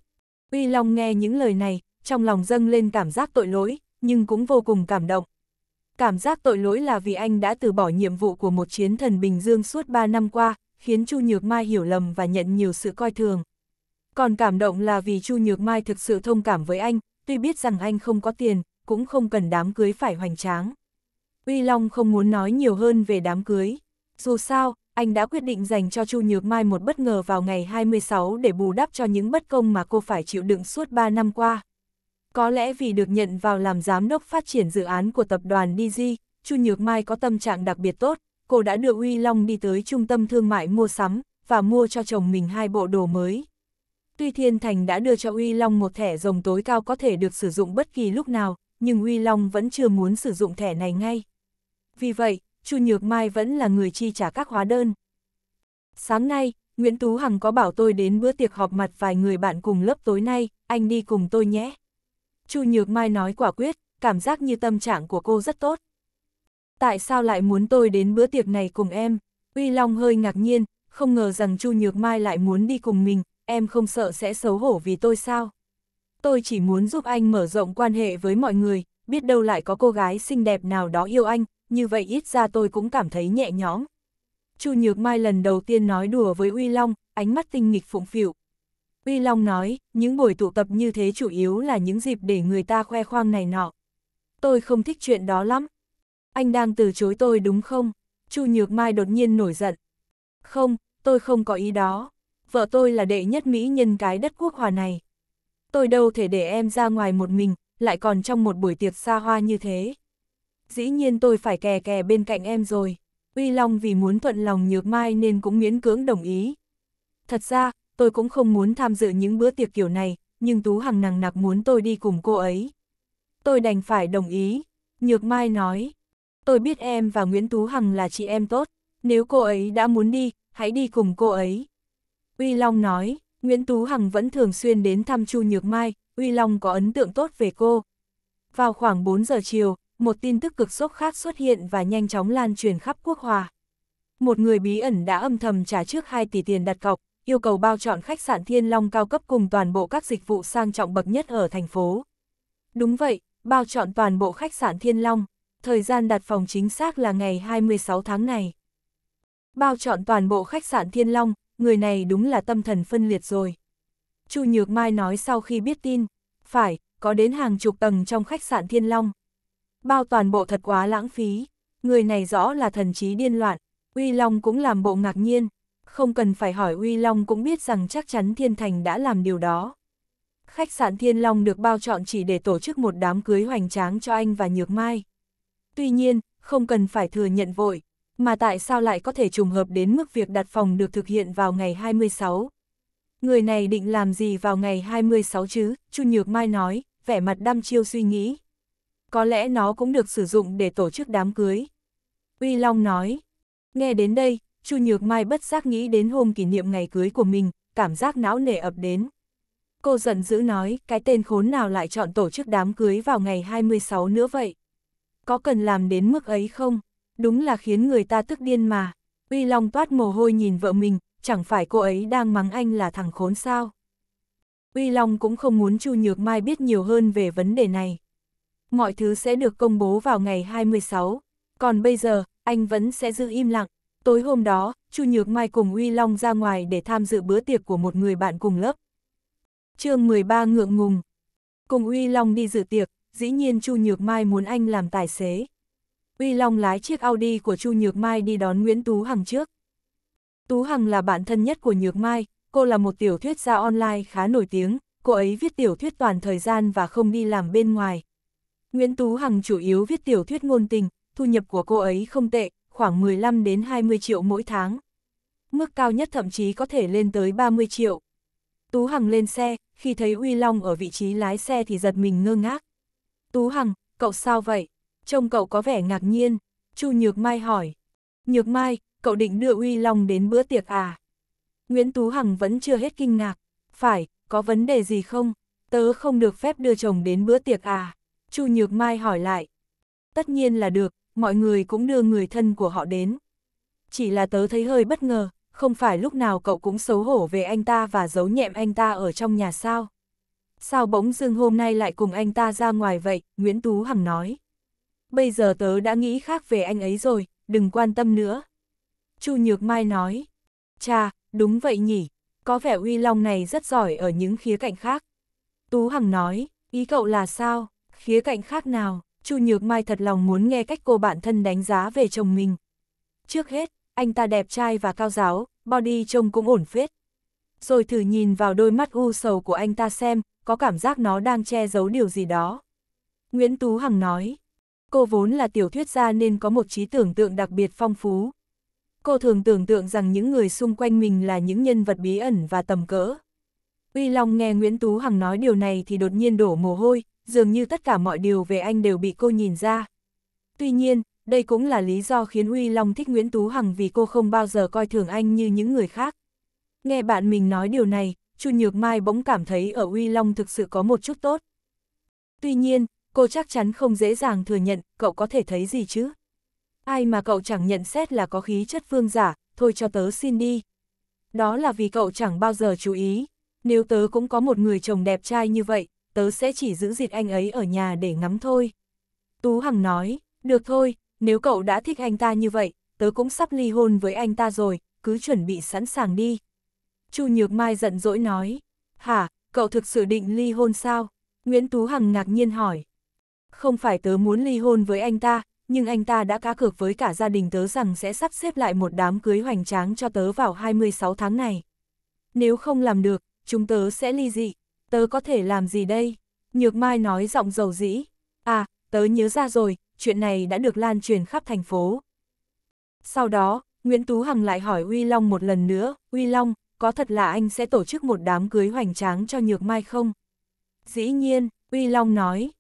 Uy Long nghe những lời này, trong lòng dâng lên cảm giác tội lỗi, nhưng cũng vô cùng cảm động. Cảm giác tội lỗi là vì anh đã từ bỏ nhiệm vụ của một chiến thần Bình Dương suốt 3 năm qua, khiến Chu Nhược Mai hiểu lầm và nhận nhiều sự coi thường. Còn cảm động là vì Chu Nhược Mai thực sự thông cảm với anh, tuy biết rằng anh không có tiền, cũng không cần đám cưới phải hoành tráng. Uy Long không muốn nói nhiều hơn về đám cưới. Dù sao, anh đã quyết định dành cho Chu Nhược Mai một bất ngờ vào ngày 26 để bù đắp cho những bất công mà cô phải chịu đựng suốt 3 năm qua. Có lẽ vì được nhận vào làm giám đốc phát triển dự án của tập đoàn DG, Chu Nhược Mai có tâm trạng đặc biệt tốt, cô đã đưa Uy Long đi tới trung tâm thương mại mua sắm và mua cho chồng mình hai bộ đồ mới. Tuy Thiên Thành đã đưa cho Uy Long một thẻ rồng tối cao có thể được sử dụng bất kỳ lúc nào, nhưng Uy Long vẫn chưa muốn sử dụng thẻ này ngay. Vì vậy, Chu Nhược Mai vẫn là người chi trả các hóa đơn. Sáng nay, Nguyễn Tú Hằng có bảo tôi đến bữa tiệc họp mặt vài người bạn cùng lớp tối nay, anh đi cùng tôi nhé. Chu Nhược Mai nói quả quyết, cảm giác như tâm trạng của cô rất tốt. Tại sao lại muốn tôi đến bữa tiệc này cùng em? Uy Long hơi ngạc nhiên, không ngờ rằng Chu Nhược Mai lại muốn đi cùng mình, em không sợ sẽ xấu hổ vì tôi sao? Tôi chỉ muốn giúp anh mở rộng quan hệ với mọi người, biết đâu lại có cô gái xinh đẹp nào đó yêu anh, như vậy ít ra tôi cũng cảm thấy nhẹ nhõm. Chu Nhược Mai lần đầu tiên nói đùa với Uy Long, ánh mắt tinh nghịch phụng phịu. Uy Long nói, những buổi tụ tập như thế chủ yếu là những dịp để người ta khoe khoang này nọ. Tôi không thích chuyện đó lắm. Anh đang từ chối tôi đúng không? Chu Nhược Mai đột nhiên nổi giận. Không, tôi không có ý đó. Vợ tôi là đệ nhất mỹ nhân cái đất quốc hòa này. Tôi đâu thể để em ra ngoài một mình, lại còn trong một buổi tiệc xa hoa như thế. Dĩ nhiên tôi phải kè kè bên cạnh em rồi. Uy Long vì muốn thuận lòng nhược mai nên cũng miễn cưỡng đồng ý. Thật ra, tôi cũng không muốn tham dự những bữa tiệc kiểu này, nhưng Tú Hằng nằng nặc muốn tôi đi cùng cô ấy. Tôi đành phải đồng ý. Nhược Mai nói, tôi biết em và Nguyễn Tú Hằng là chị em tốt, nếu cô ấy đã muốn đi, hãy đi cùng cô ấy. Uy Long nói, Nguyễn Tú Hằng vẫn thường xuyên đến thăm Chu Nhược Mai, Uy Long có ấn tượng tốt về cô. Vào khoảng 4 giờ chiều, một tin tức cực sốc khác xuất hiện và nhanh chóng lan truyền khắp quốc hòa. Một người bí ẩn đã âm thầm trả trước 2 tỷ tiền đặt cọc, yêu cầu bao chọn khách sạn Thiên Long cao cấp cùng toàn bộ các dịch vụ sang trọng bậc nhất ở thành phố. Đúng vậy, bao chọn toàn bộ khách sạn Thiên Long, thời gian đặt phòng chính xác là ngày 26 tháng này. Bao chọn toàn bộ khách sạn Thiên Long, người này đúng là tâm thần phân liệt rồi. Chu Nhược Mai nói sau khi biết tin, phải, có đến hàng chục tầng trong khách sạn Thiên Long, bao toàn bộ thật quá lãng phí, người này rõ là thần trí điên loạn, Uy Long cũng làm bộ ngạc nhiên, không cần phải hỏi Uy Long cũng biết rằng chắc chắn Thiên Thành đã làm điều đó. Khách sạn Thiên Long được bao chọn chỉ để tổ chức một đám cưới hoành tráng cho anh và Nhược Mai. Tuy nhiên, không cần phải thừa nhận vội, mà tại sao lại có thể trùng hợp đến mức việc đặt phòng được thực hiện vào ngày 26. Người này định làm gì vào ngày 26 chứ, Chu Nhược Mai nói, vẻ mặt đăm chiêu suy nghĩ có lẽ nó cũng được sử dụng để tổ chức đám cưới. Uy Long nói, nghe đến đây, Chu Nhược Mai bất giác nghĩ đến hôm kỷ niệm ngày cưới của mình, cảm giác não nề ập đến. Cô giận dữ nói, cái tên khốn nào lại chọn tổ chức đám cưới vào ngày 26 nữa vậy? Có cần làm đến mức ấy không? Đúng là khiến người ta tức điên mà. Uy Long toát mồ hôi nhìn vợ mình, chẳng phải cô ấy đang mắng anh là thằng khốn sao? Uy Long cũng không muốn Chu Nhược Mai biết nhiều hơn về vấn đề này mọi thứ sẽ được công bố vào ngày 26. Còn bây giờ, anh vẫn sẽ giữ im lặng. Tối hôm đó, Chu Nhược Mai cùng Uy Long ra ngoài để tham dự bữa tiệc của một người bạn cùng lớp. chương 13 ngượng ngùng. Cùng Uy Long đi dự tiệc, dĩ nhiên Chu Nhược Mai muốn anh làm tài xế. Uy Long lái chiếc Audi của Chu Nhược Mai đi đón Nguyễn Tú Hằng trước. Tú Hằng là bạn thân nhất của Nhược Mai, cô là một tiểu thuyết gia online khá nổi tiếng, cô ấy viết tiểu thuyết toàn thời gian và không đi làm bên ngoài, Nguyễn Tú Hằng chủ yếu viết tiểu thuyết ngôn tình, thu nhập của cô ấy không tệ, khoảng 15 đến 20 triệu mỗi tháng. Mức cao nhất thậm chí có thể lên tới 30 triệu. Tú Hằng lên xe, khi thấy Uy Long ở vị trí lái xe thì giật mình ngơ ngác. Tú Hằng, cậu sao vậy? Trông cậu có vẻ ngạc nhiên. Chu Nhược Mai hỏi. Nhược Mai, cậu định đưa Uy Long đến bữa tiệc à? Nguyễn Tú Hằng vẫn chưa hết kinh ngạc. Phải, có vấn đề gì không? Tớ không được phép đưa chồng đến bữa tiệc à? Chu Nhược Mai hỏi lại. Tất nhiên là được, mọi người cũng đưa người thân của họ đến. Chỉ là tớ thấy hơi bất ngờ, không phải lúc nào cậu cũng xấu hổ về anh ta và giấu nhẹm anh ta ở trong nhà sao. Sao bỗng dưng hôm nay lại cùng anh ta ra ngoài vậy, Nguyễn Tú Hằng nói. Bây giờ tớ đã nghĩ khác về anh ấy rồi, đừng quan tâm nữa. Chu Nhược Mai nói. Chà, đúng vậy nhỉ, có vẻ Uy Long này rất giỏi ở những khía cạnh khác. Tú Hằng nói, ý cậu là sao? khía cạnh khác nào, Chu Nhược Mai thật lòng muốn nghe cách cô bản thân đánh giá về chồng mình. Trước hết, anh ta đẹp trai và cao giáo, body trông cũng ổn phết. Rồi thử nhìn vào đôi mắt u sầu của anh ta xem, có cảm giác nó đang che giấu điều gì đó. Nguyễn Tú Hằng nói, cô vốn là tiểu thuyết gia nên có một trí tưởng tượng đặc biệt phong phú. Cô thường tưởng tượng rằng những người xung quanh mình là những nhân vật bí ẩn và tầm cỡ. Uy Long nghe Nguyễn Tú Hằng nói điều này thì đột nhiên đổ mồ hôi, dường như tất cả mọi điều về anh đều bị cô nhìn ra. Tuy nhiên, đây cũng là lý do khiến Uy Long thích Nguyễn Tú Hằng vì cô không bao giờ coi thường anh như những người khác. Nghe bạn mình nói điều này, Chu Nhược Mai bỗng cảm thấy ở Uy Long thực sự có một chút tốt. Tuy nhiên, cô chắc chắn không dễ dàng thừa nhận, cậu có thể thấy gì chứ? Ai mà cậu chẳng nhận xét là có khí chất vương giả, thôi cho tớ xin đi. Đó là vì cậu chẳng bao giờ chú ý, nếu tớ cũng có một người chồng đẹp trai như vậy, tớ sẽ chỉ giữ dịt anh ấy ở nhà để ngắm thôi. Tú Hằng nói, được thôi, nếu cậu đã thích anh ta như vậy, tớ cũng sắp ly hôn với anh ta rồi, cứ chuẩn bị sẵn sàng đi. Chu Nhược Mai giận dỗi nói, hả, cậu thực sự định ly hôn sao? Nguyễn Tú Hằng ngạc nhiên hỏi. Không phải tớ muốn ly hôn với anh ta, nhưng anh ta đã cá cược với cả gia đình tớ rằng sẽ sắp xếp lại một đám cưới hoành tráng cho tớ vào 26 tháng này. Nếu không làm được, chúng tớ sẽ ly dị tớ có thể làm gì đây? Nhược Mai nói giọng dầu dĩ. À, tớ nhớ ra rồi, chuyện này đã được lan truyền khắp thành phố. Sau đó, Nguyễn Tú Hằng lại hỏi Uy Long một lần nữa, Uy Long, có thật là anh sẽ tổ chức một đám cưới hoành tráng cho Nhược Mai không? Dĩ nhiên, Uy Long nói.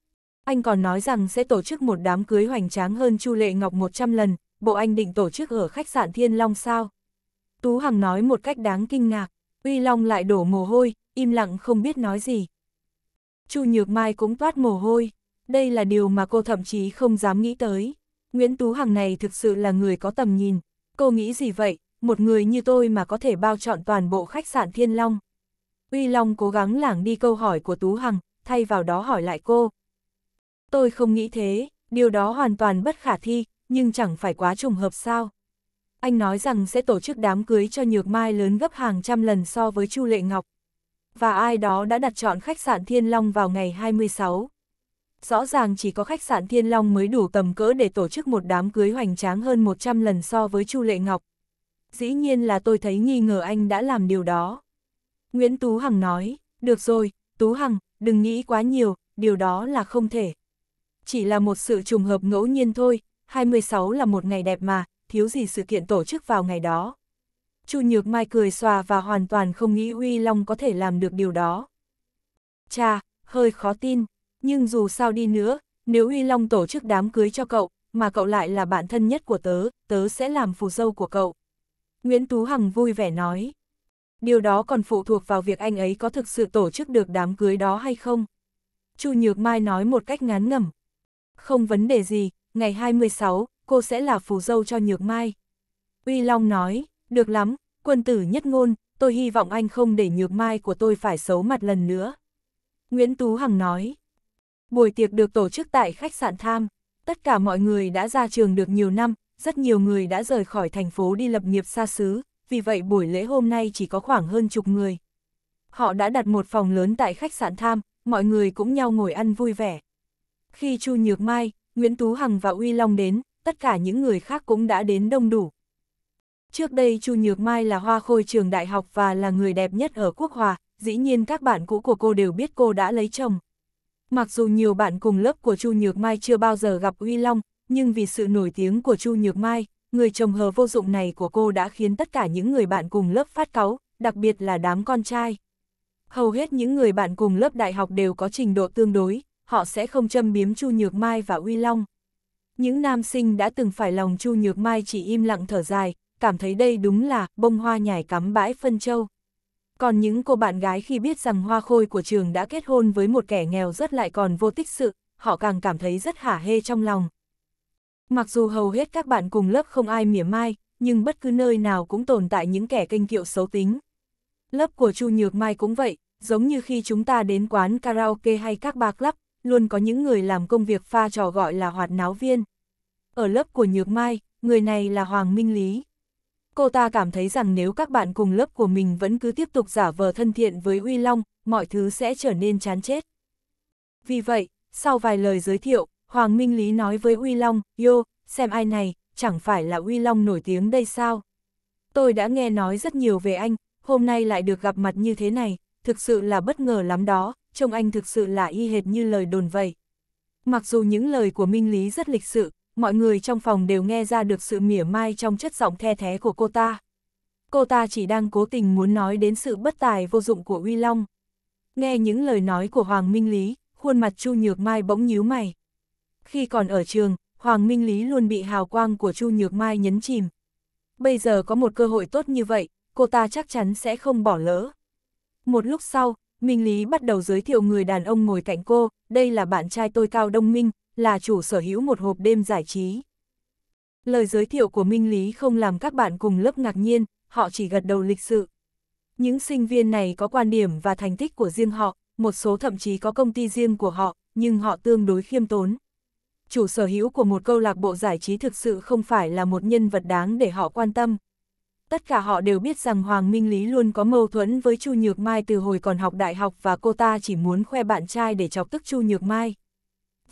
Anh còn nói rằng sẽ tổ chức một đám cưới hoành tráng hơn Chu Lệ Ngọc 100 lần, bộ anh định tổ chức ở khách sạn Thiên Long sao? Tú Hằng nói một cách đáng kinh ngạc, Uy Long lại đổ mồ hôi, im lặng không biết nói gì. Chu Nhược Mai cũng toát mồ hôi, đây là điều mà cô thậm chí không dám nghĩ tới. Nguyễn Tú Hằng này thực sự là người có tầm nhìn, cô nghĩ gì vậy, một người như tôi mà có thể bao trọn toàn bộ khách sạn Thiên Long. Uy Long cố gắng lảng đi câu hỏi của Tú Hằng, thay vào đó hỏi lại cô. Tôi không nghĩ thế, điều đó hoàn toàn bất khả thi, nhưng chẳng phải quá trùng hợp sao. Anh nói rằng sẽ tổ chức đám cưới cho Nhược Mai lớn gấp hàng trăm lần so với Chu Lệ Ngọc và ai đó đã đặt chọn khách sạn Thiên Long vào ngày 26. Rõ ràng chỉ có khách sạn Thiên Long mới đủ tầm cỡ để tổ chức một đám cưới hoành tráng hơn 100 lần so với Chu Lệ Ngọc. Dĩ nhiên là tôi thấy nghi ngờ anh đã làm điều đó. Nguyễn Tú Hằng nói, được rồi, Tú Hằng, đừng nghĩ quá nhiều, điều đó là không thể. Chỉ là một sự trùng hợp ngẫu nhiên thôi, 26 là một ngày đẹp mà, thiếu gì sự kiện tổ chức vào ngày đó. Chu Nhược Mai cười xòa và hoàn toàn không nghĩ Huy Long có thể làm được điều đó. Cha, hơi khó tin, nhưng dù sao đi nữa, nếu Huy Long tổ chức đám cưới cho cậu, mà cậu lại là bạn thân nhất của tớ, tớ sẽ làm phù dâu của cậu. Nguyễn Tú Hằng vui vẻ nói. Điều đó còn phụ thuộc vào việc anh ấy có thực sự tổ chức được đám cưới đó hay không. Chu Nhược Mai nói một cách ngán ngẩm. Không vấn đề gì, ngày 26, cô sẽ là phù dâu cho Nhược Mai. Uy Long nói. Được lắm, quân tử nhất ngôn, tôi hy vọng anh không để nhược mai của tôi phải xấu mặt lần nữa. Nguyễn Tú Hằng nói. Buổi tiệc được tổ chức tại khách sạn Tham. Tất cả mọi người đã ra trường được nhiều năm, rất nhiều người đã rời khỏi thành phố đi lập nghiệp xa xứ, vì vậy buổi lễ hôm nay chỉ có khoảng hơn chục người. Họ đã đặt một phòng lớn tại khách sạn Tham, mọi người cũng nhau ngồi ăn vui vẻ. Khi Chu Nhược Mai, Nguyễn Tú Hằng và Uy Long đến, tất cả những người khác cũng đã đến đông đủ. Trước đây Chu Nhược Mai là hoa khôi trường đại học và là người đẹp nhất ở Quốc Hòa, dĩ nhiên các bạn cũ của cô đều biết cô đã lấy chồng. Mặc dù nhiều bạn cùng lớp của Chu Nhược Mai chưa bao giờ gặp Uy Long, nhưng vì sự nổi tiếng của Chu Nhược Mai, người chồng hờ vô dụng này của cô đã khiến tất cả những người bạn cùng lớp phát cáu, đặc biệt là đám con trai. Hầu hết những người bạn cùng lớp đại học đều có trình độ tương đối, họ sẽ không châm biếm Chu Nhược Mai và Uy Long. Những nam sinh đã từng phải lòng Chu Nhược Mai chỉ im lặng thở dài, cảm thấy đây đúng là bông hoa nhài cắm bãi phân châu. Còn những cô bạn gái khi biết rằng hoa khôi của trường đã kết hôn với một kẻ nghèo rất lại còn vô tích sự, họ càng cảm thấy rất hả hê trong lòng. Mặc dù hầu hết các bạn cùng lớp không ai mỉa mai, nhưng bất cứ nơi nào cũng tồn tại những kẻ kênh kiệu xấu tính. Lớp của Chu Nhược Mai cũng vậy, giống như khi chúng ta đến quán karaoke hay các bar club, luôn có những người làm công việc pha trò gọi là hoạt náo viên. Ở lớp của Nhược Mai, người này là Hoàng Minh Lý cô ta cảm thấy rằng nếu các bạn cùng lớp của mình vẫn cứ tiếp tục giả vờ thân thiện với Uy Long, mọi thứ sẽ trở nên chán chết. Vì vậy, sau vài lời giới thiệu, Hoàng Minh Lý nói với Uy Long, Yo, xem ai này, chẳng phải là Uy Long nổi tiếng đây sao? Tôi đã nghe nói rất nhiều về anh, hôm nay lại được gặp mặt như thế này, thực sự là bất ngờ lắm đó, trông anh thực sự là y hệt như lời đồn vậy. Mặc dù những lời của Minh Lý rất lịch sự, mọi người trong phòng đều nghe ra được sự mỉa mai trong chất giọng the thé của cô ta. Cô ta chỉ đang cố tình muốn nói đến sự bất tài vô dụng của Uy Long. Nghe những lời nói của Hoàng Minh Lý, khuôn mặt Chu Nhược Mai bỗng nhíu mày. Khi còn ở trường, Hoàng Minh Lý luôn bị hào quang của Chu Nhược Mai nhấn chìm. Bây giờ có một cơ hội tốt như vậy, cô ta chắc chắn sẽ không bỏ lỡ. Một lúc sau, Minh Lý bắt đầu giới thiệu người đàn ông ngồi cạnh cô, đây là bạn trai tôi Cao Đông Minh, là chủ sở hữu một hộp đêm giải trí. Lời giới thiệu của Minh Lý không làm các bạn cùng lớp ngạc nhiên, họ chỉ gật đầu lịch sự. Những sinh viên này có quan điểm và thành tích của riêng họ, một số thậm chí có công ty riêng của họ, nhưng họ tương đối khiêm tốn. Chủ sở hữu của một câu lạc bộ giải trí thực sự không phải là một nhân vật đáng để họ quan tâm. Tất cả họ đều biết rằng Hoàng Minh Lý luôn có mâu thuẫn với Chu Nhược Mai từ hồi còn học đại học và cô ta chỉ muốn khoe bạn trai để chọc tức Chu Nhược Mai.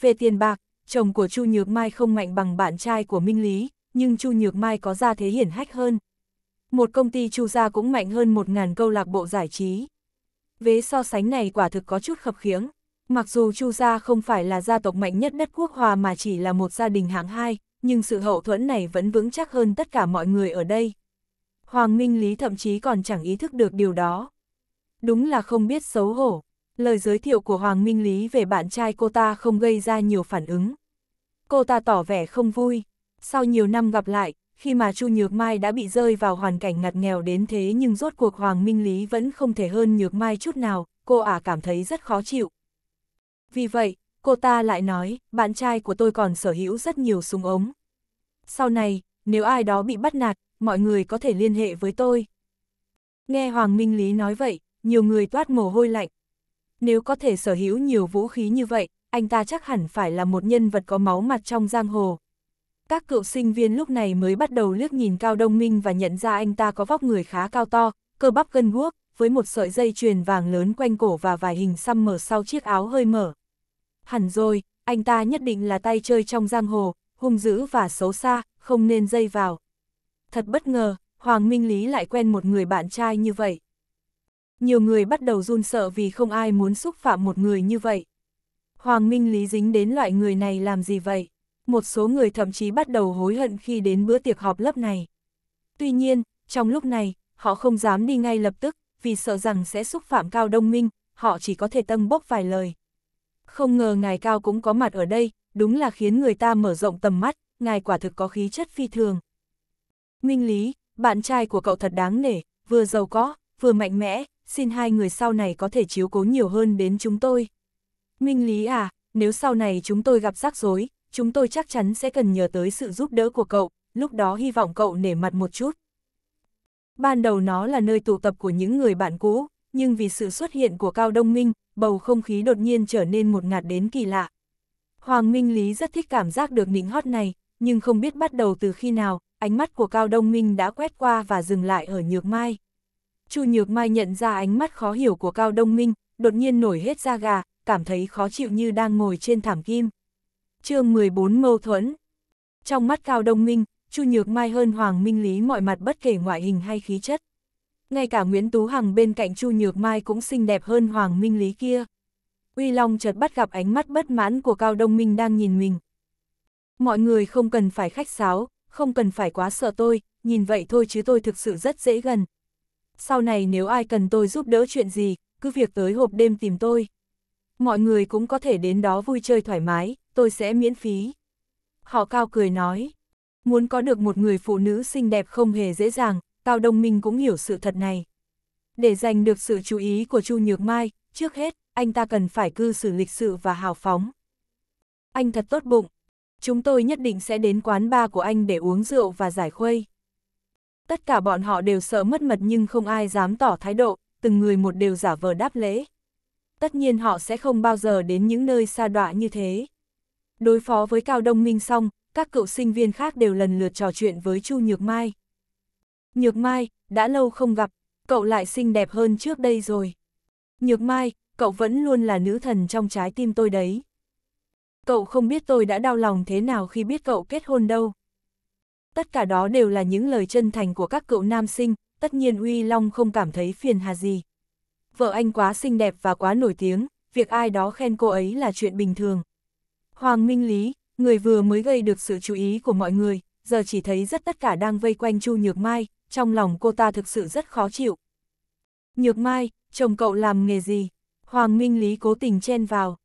Về tiền bạc, chồng của Chu Nhược Mai không mạnh bằng bạn trai của Minh Lý, nhưng Chu Nhược Mai có gia thế hiển hách hơn. Một công ty Chu gia cũng mạnh hơn 1.000 câu lạc bộ giải trí. Vế so sánh này quả thực có chút khập khiễng. Mặc dù Chu gia không phải là gia tộc mạnh nhất đất quốc hòa mà chỉ là một gia đình hạng hai, nhưng sự hậu thuẫn này vẫn vững chắc hơn tất cả mọi người ở đây. Hoàng Minh Lý thậm chí còn chẳng ý thức được điều đó. Đúng là không biết xấu hổ. Lời giới thiệu của Hoàng Minh Lý về bạn trai cô ta không gây ra nhiều phản ứng. Cô ta tỏ vẻ không vui. Sau nhiều năm gặp lại, khi mà Chu Nhược Mai đã bị rơi vào hoàn cảnh ngặt nghèo đến thế nhưng rốt cuộc Hoàng Minh Lý vẫn không thể hơn Nhược Mai chút nào, cô ả cảm thấy rất khó chịu. Vì vậy, cô ta lại nói, bạn trai của tôi còn sở hữu rất nhiều súng ống. Sau này, nếu ai đó bị bắt nạt, mọi người có thể liên hệ với tôi. Nghe Hoàng Minh Lý nói vậy, nhiều người toát mồ hôi lạnh, nếu có thể sở hữu nhiều vũ khí như vậy, anh ta chắc hẳn phải là một nhân vật có máu mặt trong giang hồ. Các cựu sinh viên lúc này mới bắt đầu liếc nhìn Cao Đông Minh và nhận ra anh ta có vóc người khá cao to, cơ bắp gân guốc, với một sợi dây chuyền vàng lớn quanh cổ và vài hình xăm mở sau chiếc áo hơi mở. Hẳn rồi, anh ta nhất định là tay chơi trong giang hồ, hung dữ và xấu xa, không nên dây vào. Thật bất ngờ, Hoàng Minh Lý lại quen một người bạn trai như vậy nhiều người bắt đầu run sợ vì không ai muốn xúc phạm một người như vậy. Hoàng Minh Lý dính đến loại người này làm gì vậy? Một số người thậm chí bắt đầu hối hận khi đến bữa tiệc họp lớp này. Tuy nhiên, trong lúc này, họ không dám đi ngay lập tức, vì sợ rằng sẽ xúc phạm Cao Đông Minh, họ chỉ có thể tâm bốc vài lời. Không ngờ ngài Cao cũng có mặt ở đây, đúng là khiến người ta mở rộng tầm mắt, ngài quả thực có khí chất phi thường. Minh Lý, bạn trai của cậu thật đáng nể, vừa giàu có, vừa mạnh mẽ, xin hai người sau này có thể chiếu cố nhiều hơn đến chúng tôi. Minh Lý à, nếu sau này chúng tôi gặp rắc rối, chúng tôi chắc chắn sẽ cần nhờ tới sự giúp đỡ của cậu, lúc đó hy vọng cậu nể mặt một chút. Ban đầu nó là nơi tụ tập của những người bạn cũ, nhưng vì sự xuất hiện của Cao Đông Minh, bầu không khí đột nhiên trở nên một ngạt đến kỳ lạ. Hoàng Minh Lý rất thích cảm giác được nịnh hót này, nhưng không biết bắt đầu từ khi nào, ánh mắt của Cao Đông Minh đã quét qua và dừng lại ở Nhược Mai. Chu Nhược Mai nhận ra ánh mắt khó hiểu của Cao Đông Minh, đột nhiên nổi hết da gà, cảm thấy khó chịu như đang ngồi trên thảm kim. chương 14 Mâu Thuẫn Trong mắt Cao Đông Minh, Chu Nhược Mai hơn Hoàng Minh Lý mọi mặt bất kể ngoại hình hay khí chất. Ngay cả Nguyễn Tú Hằng bên cạnh Chu Nhược Mai cũng xinh đẹp hơn Hoàng Minh Lý kia. Uy Long chợt bắt gặp ánh mắt bất mãn của Cao Đông Minh đang nhìn mình. Mọi người không cần phải khách sáo, không cần phải quá sợ tôi, nhìn vậy thôi chứ tôi thực sự rất dễ gần, sau này nếu ai cần tôi giúp đỡ chuyện gì, cứ việc tới hộp đêm tìm tôi. Mọi người cũng có thể đến đó vui chơi thoải mái, tôi sẽ miễn phí. Họ Cao cười nói, muốn có được một người phụ nữ xinh đẹp không hề dễ dàng, Cao Đông Minh cũng hiểu sự thật này. Để giành được sự chú ý của Chu Nhược Mai, trước hết, anh ta cần phải cư xử lịch sự và hào phóng. Anh thật tốt bụng. Chúng tôi nhất định sẽ đến quán bar của anh để uống rượu và giải khuây. Tất cả bọn họ đều sợ mất mật nhưng không ai dám tỏ thái độ, từng người một đều giả vờ đáp lễ. Tất nhiên họ sẽ không bao giờ đến những nơi xa đọa như thế. Đối phó với Cao Đông Minh xong, các cựu sinh viên khác đều lần lượt trò chuyện với Chu Nhược Mai. Nhược Mai, đã lâu không gặp, cậu lại xinh đẹp hơn trước đây rồi. Nhược Mai, cậu vẫn luôn là nữ thần trong trái tim tôi đấy. Cậu không biết tôi đã đau lòng thế nào khi biết cậu kết hôn đâu tất cả đó đều là những lời chân thành của các cậu nam sinh, tất nhiên Uy Long không cảm thấy phiền hà gì. Vợ anh quá xinh đẹp và quá nổi tiếng, việc ai đó khen cô ấy là chuyện bình thường. Hoàng Minh Lý, người vừa mới gây được sự chú ý của mọi người, giờ chỉ thấy rất tất cả đang vây quanh Chu Nhược Mai, trong lòng cô ta thực sự rất khó chịu. Nhược Mai, chồng cậu làm nghề gì? Hoàng Minh Lý cố tình chen vào.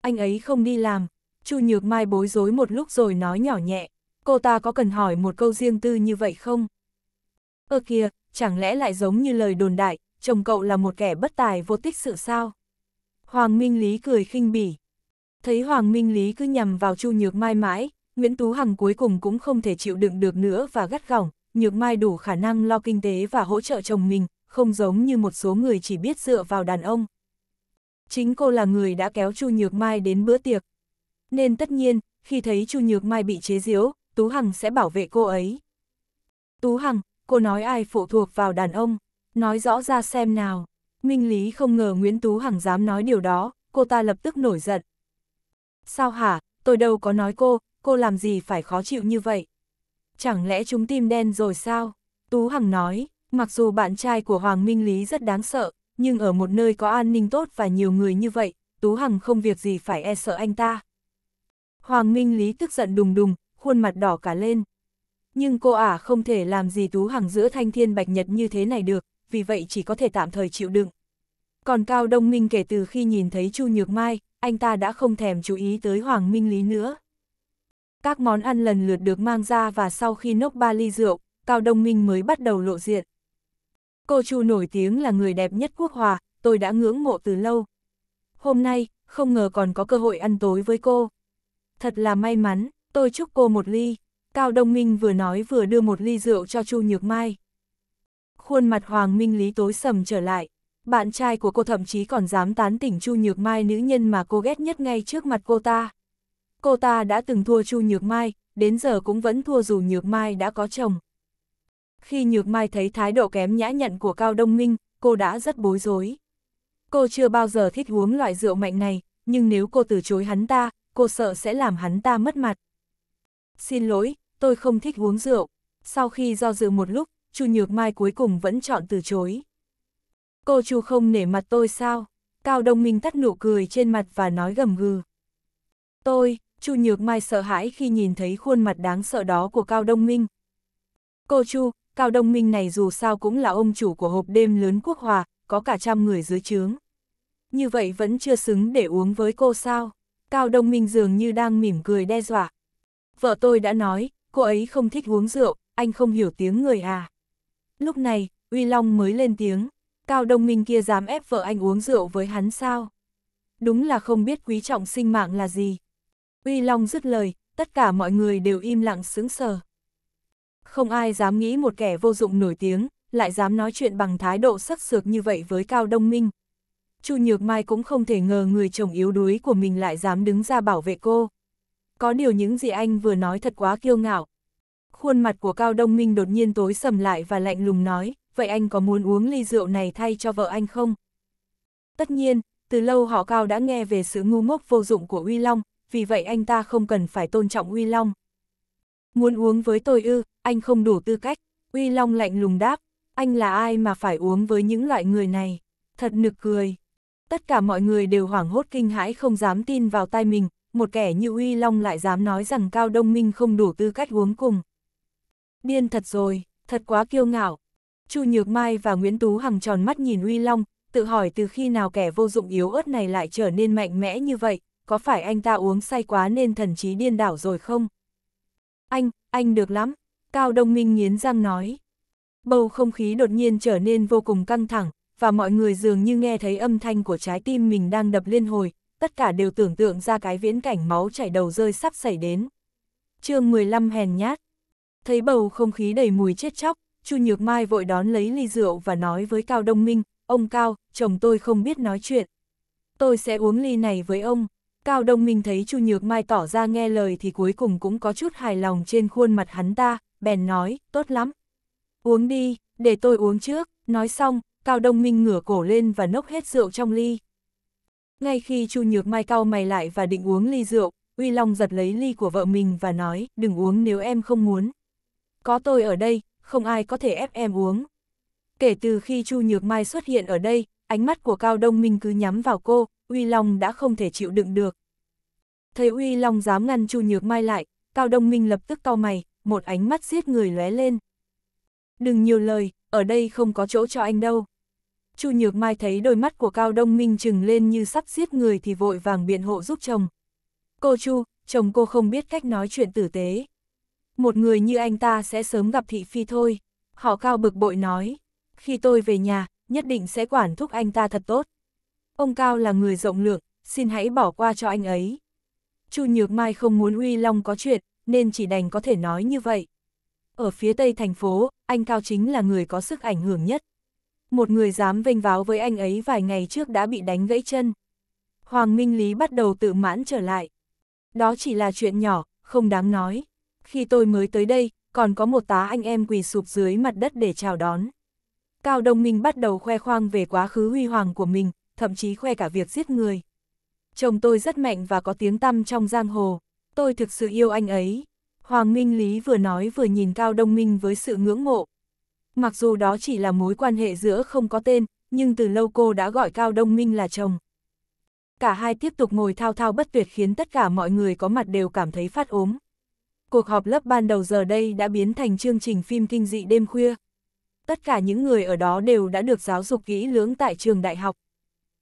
Anh ấy không đi làm. Chu Nhược Mai bối rối một lúc rồi nói nhỏ nhẹ cô ta có cần hỏi một câu riêng tư như vậy không? Ơ kìa, chẳng lẽ lại giống như lời đồn đại, chồng cậu là một kẻ bất tài vô tích sự sao? Hoàng Minh Lý cười khinh bỉ. Thấy Hoàng Minh Lý cứ nhằm vào Chu Nhược Mai mãi, Nguyễn Tú Hằng cuối cùng cũng không thể chịu đựng được nữa và gắt gỏng, Nhược Mai đủ khả năng lo kinh tế và hỗ trợ chồng mình, không giống như một số người chỉ biết dựa vào đàn ông. Chính cô là người đã kéo Chu Nhược Mai đến bữa tiệc. Nên tất nhiên, khi thấy Chu Nhược Mai bị chế giễu, Tú Hằng sẽ bảo vệ cô ấy. Tú Hằng, cô nói ai phụ thuộc vào đàn ông, nói rõ ra xem nào. Minh Lý không ngờ Nguyễn Tú Hằng dám nói điều đó, cô ta lập tức nổi giận. Sao hả, tôi đâu có nói cô, cô làm gì phải khó chịu như vậy? Chẳng lẽ chúng tim đen rồi sao? Tú Hằng nói, mặc dù bạn trai của Hoàng Minh Lý rất đáng sợ, nhưng ở một nơi có an ninh tốt và nhiều người như vậy, Tú Hằng không việc gì phải e sợ anh ta. Hoàng Minh Lý tức giận đùng đùng, khuôn mặt đỏ cả lên. Nhưng cô ả à không thể làm gì Tú Hằng giữa thanh thiên bạch nhật như thế này được, vì vậy chỉ có thể tạm thời chịu đựng. Còn Cao Đông Minh kể từ khi nhìn thấy Chu Nhược Mai, anh ta đã không thèm chú ý tới Hoàng Minh Lý nữa. Các món ăn lần lượt được mang ra và sau khi nốc ba ly rượu, Cao Đông Minh mới bắt đầu lộ diện. Cô Chu nổi tiếng là người đẹp nhất quốc hòa, tôi đã ngưỡng mộ từ lâu. Hôm nay, không ngờ còn có cơ hội ăn tối với cô. Thật là may mắn tôi chúc cô một ly. Cao Đông Minh vừa nói vừa đưa một ly rượu cho Chu Nhược Mai. Khuôn mặt Hoàng Minh Lý tối sầm trở lại. Bạn trai của cô thậm chí còn dám tán tỉnh Chu Nhược Mai nữ nhân mà cô ghét nhất ngay trước mặt cô ta. Cô ta đã từng thua Chu Nhược Mai, đến giờ cũng vẫn thua dù Nhược Mai đã có chồng. Khi Nhược Mai thấy thái độ kém nhã nhặn của Cao Đông Minh, cô đã rất bối rối. Cô chưa bao giờ thích uống loại rượu mạnh này, nhưng nếu cô từ chối hắn ta, cô sợ sẽ làm hắn ta mất mặt xin lỗi, tôi không thích uống rượu. Sau khi do dự một lúc, Chu Nhược Mai cuối cùng vẫn chọn từ chối. Cô Chu không nể mặt tôi sao? Cao Đông Minh tắt nụ cười trên mặt và nói gầm gừ. Tôi, Chu Nhược Mai sợ hãi khi nhìn thấy khuôn mặt đáng sợ đó của Cao Đông Minh. Cô Chu, Cao Đông Minh này dù sao cũng là ông chủ của hộp đêm lớn quốc hòa, có cả trăm người dưới trướng. Như vậy vẫn chưa xứng để uống với cô sao? Cao Đông Minh dường như đang mỉm cười đe dọa. Vợ tôi đã nói, cô ấy không thích uống rượu, anh không hiểu tiếng người à. Lúc này, Uy Long mới lên tiếng, Cao Đông Minh kia dám ép vợ anh uống rượu với hắn sao? Đúng là không biết quý trọng sinh mạng là gì. Uy Long dứt lời, tất cả mọi người đều im lặng sững sờ. Không ai dám nghĩ một kẻ vô dụng nổi tiếng, lại dám nói chuyện bằng thái độ sắc sược như vậy với Cao Đông Minh. Chu Nhược Mai cũng không thể ngờ người chồng yếu đuối của mình lại dám đứng ra bảo vệ cô có điều những gì anh vừa nói thật quá kiêu ngạo. Khuôn mặt của Cao Đông Minh đột nhiên tối sầm lại và lạnh lùng nói, vậy anh có muốn uống ly rượu này thay cho vợ anh không? Tất nhiên, từ lâu họ Cao đã nghe về sự ngu ngốc vô dụng của Uy Long, vì vậy anh ta không cần phải tôn trọng Uy Long. Muốn uống với tôi ư, anh không đủ tư cách, Uy Long lạnh lùng đáp, anh là ai mà phải uống với những loại người này, thật nực cười. Tất cả mọi người đều hoảng hốt kinh hãi không dám tin vào tai mình, một kẻ như Uy Long lại dám nói rằng Cao Đông Minh không đủ tư cách uống cùng. Điên thật rồi, thật quá kiêu ngạo. Chu Nhược Mai và Nguyễn Tú Hằng tròn mắt nhìn Uy Long, tự hỏi từ khi nào kẻ vô dụng yếu ớt này lại trở nên mạnh mẽ như vậy, có phải anh ta uống say quá nên thần trí điên đảo rồi không? Anh, anh được lắm, Cao Đông Minh nghiến răng nói. Bầu không khí đột nhiên trở nên vô cùng căng thẳng, và mọi người dường như nghe thấy âm thanh của trái tim mình đang đập liên hồi, tất cả đều tưởng tượng ra cái viễn cảnh máu chảy đầu rơi sắp xảy đến. chương 15 hèn nhát. Thấy bầu không khí đầy mùi chết chóc, Chu Nhược Mai vội đón lấy ly rượu và nói với Cao Đông Minh, ông Cao, chồng tôi không biết nói chuyện. Tôi sẽ uống ly này với ông. Cao Đông Minh thấy Chu Nhược Mai tỏ ra nghe lời thì cuối cùng cũng có chút hài lòng trên khuôn mặt hắn ta, bèn nói, tốt lắm. Uống đi, để tôi uống trước, nói xong, Cao Đông Minh ngửa cổ lên và nốc hết rượu trong ly. Ngay khi Chu Nhược Mai cau mày lại và định uống ly rượu, Uy Long giật lấy ly của vợ mình và nói, đừng uống nếu em không muốn. Có tôi ở đây, không ai có thể ép em uống. Kể từ khi Chu Nhược Mai xuất hiện ở đây, ánh mắt của Cao Đông Minh cứ nhắm vào cô, Uy Long đã không thể chịu đựng được. Thấy Uy Long dám ngăn Chu Nhược Mai lại, Cao Đông Minh lập tức cau mày, một ánh mắt giết người lóe lên. Đừng nhiều lời, ở đây không có chỗ cho anh đâu. Chu Nhược Mai thấy đôi mắt của Cao Đông Minh trừng lên như sắp giết người thì vội vàng biện hộ giúp chồng. Cô Chu, chồng cô không biết cách nói chuyện tử tế. Một người như anh ta sẽ sớm gặp thị phi thôi. Họ Cao bực bội nói. Khi tôi về nhà, nhất định sẽ quản thúc anh ta thật tốt. Ông Cao là người rộng lượng, xin hãy bỏ qua cho anh ấy. Chu Nhược Mai không muốn Uy Long có chuyện, nên chỉ đành có thể nói như vậy. Ở phía tây thành phố, anh Cao chính là người có sức ảnh hưởng nhất một người dám vênh váo với anh ấy vài ngày trước đã bị đánh gãy chân. Hoàng Minh Lý bắt đầu tự mãn trở lại. Đó chỉ là chuyện nhỏ, không đáng nói. Khi tôi mới tới đây, còn có một tá anh em quỳ sụp dưới mặt đất để chào đón. Cao Đông Minh bắt đầu khoe khoang về quá khứ huy hoàng của mình, thậm chí khoe cả việc giết người. Chồng tôi rất mạnh và có tiếng tăm trong giang hồ, tôi thực sự yêu anh ấy. Hoàng Minh Lý vừa nói vừa nhìn Cao Đông Minh với sự ngưỡng mộ, Mặc dù đó chỉ là mối quan hệ giữa không có tên, nhưng từ lâu cô đã gọi Cao Đông Minh là chồng. Cả hai tiếp tục ngồi thao thao bất tuyệt khiến tất cả mọi người có mặt đều cảm thấy phát ốm. Cuộc họp lớp ban đầu giờ đây đã biến thành chương trình phim kinh dị đêm khuya. Tất cả những người ở đó đều đã được giáo dục kỹ lưỡng tại trường đại học.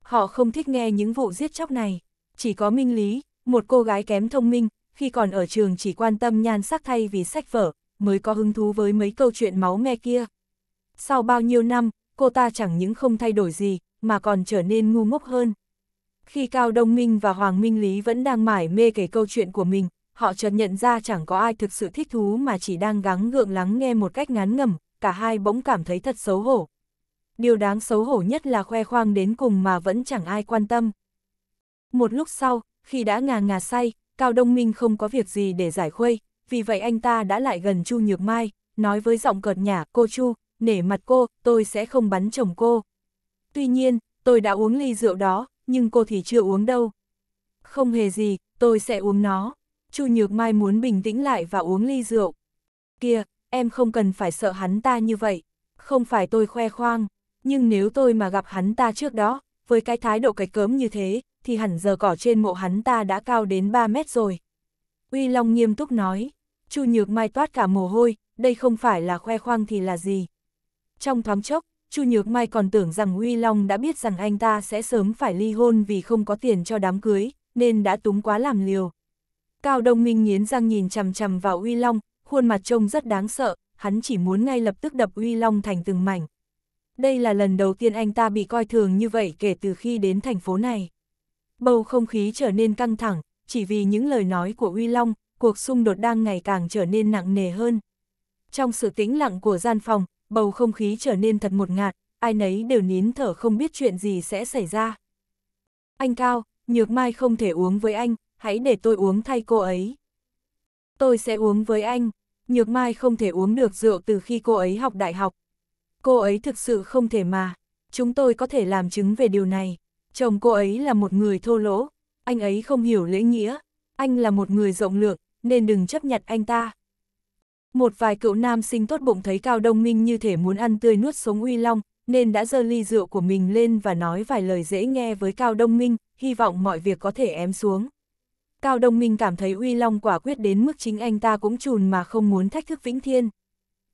Họ không thích nghe những vụ giết chóc này. Chỉ có Minh Lý, một cô gái kém thông minh, khi còn ở trường chỉ quan tâm nhan sắc thay vì sách vở, mới có hứng thú với mấy câu chuyện máu me kia sau bao nhiêu năm, cô ta chẳng những không thay đổi gì, mà còn trở nên ngu ngốc hơn. Khi Cao Đông Minh và Hoàng Minh Lý vẫn đang mải mê kể câu chuyện của mình, họ chợt nhận ra chẳng có ai thực sự thích thú mà chỉ đang gắng gượng lắng nghe một cách ngán ngẩm, cả hai bỗng cảm thấy thật xấu hổ. Điều đáng xấu hổ nhất là khoe khoang đến cùng mà vẫn chẳng ai quan tâm. Một lúc sau, khi đã ngà ngà say, Cao Đông Minh không có việc gì để giải khuây, vì vậy anh ta đã lại gần Chu Nhược Mai, nói với giọng cợt nhả, cô Chu, nể mặt cô, tôi sẽ không bắn chồng cô. Tuy nhiên, tôi đã uống ly rượu đó, nhưng cô thì chưa uống đâu. Không hề gì, tôi sẽ uống nó. Chu Nhược Mai muốn bình tĩnh lại và uống ly rượu. Kia, em không cần phải sợ hắn ta như vậy. Không phải tôi khoe khoang, nhưng nếu tôi mà gặp hắn ta trước đó, với cái thái độ cạch cớm như thế, thì hẳn giờ cỏ trên mộ hắn ta đã cao đến 3 mét rồi. Uy Long nghiêm túc nói, Chu Nhược Mai toát cả mồ hôi, đây không phải là khoe khoang thì là gì trong thoáng chốc, Chu Nhược Mai còn tưởng rằng Huy Long đã biết rằng anh ta sẽ sớm phải ly hôn vì không có tiền cho đám cưới, nên đã túng quá làm liều. Cao Đông Minh nghiến răng nhìn chằm chằm vào Huy Long, khuôn mặt trông rất đáng sợ, hắn chỉ muốn ngay lập tức đập Huy Long thành từng mảnh. Đây là lần đầu tiên anh ta bị coi thường như vậy kể từ khi đến thành phố này. Bầu không khí trở nên căng thẳng, chỉ vì những lời nói của Huy Long, cuộc xung đột đang ngày càng trở nên nặng nề hơn. Trong sự tĩnh lặng của gian phòng, bầu không khí trở nên thật một ngạt, ai nấy đều nín thở không biết chuyện gì sẽ xảy ra. Anh Cao, Nhược Mai không thể uống với anh, hãy để tôi uống thay cô ấy. Tôi sẽ uống với anh, Nhược Mai không thể uống được rượu từ khi cô ấy học đại học. Cô ấy thực sự không thể mà, chúng tôi có thể làm chứng về điều này. Chồng cô ấy là một người thô lỗ, anh ấy không hiểu lễ nghĩa, anh là một người rộng lượng, nên đừng chấp nhận anh ta. Một vài cựu nam sinh tốt bụng thấy Cao Đông Minh như thể muốn ăn tươi nuốt sống uy long, nên đã dơ ly rượu của mình lên và nói vài lời dễ nghe với Cao Đông Minh, hy vọng mọi việc có thể ém xuống. Cao Đông Minh cảm thấy Uy Long quả quyết đến mức chính anh ta cũng chùn mà không muốn thách thức Vĩnh Thiên.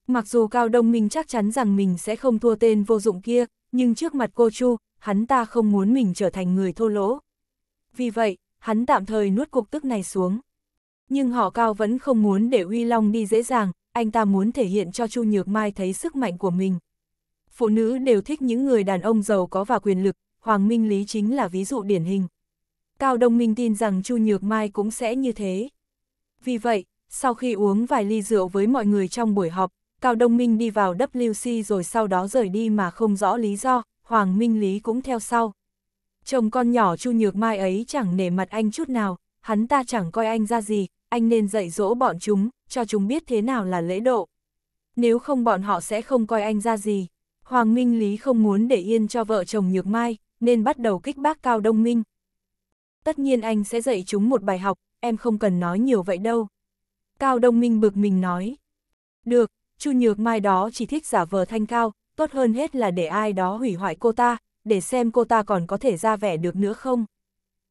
Mặc dù Cao Đông Minh chắc chắn rằng mình sẽ không thua tên vô dụng kia, nhưng trước mặt cô Chu, hắn ta không muốn mình trở thành người thô lỗ. Vì vậy, hắn tạm thời nuốt cục tức này xuống. Nhưng họ Cao vẫn không muốn để Uy Long đi dễ dàng, anh ta muốn thể hiện cho Chu Nhược Mai thấy sức mạnh của mình. Phụ nữ đều thích những người đàn ông giàu có và quyền lực, Hoàng Minh Lý chính là ví dụ điển hình. Cao Đông Minh tin rằng Chu Nhược Mai cũng sẽ như thế. Vì vậy, sau khi uống vài ly rượu với mọi người trong buổi họp, Cao Đông Minh đi vào WC rồi sau đó rời đi mà không rõ lý do, Hoàng Minh Lý cũng theo sau. Chồng con nhỏ Chu Nhược Mai ấy chẳng nể mặt anh chút nào, hắn ta chẳng coi anh ra gì, anh nên dạy dỗ bọn chúng, cho chúng biết thế nào là lễ độ. Nếu không bọn họ sẽ không coi anh ra gì. Hoàng Minh Lý không muốn để yên cho vợ chồng Nhược Mai, nên bắt đầu kích bác Cao Đông Minh. Tất nhiên anh sẽ dạy chúng một bài học, em không cần nói nhiều vậy đâu. Cao Đông Minh bực mình nói. Được, Chu Nhược Mai đó chỉ thích giả vờ thanh cao, tốt hơn hết là để ai đó hủy hoại cô ta, để xem cô ta còn có thể ra vẻ được nữa không.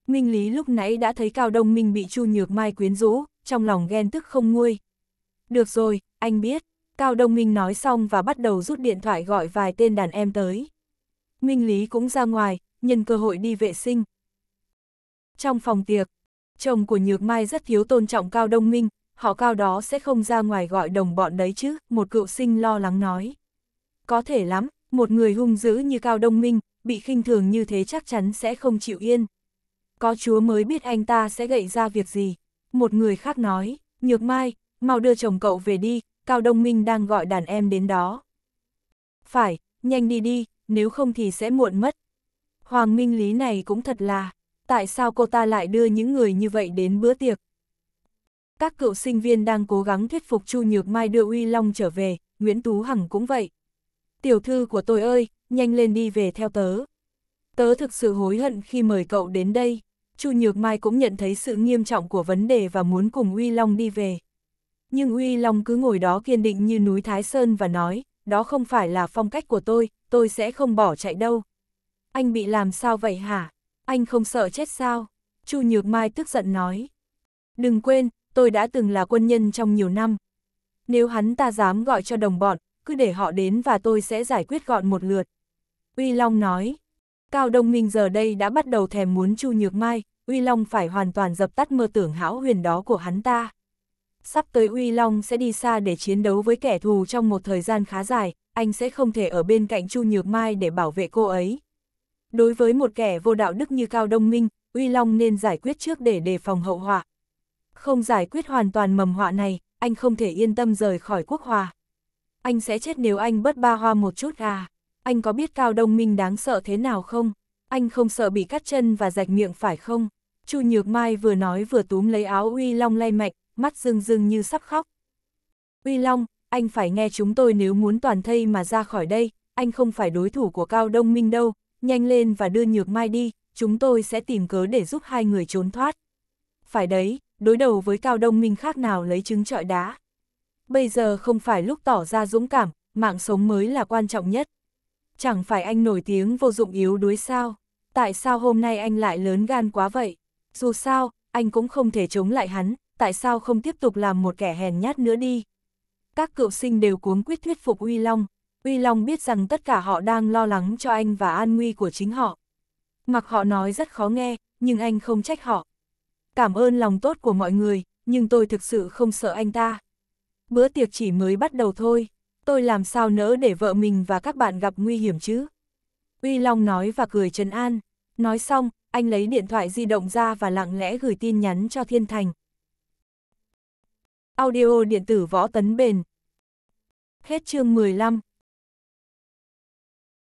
Minh Lý lúc nãy đã thấy Cao Đông Minh bị Chu Nhược Mai quyến rũ, trong lòng ghen tức không nguôi. Được rồi, anh biết, Cao Đông Minh nói xong và bắt đầu rút điện thoại gọi vài tên đàn em tới. Minh Lý cũng ra ngoài, nhân cơ hội đi vệ sinh. Trong phòng tiệc, chồng của Nhược Mai rất thiếu tôn trọng Cao Đông Minh, họ Cao đó sẽ không ra ngoài gọi đồng bọn đấy chứ, một cựu sinh lo lắng nói. Có thể lắm, một người hung dữ như Cao Đông Minh, bị khinh thường như thế chắc chắn sẽ không chịu yên. Có chúa mới biết anh ta sẽ gậy ra việc gì một người khác nói, Nhược Mai, mau đưa chồng cậu về đi, Cao Đông Minh đang gọi đàn em đến đó. Phải, nhanh đi đi, nếu không thì sẽ muộn mất. Hoàng Minh Lý này cũng thật là, tại sao cô ta lại đưa những người như vậy đến bữa tiệc? Các cựu sinh viên đang cố gắng thuyết phục Chu Nhược Mai đưa Uy Long trở về, Nguyễn Tú Hằng cũng vậy. Tiểu thư của tôi ơi, nhanh lên đi về theo tớ. Tớ thực sự hối hận khi mời cậu đến đây. Chu Nhược Mai cũng nhận thấy sự nghiêm trọng của vấn đề và muốn cùng Uy Long đi về. Nhưng Uy Long cứ ngồi đó kiên định như núi Thái Sơn và nói, đó không phải là phong cách của tôi, tôi sẽ không bỏ chạy đâu. Anh bị làm sao vậy hả? Anh không sợ chết sao? Chu Nhược Mai tức giận nói. Đừng quên, tôi đã từng là quân nhân trong nhiều năm. Nếu hắn ta dám gọi cho đồng bọn, cứ để họ đến và tôi sẽ giải quyết gọn một lượt. Uy Long nói, Cao Đông Minh giờ đây đã bắt đầu thèm muốn Chu Nhược Mai, Uy Long phải hoàn toàn dập tắt mơ tưởng hão huyền đó của hắn ta. Sắp tới Uy Long sẽ đi xa để chiến đấu với kẻ thù trong một thời gian khá dài, anh sẽ không thể ở bên cạnh Chu Nhược Mai để bảo vệ cô ấy. Đối với một kẻ vô đạo đức như Cao Đông Minh, Uy Long nên giải quyết trước để đề phòng hậu họa. Không giải quyết hoàn toàn mầm họa này, anh không thể yên tâm rời khỏi quốc hòa. Anh sẽ chết nếu anh bớt ba hoa một chút à anh có biết Cao Đông Minh đáng sợ thế nào không? Anh không sợ bị cắt chân và rạch miệng phải không? Chu Nhược Mai vừa nói vừa túm lấy áo Uy Long lay mạnh, mắt rưng rưng như sắp khóc. Uy Long, anh phải nghe chúng tôi nếu muốn toàn thây mà ra khỏi đây, anh không phải đối thủ của Cao Đông Minh đâu, nhanh lên và đưa Nhược Mai đi, chúng tôi sẽ tìm cớ để giúp hai người trốn thoát. Phải đấy, đối đầu với Cao Đông Minh khác nào lấy trứng trọi đá. Bây giờ không phải lúc tỏ ra dũng cảm, mạng sống mới là quan trọng nhất chẳng phải anh nổi tiếng vô dụng yếu đuối sao? Tại sao hôm nay anh lại lớn gan quá vậy? Dù sao, anh cũng không thể chống lại hắn, tại sao không tiếp tục làm một kẻ hèn nhát nữa đi? Các cựu sinh đều cuống quyết thuyết phục Uy Long, Uy Long biết rằng tất cả họ đang lo lắng cho anh và an nguy của chính họ. Mặc họ nói rất khó nghe, nhưng anh không trách họ. Cảm ơn lòng tốt của mọi người, nhưng tôi thực sự không sợ anh ta. Bữa tiệc chỉ mới bắt đầu thôi tôi làm sao nỡ để vợ mình và các bạn gặp nguy hiểm chứ? Uy Long nói và cười trấn an. Nói xong, anh lấy điện thoại di động ra và lặng lẽ gửi tin nhắn cho Thiên Thành. Audio điện tử võ tấn bền. Hết chương 15.